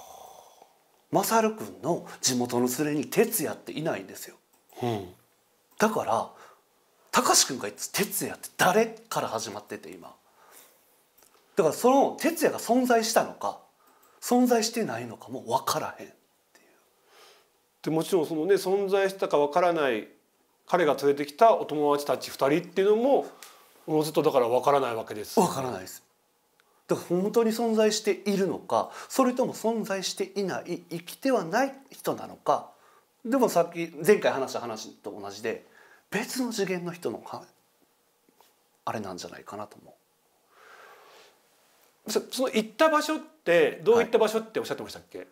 「まさるくんの地元の連れに哲也っていないんですよ」うん、だからたかしくが言って「哲也って誰?」から始まってて今だからその哲也が存在したのか存在してないのかも分からへんっていう。でもちろんそのね存在したか分からない彼が連れてきたお友達たち2人っていうのももうずっとだから分からないわけです。分からないです。だから本当に存在しているのかそれとも存在していない生きてはない人なのかでもさっき前回話した話と同じで別の次元の人のあれなんじゃないかなと思う。その行った場所ってどういった場所っておっしゃってましたっけ、はい、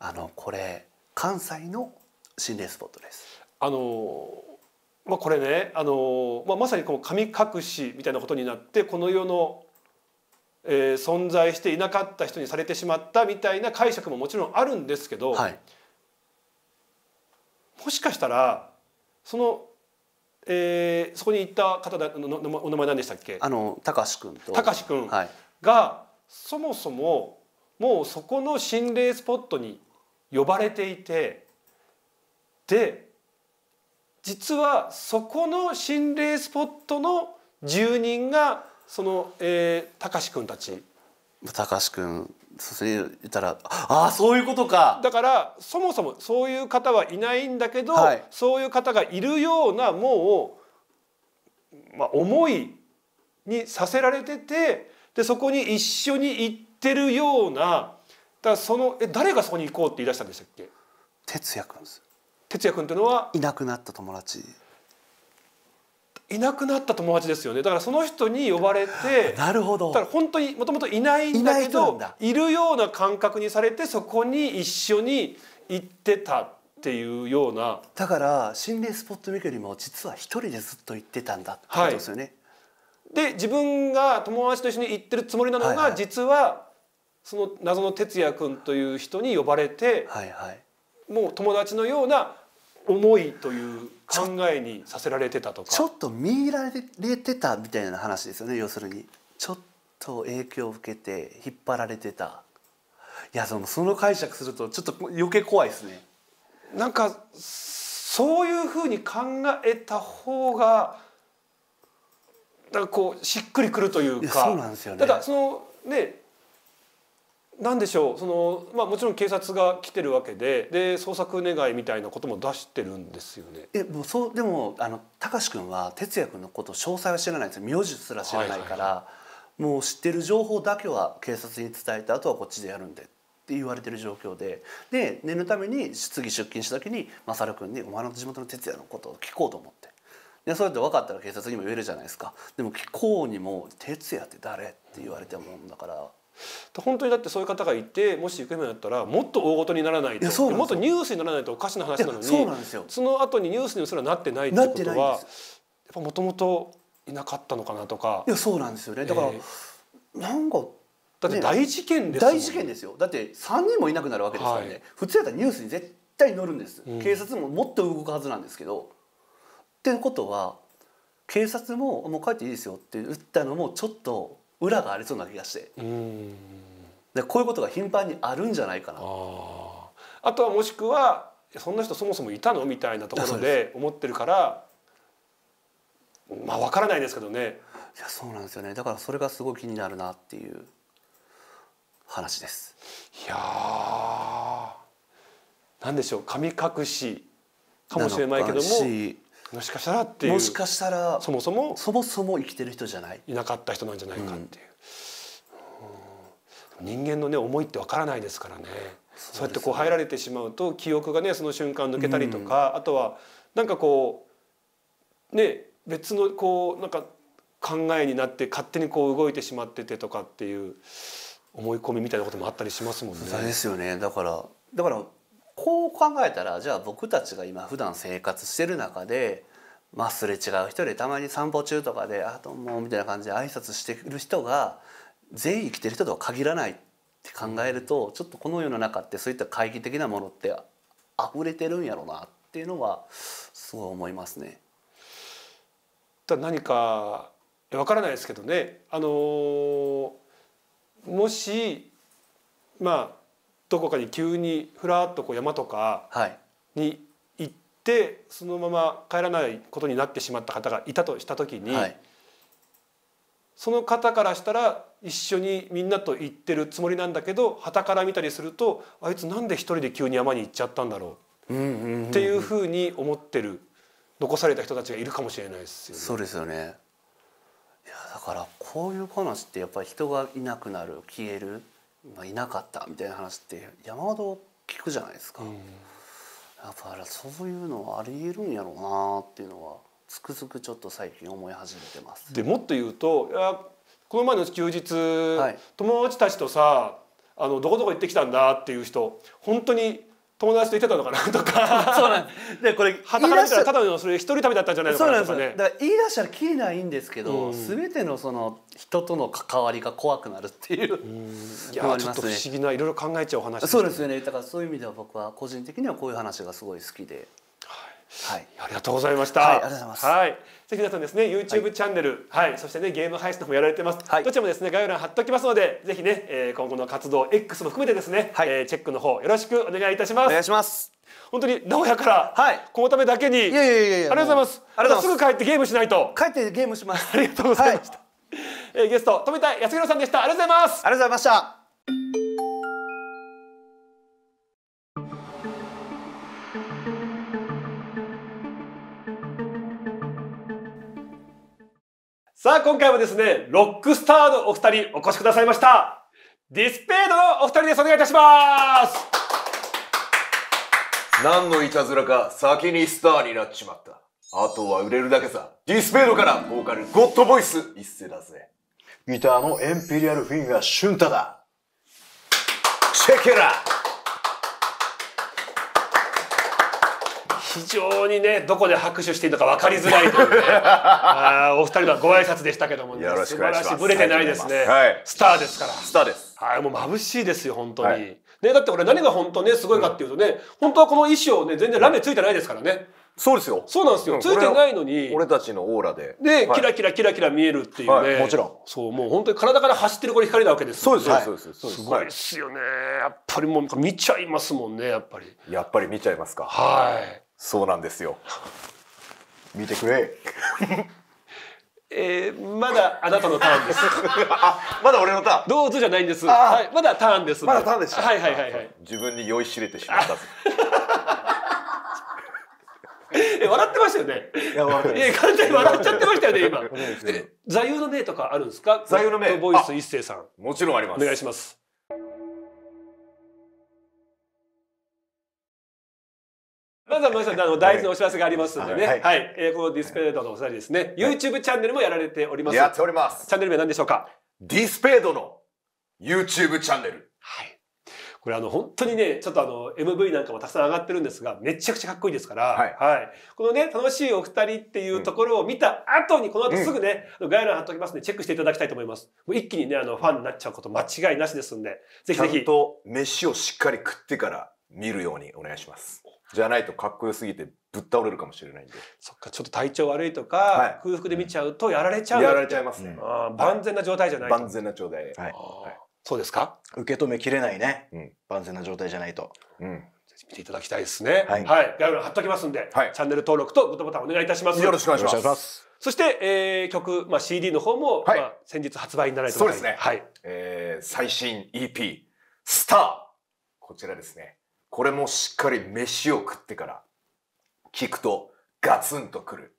あのこれ関西の心霊スポットですあのまあ、これね、あのまあ、まさにこの神隠しみたいなことになってこの世の、えー、存在していなかった人にされてしまったみたいな解釈ももちろんあるんですけど、はい、もしかしたらそのえー、そこに行った方だのお名前何でしたっけあの高志君と高志君が、はい、そもそももうそこの心霊スポットに呼ばれていてで実はそこの心霊スポットの住人がその、えー、高くんたち。高志くんそれ言ったらああそういうことかだからそもそもそういう方はいないんだけど、はい、そういう方がいるようなもう、まあ、思いにさせられててでそこに一緒に行ってるようなだそのえ誰がそこに行こうって言い出したんでしたっけ哲也くんです哲也君というのはいなくなった友達いなくなった友達ですよねだからその人に呼ばれて なるほどだから本当にもともといないんだけどいるような感覚にされてそこに一緒に行ってたっていうようなだから心霊スポット巡りも実は一人でずっと行ってたんだってことですよね、はい、で自分が友達と一緒に行ってるつもりなのが、はいはい、実はその謎の哲也君という人に呼ばれて、はいはい、もう友達のような思いという考えにさせられてたとかちょっと見られてたみたいな話ですよね要するにちょっと影響を受けて引っ張られてたいやそのその解釈するとちょっと余計怖いですねなんかそういうふうに考えた方がなんかこうしっくりくるというかそうなんですよねただそのね何でしょうその、まあ、もちろん警察が来てるわけでで捜索願いみたいなことも出してるんですよねえもうそうでもあの貴司君は哲也君のこと詳細は知らないんですよ名字すら知らないから、はいはい、もう知ってる情報だけは警察に伝えてあとはこっちでやるんでって言われてる状況でで念のために次出勤した時に勝君に「お前の地元の哲也のことを聞こうと思って」でそうやって分かったら警察にも言えるじゃないですかでも聞こうにも「哲也って誰?」って言われてもんだから。本当にだってそういう方がいてもし行方不明だったらもっと大ごとにならないともっとニュースにならないとおかしな話なのにその後にニュースにすらなってないってことはやっぱもともといなかったのかなとかいやそうなんですよねだから、えー、なんかだって大事件です、ね、大事件ですよだって3人もいなくなるわけですからね、はい、普通やったらニュースに絶対載るんです、うん、警察ももっと動くはずなんですけどってことは警察も「もう帰っていいですよ」って言ったのもちょっと裏がありそうな気がしてでこういうことが頻繁にあるんじゃないかなあとはもしくはそんな人そもそもいたのみたいなところで 思ってるからまあ分からないですけどねいやそうなんですよねだからそれがすごい気になるなっていう話ですいや何でしょう神隠しかもしれないけどももしかしたらっていうもしかしたらそもそもそもそも生きてる人じゃないいなかった人なんじゃないかっていう、うん、人間のね思いってわからないですからね、ね、そうやってこう入られてしまうと記憶がねその瞬間抜けたりとか、うん、あとはなんかこうね別のこうなんか考えになって勝手にこう動いてしまっててとかっていう思い込みみたいなこともあったりしますもんね。そうですよねだからだからこう考えたらじゃあ僕たちが今普段生活してる中で、まあ、すれ違う人でたまに散歩中とかで「あどうも」みたいな感じで挨拶してる人が全員生きてる人とは限らないって考えると、ちょっとこの世の中ってそういった懐疑的なものって溢れてるんやろうなっていうのはすごい思いますね。何かわからないですけどねあのもしまあどこかに急にふらっとこう山とかに行って、そのまま帰らないことになってしまった方がいたとした時に、その方からしたら一緒にみんなと行ってるつもりなんだけどはたから見たりするとあいつなんで一人で急に山に行っちゃったんだろうっていうふうに思ってる残された人たちがいるかもしれないですよね。そうですよねいやだからこういう話ってやっぱり人がいなくなる消えるまあ、いなかったみたいな話って山ほど聞くじゃないですか、うん、やっぱそういうのはありえるんやろうなっていうのはつくづくちょっと最近思い始めてます。でもっと言うといやこの前の休日、はい、友達たちとさあのどこどこ行ってきたんだっていう人本当に友達と行ってたのかなとかそうなんでこれ言い出したらただのそれ一人旅だったんじゃないのかなとかねだから言い出したらきりないんですけど、うん、全てのその人との関わりが怖くなるっていう いや、ね、ちょっと不思議ないろいろ考えちゃう話、ね、そうですよねだからそういう意味では僕は個人的にはこういう話がすごい好きで。はい、ありがとうございました。はい、ありがとうございます。はい、ぜひさんですね、YouTube チャンネル、はい、はい、そしてね、ゲーム配信もやられてます。はい、どちらもですね、概要欄貼っておきますので、ぜひね、えー、今後の活動 X も含めてですね、はい、えー、チェックの方よろしくお願いいたします。お願いします。本当に名古屋から、はい、このためだけに、いやいやいやいや、ありがとうございます。ありがとうございますすぐ帰ってゲームしないと。帰ってゲームします。ありがとうございました。えー、ゲスト富田康弘さんでしたありがとうございますありがとうございましたさあ今回もですねロックスターのお二人お越しくださいましたディスペードのお二人ですお願いいたします何のいたずらか先にスターになっちまったあとは売れるだけさディスペードからボーカルゴッドボイス一世だぜギターのエンペリアルフィンガー、シュンタだ。シェケラ非常にねどこで拍手していいのか分かりづらいというね あお二人のご挨拶でしたけども、ね、よろしくお願いしますぶれてないですね、はい、スターですからスターですはいもう眩しいですよ本当に、はい、ねだって俺何が本当ねすごいかっていうとね、うん、本当はこの衣装ね全然ラメついてないですからね、うんそうですよ。そうなんですよ。ついてないのに。俺たちのオーラで。で、キラキラキラキラ見えるっていうね。もちろん。そう、もう本当に体から走ってるこれ光なわけです。そうです、そうです。そうですごいですよね。やっぱりもう見ちゃいますもんね、やっぱり。やっぱり見ちゃいますか。はい。そうなんですよ。見てくれ。えー、まだあなたのターンです。あ、まだ俺のターン。どうぞじゃないんです。はい、まだターンです。まだターンでした。はいはいはいはい。自分に酔いしれてしまった。え笑ってましたよね。いや笑って完全に笑っちゃってましたよね今。座右の銘とかあるんですか。座右の銘。ボイス一斉さん。もちろんあります。お願いします。まずは皆さん、あの、大事なお知らせがありますのでね。はい。はい、えー、このディスペイドのお二人ですね、はい、YouTube チャンネルもやられております。やっております。チャンネル名何でしょうかディスペイドの YouTube チャンネル。はい。これあの本当にね、ちょっとあの MV なんかもたくさん上がってるんですが、めちゃくちゃかっこいいですから、はい。はい、このね、楽しいお二人っていうところを見た後に、この後すぐね、うん、概要欄貼っておきますので、チェックしていただきたいと思います。もう一気にね、あの、ファンになっちゃうこと間違いなしですんで、ぜひぜひ。ちゃんと飯をしっかり食ってから見るようにお願いします。じゃないとかっこよすぎてぶっ倒れるかもしれないんで。そっか、ちょっと体調悪いとか、はい、空腹で見ちゃうとやられちゃう、やられちゃいますね。万全な状態じゃない。万全な状態はい。はいそうですか受け止めきれないね、うん、万全な状態じゃないと。うん見ていただきたいですね。はい。はい、概要欄貼っときますんで、はい、チャンネル登録とグッドボタンお願いいたします。よろしくお願いします。そして、えー、曲、まあ、CD の方も、はい、まあ、先日発売になられてそうですね。はい。えー、最新 EP、スター。こちらですね。これもしっかり飯を食ってから聞くとガツンとくる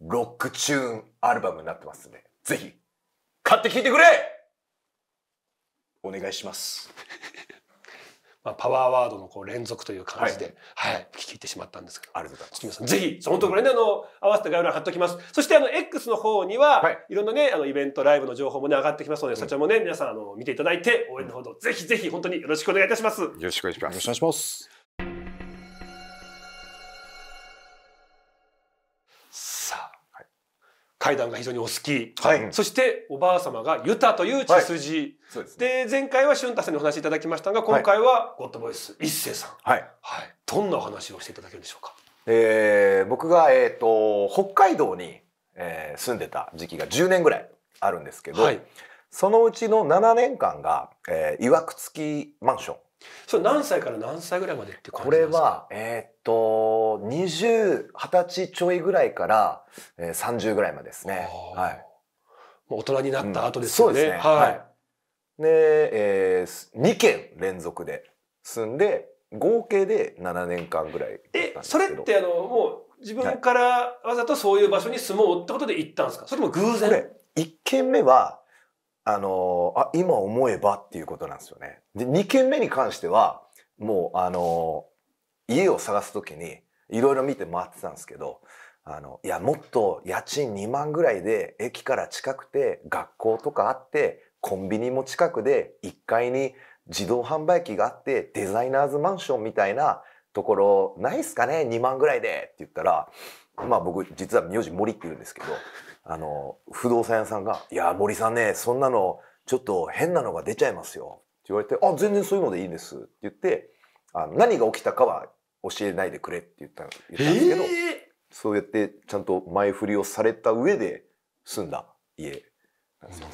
ロックチューンアルバムになってますんで、ぜひ買って聴いてくれお願いします。まあ、パワーワードのこう連続という感じで、はい、はい、聞いてしまったんですけど。ありがとうございます。ぜひ、そのところね、あの、合わせて概要欄貼っておきます。そして、あの、X の方には、はい、いろんなね、あの、イベント、ライブの情報もね、上がってきますので、うん、そちらもね、皆さん、あの、見ていただいて、応援のほど、うん、ぜひぜひ、本当によろしくお願いいたします。よろしくお願いします。よろしくお願いします。階段が非常にお好き。はい。そして、おばあ様がユタという血筋。はい、で、ね、前回は俊太さんにお話しいただきましたが、今回はゴッドボイス、一世さん。はい。はい。どんなお話をしていただけるでしょうかえー、僕が、えっ、ー、と、北海道に、えー、住んでた時期が10年ぐらいあるんですけど、はい、そのうちの7年間が、えー、いわくつきマンション。それ何歳から何歳ぐらいまでってこれは、えー、っと、二十、二十歳ちょいぐらいから、えー、3ぐらいまでですね。はい。もう大人になった後ですよね。うん、そうですね。はい。で、えー、二件連続で住んで、合計で七年間ぐらいえ、それってあの、もう自分からわざとそういう場所に住もうってことで行ったんですかそれとも偶然一件目は、あのあ今思えばっていうことなんですよね。で2軒目に関してはもうあの家を探す時にいろいろ見て回ってたんですけどあのいやもっと家賃2万ぐらいで駅から近くて学校とかあってコンビニも近くで1階に自動販売機があってデザイナーズマンションみたいなところないっすかね2万ぐらいでって言ったらまあ僕実は名字森って言うんですけどあの不動産屋さんが「いや森さんねそんなのちょっと変なのが出ちゃいますよ」って言われて「あ全然そういうのでいいんです」って言ってあの何が起きたかは教えないでくれって言った言ったんですけど、えー、そうやってちゃんと前振りをされた上で住んだ家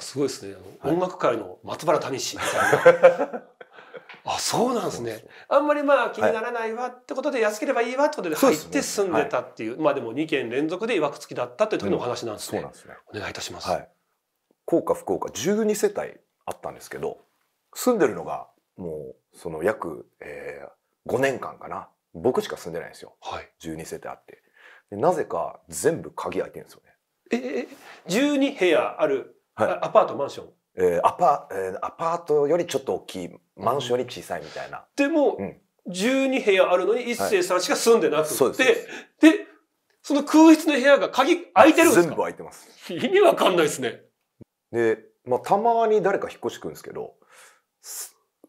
すごいですね、はい、音楽界の松原谷氏みたいな あそうなんですねあんまりまあ気にならないわってことで、安ければいいわってことで入って住んでたっていう、まあでも2件連続でいわくつきだったという時のお話なんですね,、お願いいたします、はい、福岡福岡12世帯あったんですけど住んでるのがもうその約、えー、5年間かな僕しか住んでないんですよ、はい、12世帯あってなぜか全部鍵開いてるんですよねええ12部屋ある、はい、アパートマンションえー、アパえー、アパートよりちょっと大きいマンションより小さいみたいな。でも、うん、12部屋あるのに一生さんしか住んでなくて、はい、ででその空室の部屋が鍵開いてるんですか全部開いてます。意味わかんないですね。で、まあ、たまに誰か引っ越しくるんですけど、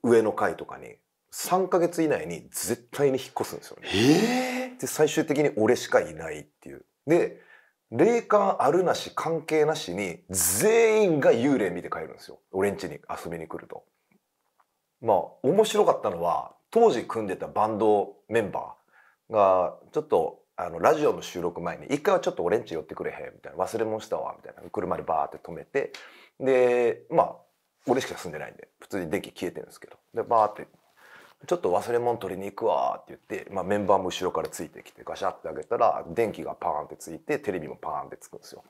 上の階とかに3か月以内に絶対に引っ越すんですよね。ー、で最終的に俺しかいないっていう。で霊感あるなし関係なしに全員が幽霊見て帰るんですよ俺ん家に遊びに来ると。まあ面白かったのは当時組んでたバンドメンバーがちょっとあのラジオの収録前に「一回はちょっと俺んち寄ってくれへん」みたいな「忘れ物したわ」みたいな車でバーって止めてでまあ俺しか住んでないんで普通に電気消えてるんですけどでバーって「ちょっと忘れ物取りに行くわ」って言って、まあ、メンバーも後ろからついてきてガシャってあげたら電気がパーンってついてテレビもパーンってつくんですよ。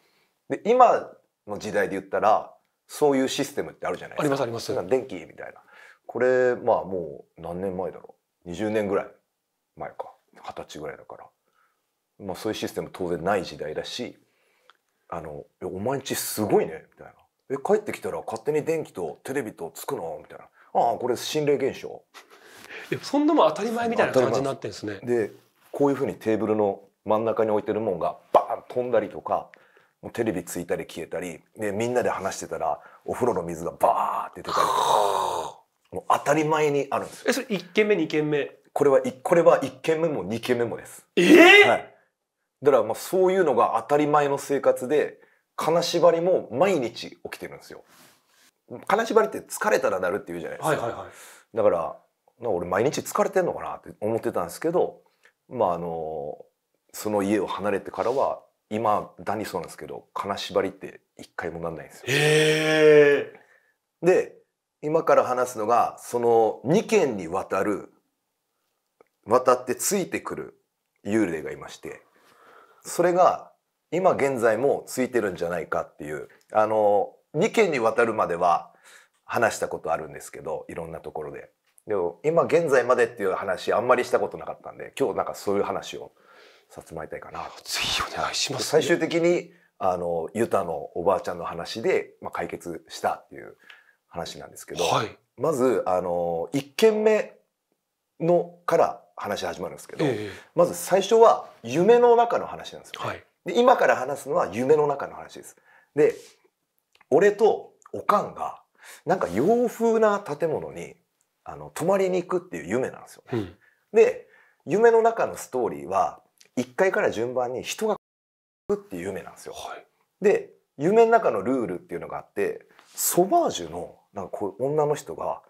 で今の時代で言ったらそういうシステムってあるじゃないですか。ありますあります。電気みたいな。これまあもう何年前だろう20年ぐらい前か二十歳ぐらいだから、まあ、そういうシステム当然ない時代だし「あのお前んちすごいね」みたいな「え帰ってきたら勝手に電気とテレビとつくの?」みたいな「ああこれ心霊現象」いやそんなもん当たり前みたいな感じになってんですね。でこういうふうにテーブルの真ん中に置いてるもんがバーン飛んだりとかもうテレビついたり消えたりでみんなで話してたらお風呂の水がバーって出たりとか。もう当たり前にあるんですよ。え、それ1軒目、2軒目これは、これは1軒目も2軒目もです。えー、はい。だからまあそういうのが当たり前の生活で、金縛りも毎日起きてるんですよ。金縛りって疲れたらなるって言うじゃないですか。はいはいはい、だから、な俺毎日疲れてんのかなって思ってたんですけど、まああの、その家を離れてからは、今だにそうなんですけど、金縛りって一回もなんないんですよ。へー。で、今から話すのがその2件にわたる渡ってついてくる幽霊がいましてそれが今現在もついてるんじゃないかっていうあの2件にわたるまでは話したことあるんですけどいろんなところで。でも今現在までっていう話あんまりしたことなかったんで今日なんかそういう話をさせてもらいたいかなぜひお願いします、最終的にあのユタのおばあちゃんの話で、まあ、解決したっていう話なんですけど、はい、まずあの1件目のから話始まるんですけど、えー、まず最初は夢の中の話なんですよ、はい、で今から話すのは夢の中の話です。で俺とおかんがなんか洋風な建物にあの泊まりに行くっていう夢なんですよね。うん、で夢の中のストーリーは1階から順番に人がっていう夢なんですよ。はい、で夢の中のルールっていうのがあってソバージュのなんかこう女の人が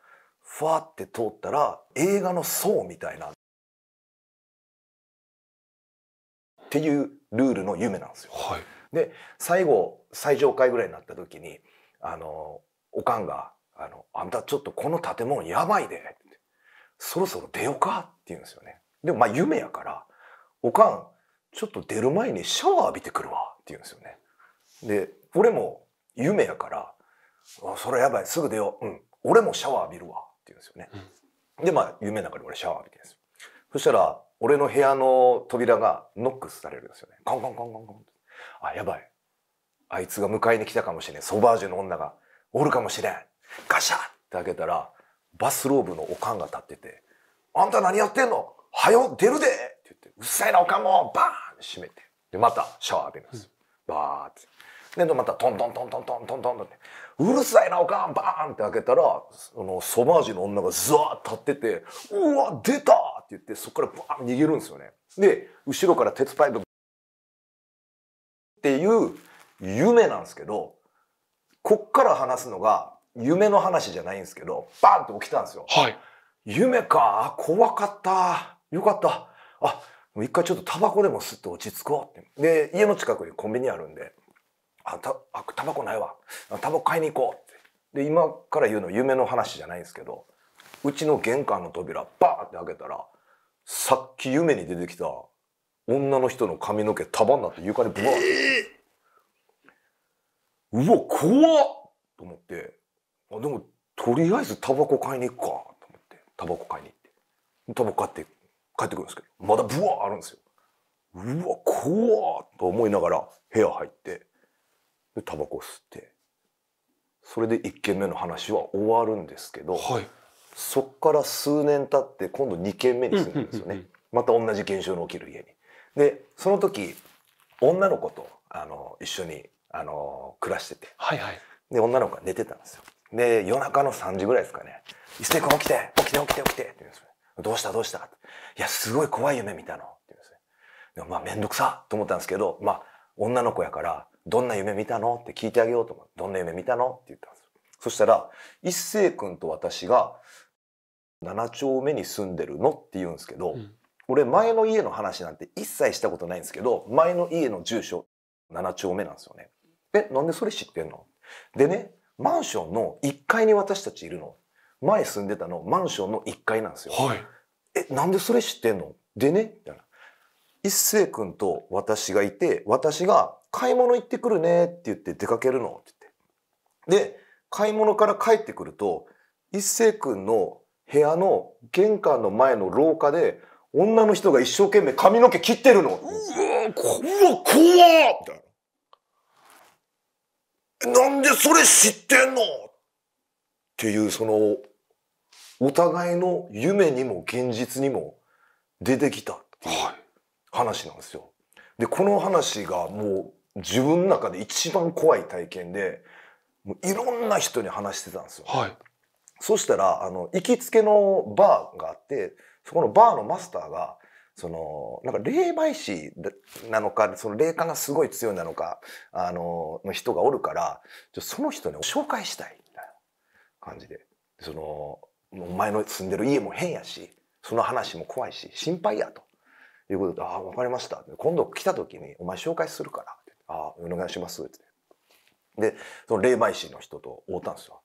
ふわって通ったら映画の層みたいなっていうルールの夢なんですよ。はい、で最後最上階ぐらいになった時にあのおかんが「あのあんたちょっとこの建物やばいで」って「そろそろ出ようか」って言うんですよね。でもまあ夢やから「おかんちょっと出る前にシャワー浴びてくるわ」って言うんですよね。で俺も夢やからあそれやばいすぐ出よう、うん、俺もシャワー浴びるわって言うんですよね、うん、でまあ夢の中で俺シャワー浴びてるんですよそしたら俺の部屋の扉がノックスされるんですよねコンコンコンコンコンあやばいあいつが迎えに来たかもしれんソバージュの女がおるかもしれんガシャって開けたらバスローブのおかんが立ってて「あんた何やってんのはよ出るで!」って言って「うっさいなおかんもバーン!」って閉めてでまたシャワー浴びるんですバーってでまたトントントントントントントンってうるさいなおかんバーンって開けたらそのソマージュの女がザーッ立ってて「うわ出た!」って言ってそこからバーン逃げるんですよね。で後ろから鉄パイプっていう夢なんですけどこっから話すのが夢の話じゃないんですけどバーンって起きたんですよ。はい、夢か怖かったよかったあもう一回ちょっとタバコでも吸って落ち着こうって。で家の近くにコンビニあるんで。あたあタバコないわタバコ買いに行こう」で今から言うの夢の話じゃないんですけどうちの玄関の扉バーって開けたらさっき夢に出てきた女の人の髪の毛束になって床にブワーって、えー、うわ怖と思ってあでもとりあえずタバコ買いに行くかと思ってタバコ買いに行ってタバコ買って帰ってくるんですけどまだブワーあるんですよ。うわ怖と思いながら部屋入ってでタバコ吸ってそれで1件目の話は終わるんですけど、はい、そっから数年経って今度2件目に住んでるんですよね、また同じ現象の起きる家に。でその時女の子とあの一緒にあの暮らしてて、はいはい、で女の子が寝てたんですよ。で夜中の3時ぐらいですかね「伊勢君起きて起きて起きて起きて」って言うんですよ、どうしたどうしたいや、すごい怖い夢見たの。って言うんですね。でもまあ、めんどくさと思ったんですけど、まあ、女の子やから、どんな夢見たのって聞いてあげようと思って、どんな夢見たのって言ったんですよ。そしたら、一星君と私が7丁目に住んでるのって言うんですけど、うん、俺前の家の話なんて一切したことないんですけど、前の家の住所7丁目なんですよね。え、なんでそれ知ってんのでね、マンションの1階に私たちいるの。前住んでたの、マンションの1階なんですよ。はい、え、なんでそれ知ってんのでね、一星君と私がいて、私が買い物行ってくるね」って言って「出かけるの?」って言ってで買い物から帰ってくると一星君の部屋の玄関の前の廊下で女の人が一生懸命髪の毛切ってるのうわこわ怖みたいな。なんでそれ知ってんのっていうそのお互いの夢にも現実にも出てきたっていう話なんですよ。でこの話がもう自分の中で一番怖い体験でもういろんな人に話してたんですよ。はい、そしたらあの行きつけのバーがあってそこのバーのマスターがそのなんか霊媒師なのかその霊感がすごい強いなのかあのの人がおるからその人に紹介したいみたいな感じでそのお前の住んでる家も変やしその話も怖いし心配やということで「ああ分かりました」今度来た時にお前紹介するから「ああお願いします」ってでその霊媒師の人と会うたんですよ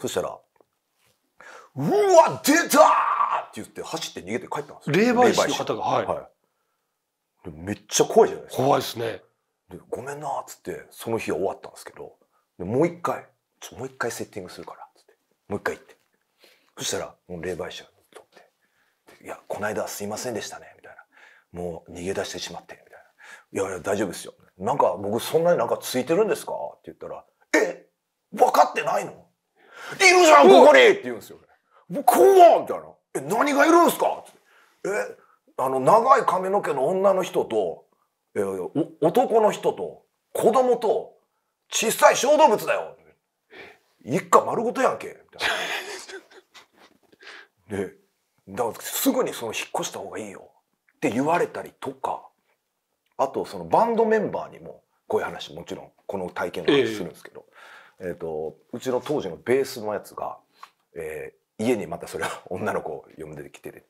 そしたら「うわ出た!」って言って走って逃げて帰ったんです霊媒師の方がはい、はい、めっちゃ怖いじゃないですか怖いですねでごめんなっつってその日は終わったんですけどもう一回ちょもう一回セッティングするからっつってもう一回行ってそしたらもう霊媒師が取って「いやこの間すいませんでしたね」みたいな「もう逃げ出してしまって」みたいな「いやいや大丈夫ですよ」なんか僕そんなになんかついてるんですかって言ったら、え分かってないのいるじゃん、ここにって言うんですよ。僕、こうみたいな。え、何がいるんですかえ、あの、長い髪の毛の女の人と、え男の人と、子供と、小さい小動物だよ。一家丸ごとやんけ。みたいな。で、だからすぐにその引っ越した方がいいよ。って言われたりとか、あとそのバンドメンバーにもこういう話もちろんこの体験の話するんですけど、えー、えーとうちの当時のベースのやつが、えー、家にまたそれは女の子を呼んできてて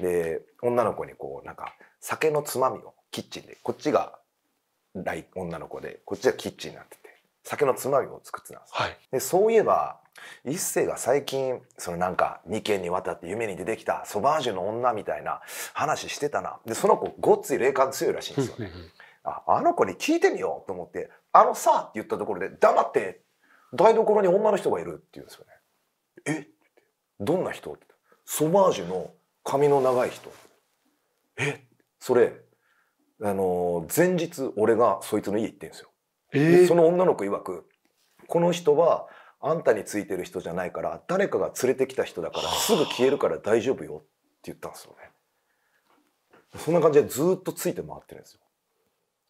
で女の子にこうなんか酒のつまみをキッチンでこっちが女の子でこっちがキッチンになってて酒のつまみを作ってたんです、はい、でそういえば一世が最近そのなんか2件にわたって夢に出てきたソバージュの女みたいな話してたなでその子ごっつい霊感強いらしいんですよねああの子に聞いてみようと思って「あのさ」って言ったところで「黙って台所に女の人がいる」って言うんですよね「えどんな人?」ってソバージュの髪の長い人えそれあのー、前日俺がそいつの家行ってんですよ、えー、その女の子曰くこの人はあんたについてる人じゃないから誰かが連れてきた人だからすぐ消えるから大丈夫よって言ったんですよね。そんな感じでずっとついて回ってるんですよ。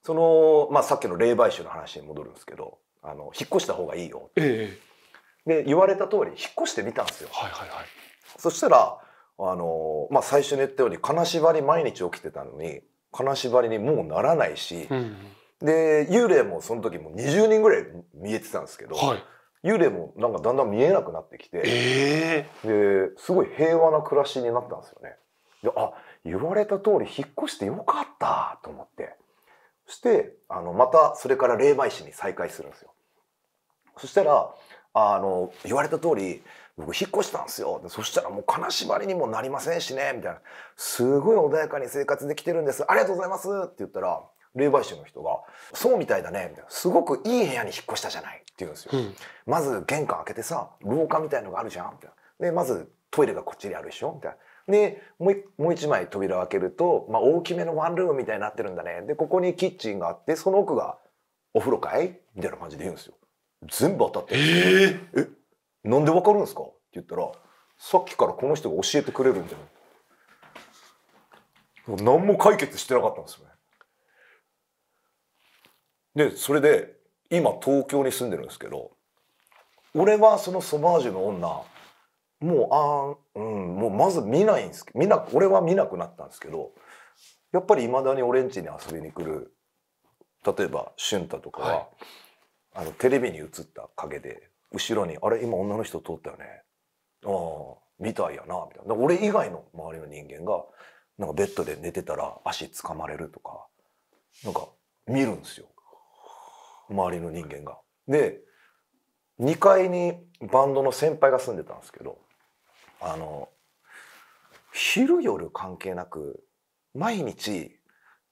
その、まあ、さっきの霊媒師の話に戻るんですけどあの引っ越した方がいいよって、ええ、で言われた通り引っ越してみたんですよ。はいはいはい、そしたらあの、まあ、最初に言ったように金縛り毎日起きてたのに金縛りにもうならないし、うん、で幽霊もその時もう20人ぐらい見えてたんですけど、はい、幽霊もなんかだんだん見えなくなってきて、えー、ですごい平和な暮らしになったんですよね。であ言われた通り引っ越してよかったと思ってそしてあのまたそれから霊媒師に再会するんですよ。そしたらあの言われた通り僕引っ越したんですよでそしたらもう金縛りにもなりませんしねみたいなすごい穏やかに生活できてるんですありがとうございますって言ったら霊媒師の人が「そうみたいだね」みたいな「すごくいい部屋に引っ越したじゃない」って言うんですよ。うん、まず玄関開けてさ廊下みたいのがあるじゃんみたいな。でまずトイレがこっちにあるでしょみたいな。でもう一枚扉を開けると、まあ、大きめのワンルームみたいになってるんだねでここにキッチンがあってその奥がお風呂かいみたいな感じで言うんですよ。全部当たって「えー、えなんでわかるんですか?」って言ったら「さっきからこの人が教えてくれるんだよ」何も解決してなかったんですよね。でそれで今東京に住んでるんですけど俺はそのソバージュの女もうああうんもうまず見ないんです見な俺は見なくなったんですけどやっぱりいまだに俺ん家に遊びに来る例えば俊太とかは、はい、あのテレビに映った影で後ろに「あれ今女の人通ったよね」ああみたいやなみたいな俺以外の周りの人間がなんかベッドで寝てたら足つかまれるとかなんか見るんですよ周りの人間が。で2階にバンドの先輩が住んでたんですけどあの昼夜関係なく毎日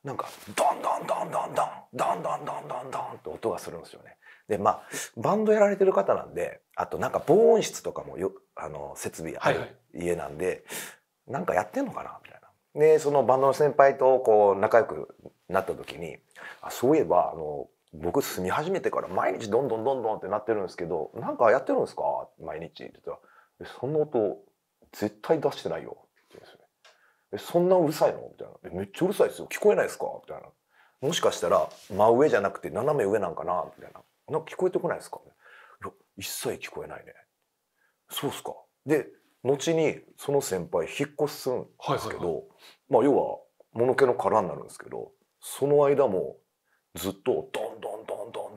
なんかドンドンドンドンドンドンドンドンドンドンって音がするんですよね。でまあバンドやられてる方なんであとなんか防音室とかもよあの設備ある家なんで、はいはい、なんかやってんのかなみたいな。でそのバンドの先輩とこう仲良くなった時にあそういえばあの僕住み始めてから毎日どんどんどんどんってなってるんですけどなんかやってるんですか毎日って言ったら「そんな音絶対出してないよ」って言うんですねえ「そんなうるさいの?」みたいなえ「めっちゃうるさいですよ聞こえないですか?」みたいな「もしかしたら真上じゃなくて斜め上なんかな?」みたいな「なんか聞こえてこないですか?」いや一切聞こえないね」そうっすかで後にその先輩引っ越すんですけど、まあ要はも気けの殻になるんですけどその間もずっとどんどんどんどんどん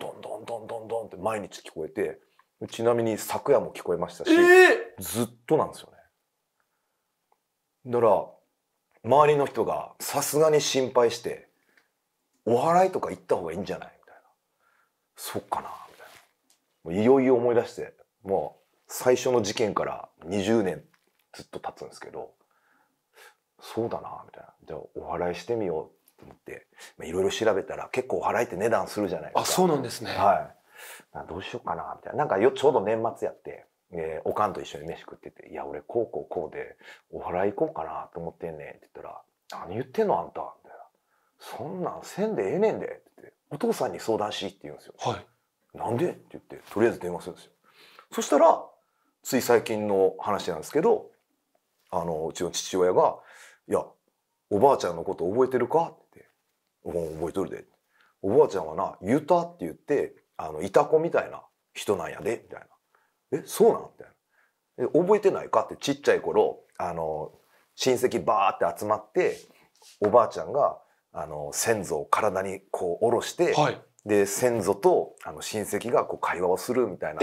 どんどんどんどんどんって毎日聞こえてちなみに昨夜も聞こえましたし、えー、ずっとなんですよねだから周りの人がさすがに心配してお祓いとか行った方がいいんじゃないみたいなそっかなみたいないよいよ思い出してもう最初の事件から20年ずっと経つんですけどそうだなみたいなじゃあお祓いしてみようと思っていろいろ調べたら結構お払いって値段するじゃないですかあそうなんですねはいどうしようかなみたいななんかよちょうど年末やってえー、おかんと一緒に飯食ってて「いや俺こうこうこうでお払い行こうかなと思ってんねん」って言ったら「何言ってんのあんた」みたいな「そんなんせんでええねんで」って言って「お父さんに相談し」って言うんですよ。はい、なんでって言ってとりあえず電話するんですよ。そしたらつい最近の話なんですけどあのうちの父親が「いやおばあちゃんのこと覚えてるか?」お覚えとるで。おばあちゃんはな、言うたって言って、あの、いた子みたいな人なんやで、みたいな。え、そうなんみたいな。え、覚えてないかってちっちゃい頃、あの、親戚バーって集まって、おばあちゃんが、あの、先祖を体にこう下ろして、はい、で、先祖とあの親戚がこう会話をするみたいな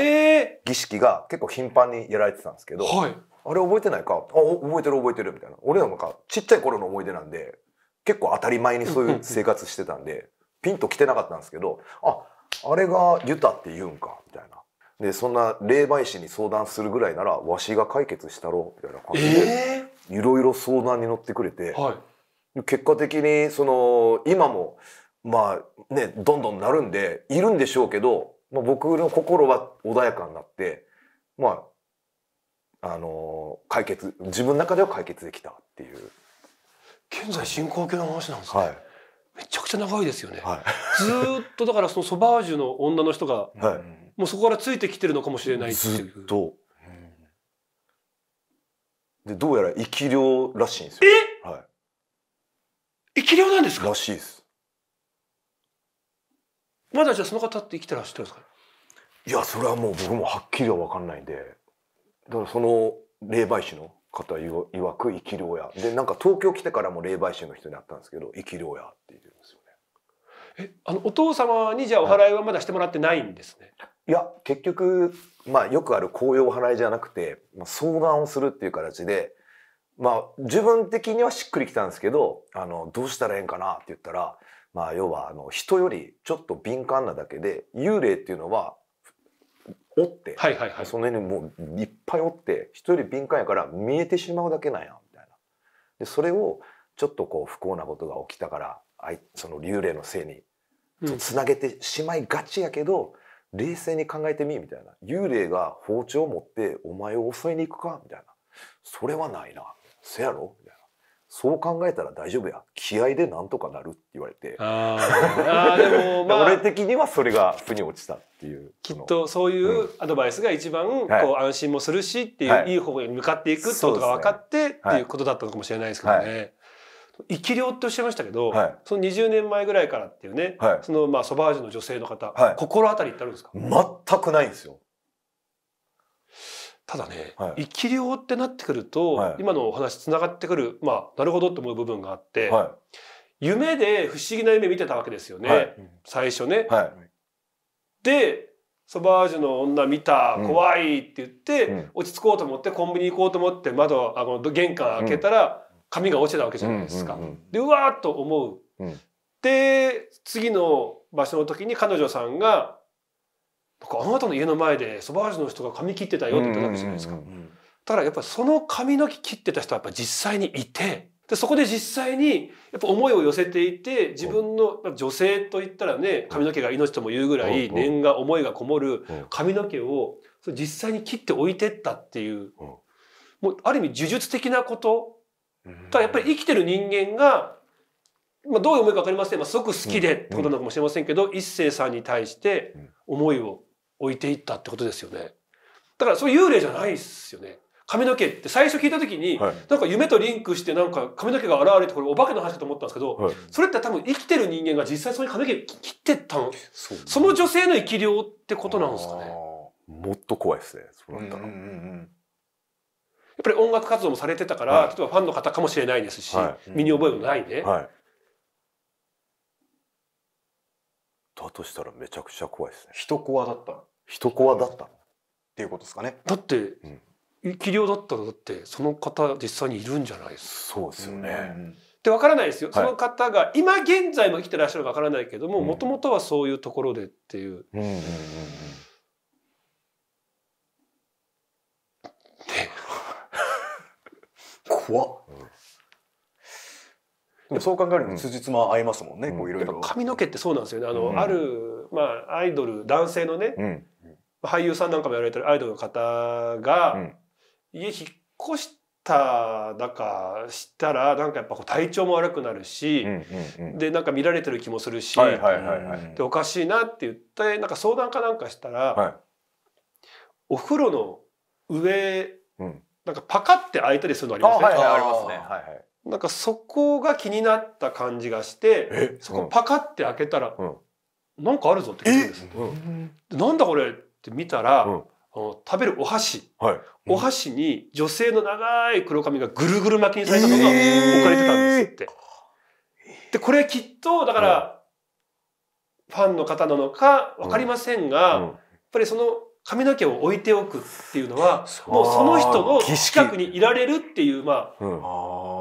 儀式が結構頻繁にやられてたんですけど、えーはい、あれ覚えてないかあ覚えてる覚えてるみたいな。俺なんかちっちゃい頃の思い出なんで、結構当たり前にそういう生活してたんで、ピンと来てなかったんですけど、あ、あれがユタって言うんか、みたいな。でそんな霊媒師に相談するぐらいならわしが解決したろみたいな感じでいろいろ相談に乗ってくれて、はい、結果的にその今もまあねどんどんなるんでいるんでしょうけど、まあ、僕の心は穏やかになってまああの解決自分の中では解決できたっていう。現在進行形の話なんですね、はい、めちゃくちゃ長いですよね、はい、ずっとだからそのソバージュの女の人が、はい、もうそこからついてきてるのかもしれないっていうずっと、うん、でどうやら生き量らしいんですよえ、生き量なんですからしいですまだじゃあその方って生きてらっしゃるんですかいやそれはもう僕もはっきりは分かんないんでだからその霊媒師の方いわく生きる親でなんか東京来てからも霊媒師の人に会ったんですけど生きる親って言ってるんですよねえあのお父様にじゃあお祓いはまだしてもらってないんですね、はい、いや結局まあよくある紅葉お祓いじゃなくて、まあ、相談をするっていう形でまあ自分的にはしっくりきたんですけどあのどうしたらええんかなって言ったらまあ要はあの人よりちょっと敏感なだけで幽霊っていうのは折って、はいはいはい、その辺にもういっぱい折って人より敏感やから見えてしまうだけなんやみたいな。でそれをちょっとこう不幸なことが起きたからあいその幽霊のせいにつなげてしまいがちやけど、うん、冷静に考えてみみたいな幽霊が包丁を持ってお前を襲いに行くかみたいなそれはないなせやろそう考えたら大丈夫や気合でなんとかなるって言われてああでも、まあ、俺的にはそれが腑に落ちたっていうきっとそういうアドバイスが一番、こう安心もするしっていう、はい、いい方向に向かっていくってことが分かって、っていうことだったのかもしれないですけどね。はい生き量っておっしゃいましたけど、はい、その20年前ぐらいからっていうね、はい、そのまあソバージュの女性の方、はい、心当たりってあるんですか全くないんですよただね、はい、生き量ってなってくると、はい、今のお話つながってくるまあなるほどって思う部分があって、はい、夢で不思議な夢見てたわけですよね、最初ね。でソバージュの女見た、怖いって言って、うん、落ち着こうと思ってコンビニ行こうと思って窓あの玄関開けたら、うん、髪が落ちたわけじゃないですか。うんうんうん、でうわーっと思う。で次の場所の時に彼女さんがあなたの家の前でそば味の人が髪切ってたよって言ったわけじゃないですか。ただやっぱりその髪の毛切ってた人はやっぱ実際にいて、でそこで実際にやっぱ思いを寄せていて自分の女性といったらね髪の毛が命とも言うぐらい念が思いがこもる髪の毛を実際に切って置いてったっていうもうある意味呪術的なことただやっぱり生きてる人間が、まあ、どういう思いか分かりません、まあ、すごく好きでってことなのかもしれませんけど、一生さんに対して思いを置いていったってことですよね。だからそれ幽霊じゃないですよね。髪の毛って最初聞いた時に、はい、なんか夢とリンクしてなんか髪の毛が現れてこれお化けの話だと思ったんですけど、はい、それって多分生きてる人間が実際そこに髪の毛切ってったのそ、ね,、の女性の生き量ってことなんですかね。もっと怖いですねそうなったら、やっぱり音楽活動もされてたから、はい、例えばファンの方かもしれないですし、はい、身に覚えもないね、はい、だとしたらめちゃくちゃ怖いですね人怖だった人コアだったっていうことですかね。だって、うん器量だったらだってその方実際にいるんじゃないですかそうですよね。でわからないですよ、はい、その方が今現在も生きてらっしゃるかわからないけどももともとはそういうところでっていう。うんうんうんうん、ね怖っ。でもそう考える数日も合いますもんね、うん、こういろいろ。髪の毛ってそうなんですよね。あの、うん、ある、まあ、アイドル、男性のね、うん、俳優さんなんかもやられてるアイドルの方が、家引っ越しただかしたら、なんかやっぱ体調も悪くなるし、で、なんか見られてる気もするし、で、おかしいなって言って、なんか相談かなんかしたら、はい、お風呂の上、なんかパカって開いたりするのありますね。はいはい、りますね。はいはいなんかそこが気になった感じがして、そこパカって開けたら、うん、なんかあるぞって聞んです、うん、なんだこれって見たら、うん、食べるお箸、はいうん、お箸に女性の長い黒髪がぐるぐる巻きにされたのが置かれてたんですって。えー、で、これきっと、だから、ファンの方なのか分かりませんが、やっぱりその髪の毛を置いておくっていうのは、もうその人の近くにいられるっていう、まあ、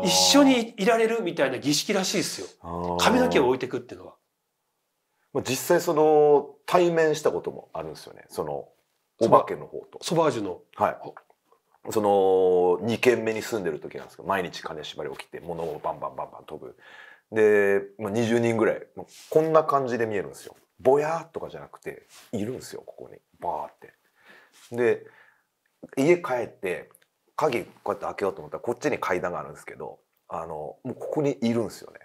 一緒にいられるみたいな儀式らしいですよ髪の毛を置いてくっていうのは実際その対面したこともあるんですよねそのお化けの方とソバージュのはいその2軒目に住んでる時なんですけど毎日金縛り起きて物をバンバンバンバン飛ぶで、まあ、20人ぐらいこんな感じで見えるんですよぼやーとかじゃなくているんですよここにバーってで家帰って鍵こうやって開けようと思ったらこっちに階段があるんですけどあのもうここにいるんですよね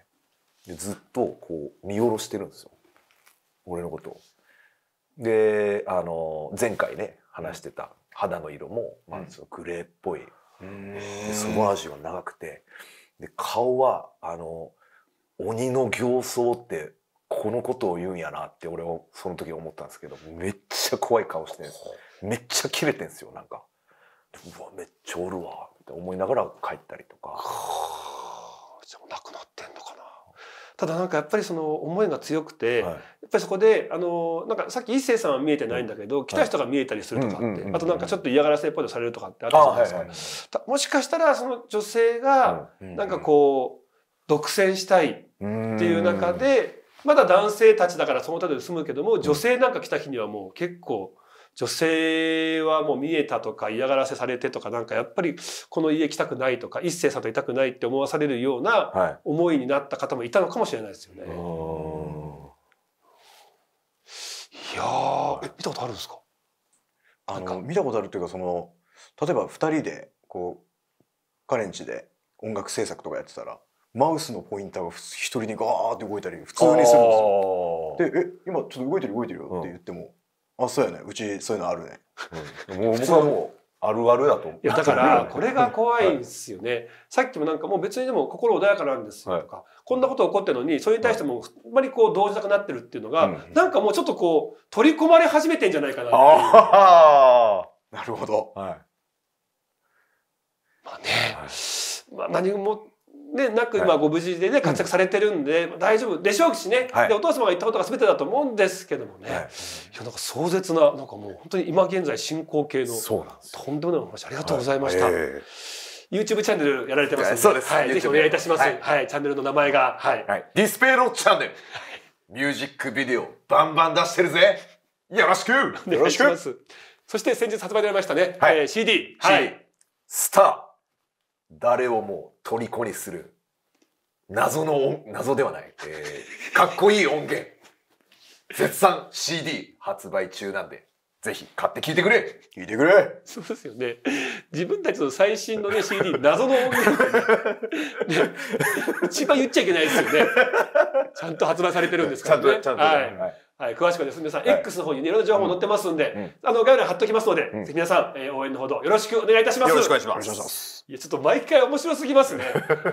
でずっとこう見下ろしてるんですよ俺のことを。であの前回ね話してた肌の色も、まあ、グレーっぽい、うん、その味が長くてで顔はあの鬼の形相ってこのことを言うんやなって俺はその時思ったんですけどめっちゃ怖い顔してるんですめっちゃキレてんすよなんかうわめっちゃおるわって思いながら帰ったりとか。じゃなくなってんのかな。ただなんかやっぱりその思いが強くて、はい、やっぱりそこであのなんかさっき一生さんは見えてないんだけど、はい、来た人が見えたりするとかって、はい、あとなんかちょっと嫌がらせっぽいとされるとかってあったじゃないですか、はいはいもしかしたらその女性がなんかこう独占したいっていう中でまだ男性たちだからその程度で済むけども女性なんか来た日にはもう結構。女性はもう見えたとか嫌がらせされてとかなんかやっぱりこの家来たくないとか一斉さんといたくないって思わされるような思いになった方もいたのかもしれないですよね。はい、いやえ見たことあるんですかあの見たことあるっていうかその例えば2人でこうカレンチで音楽制作とかやってたらマウスのポインターが一人にガーって動いたり普通にするんですよ。で「え今ちょっと動いてる動いてるよ」って言っても。あそうやねうちそういうのあるね、うん、もう僕はもうあるあるだといやだからこれが怖いんですよね、はい、さっきもなんかもう別にでも心穏やかなんですよとか、はい、こんなこと起こってるのにそれに対してもあんまりこう動じなくなってるっていうのが、はい、なんかもうちょっとこう取り込まれ始めてんじゃないかなっていうあなるほど、はい、まあね、はい、まあ何もで、なく今ご無事でね、活躍されてるんで、大丈夫でしょうしね、でお父様が言ったことが全てだと思うんですけどもね、い、やなんか壮絶ななんかもう本当に今現在進行形のとんでもないお話ありがとうございました。YouTube チャンネルやられてますそうです。はい、ぜひお願いいたします。はい、チャンネルの名前が、はい、ディスペロチャンネル。ミュージックビデオバンバン出してるぜ。よろしく。よろしく。そして先日発売になりましたね。はい、CD。はい。スター。誰をもう虜にする謎の謎ではない、えー、かっこいい音源絶賛 CD 発売中なんでぜひ買って聞いてくれ聞いてくれそうですよね自分たちの最新のね CD 謎の音源、ね、一番言っちゃいけないですよねちゃんと発売されてるんですからねちゃんと、はい、はいはい、詳しくはですね、皆さん、はい、X の方に、いろんな情報載ってますんで、うん、あの概要欄貼っときますので、うん、ぜひ皆さん、えー、応援のほどよろしくお願いいたします。よろしくお願いします。いやちょっと毎回面白すぎますね。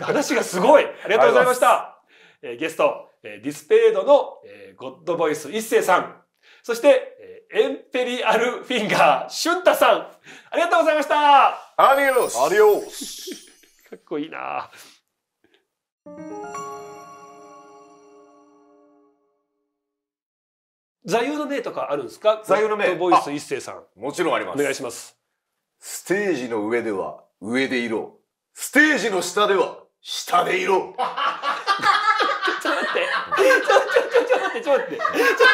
話がすごい。ありがとうございました。えー、ゲスト、えー、ディスペードの、えー、ゴッドボイス一世さん、そして、えー、エンペリアルフィンガー俊太さん、ありがとうございました。アディオス。アディオス。かっこいいな。座右の銘とかあるんですか座右の銘ボイス一世さん。もちろんあります。お願いします。ステージの上では上でいろ。ステージの下では下でいろ。ちょっと待って。ちょっと待って。ちょっと待って。ちょっ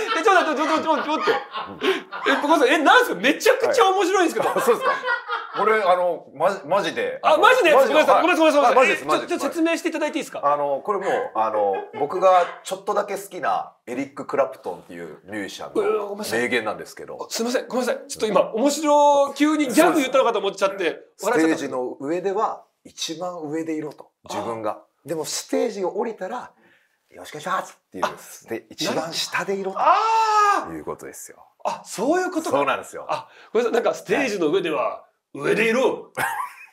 と待って。ちょっと待って。ちょっと待って。ちょっ待って。え、ごめんなさい。え、なんですかめちゃくちゃ面白いんですけど。そうですか。俺、あの、ま、マジで。あ、マジでごめんなさい、ごめんなさい、ごめんなさい。ちょっと説明していただいていいですかあの、これもう、あの、僕がちょっとだけ好きなエリック・クラプトンっていうミュージシャンの名言なんですけど。すみません、ごめんなさい。ちょっと今、面白、急にギャグ言ったのかと思っちゃって、ステージの上では、一番上でいろと、自分が。でも、ステージを降りたら、よろしくお願いしますっていう、で、一番下でいろということですよ。あ、そういうことか。そうなんですよ。あ、ごめんなさい、なんかステージの上では、上でいろ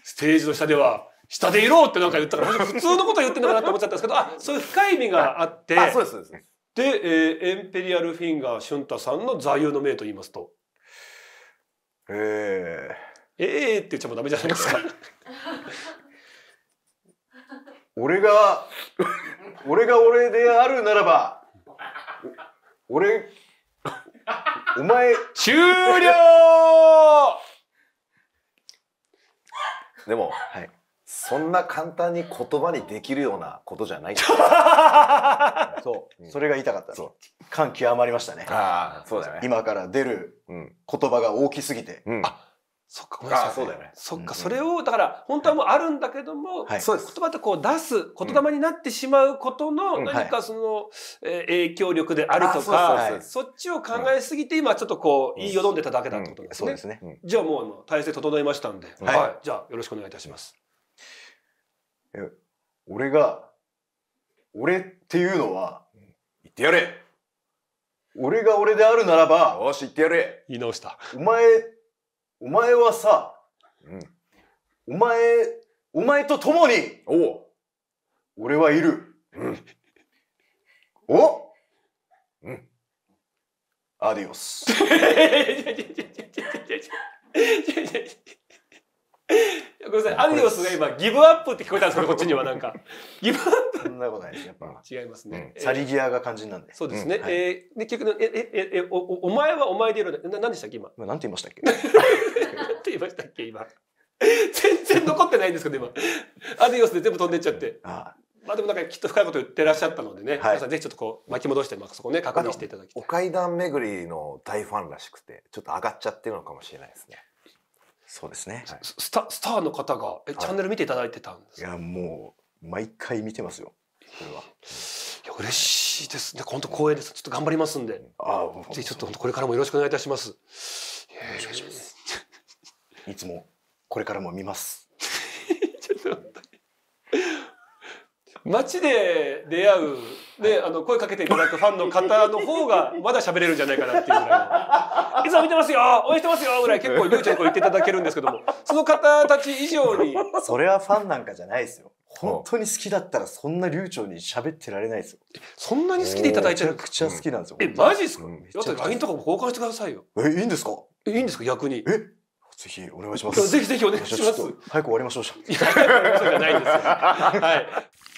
ステージの下では下でいろってなんか言ったから普通のこと言ってんのかなと思っちゃったんですけどあそういう深い意味があってそうですそうですで、えー、エンペリアルフィンガー俊太さんの座右の銘と言いますとえー、ええー、って言っちゃもうダメじゃないですか 俺が俺が俺であるならば俺お前終了でも、はい、そんな簡単に言葉にできるようなことじゃない そう、うん、それが言いたかった感極まりましたねあそうだね今から出る言葉が大きすぎて、うん、あそっか、これあそうだよね。そっか、それを、だから、本当はもうあるんだけども、はい、言葉とこう出す、言霊になってしまうことの、何かその、え影響力であるとか、そっちを考えすぎて、今ちょっとこう、言いよどんでただけだってことですね。そうですね。じゃあもう、体制整いましたんで、はい。じゃあ、よろしくお願いいたします。え、俺が、俺っていうのは、言ってやれ俺が俺であるならば、よし、言ってやれ言い直した。お前お前はさ、うん、お前、お前と共に、お俺はいる。うん、お、うん、アディオス。ごめんなさい、アディオスが今、ギブアップって聞こえたんですけ こっちにはなんか。ギブアップそんなことないです、やっぱ。違いますね。去り際が肝心なんで。そうですね。え、で、結局、え、え、え、おお前はお前でいるな、何でしたっけ、今。なんて言いましたっけ言いましたっけ今全然残ってないんですけど今アディオスで全部飛んでっちゃって、あまあでもなんかきっと深いこと言ってらっしゃったのでね、はい、皆さんぜひちょっとこう巻き戻して、まあ、そこね確認していただきたい。お階段巡りの大ファンらしくてちょっと上がっちゃってるのかもしれないですね。そうですね。はい、スタスターの方がえ、チャンネル見ていただいてたんですいやもう毎回見てますよ。これは。いや嬉しいですね。本当光栄です。ちょっと頑張りますんで。ああぜひちょっとこれからもよろしくお願いいたします。よろしくお願いします。いつもこれからも見ます ちょっと街で出会う、ね、あの声かけていただくファンの方の方がまだ喋れるんじゃないかなっていうぐらいいつも見てますよ応援してますよぐらい結構んこう言っていただけるんですけどもその方たち以上に それはファンなんかじゃないですよ本当に好きだったらそんな流暢に喋ってられないですよ。そんなに好きでいただいちゃう。めちゃくちゃ好きなんですよ。え、マジですか。うん、って LINE とかも交換してくださいよ。え、いいんですか。いいんですか逆に。え、ぜひお願いします。ぜひぜひお願いします。早く終わりましょうじゃ。い終わりましょうじゃないですよ。はい。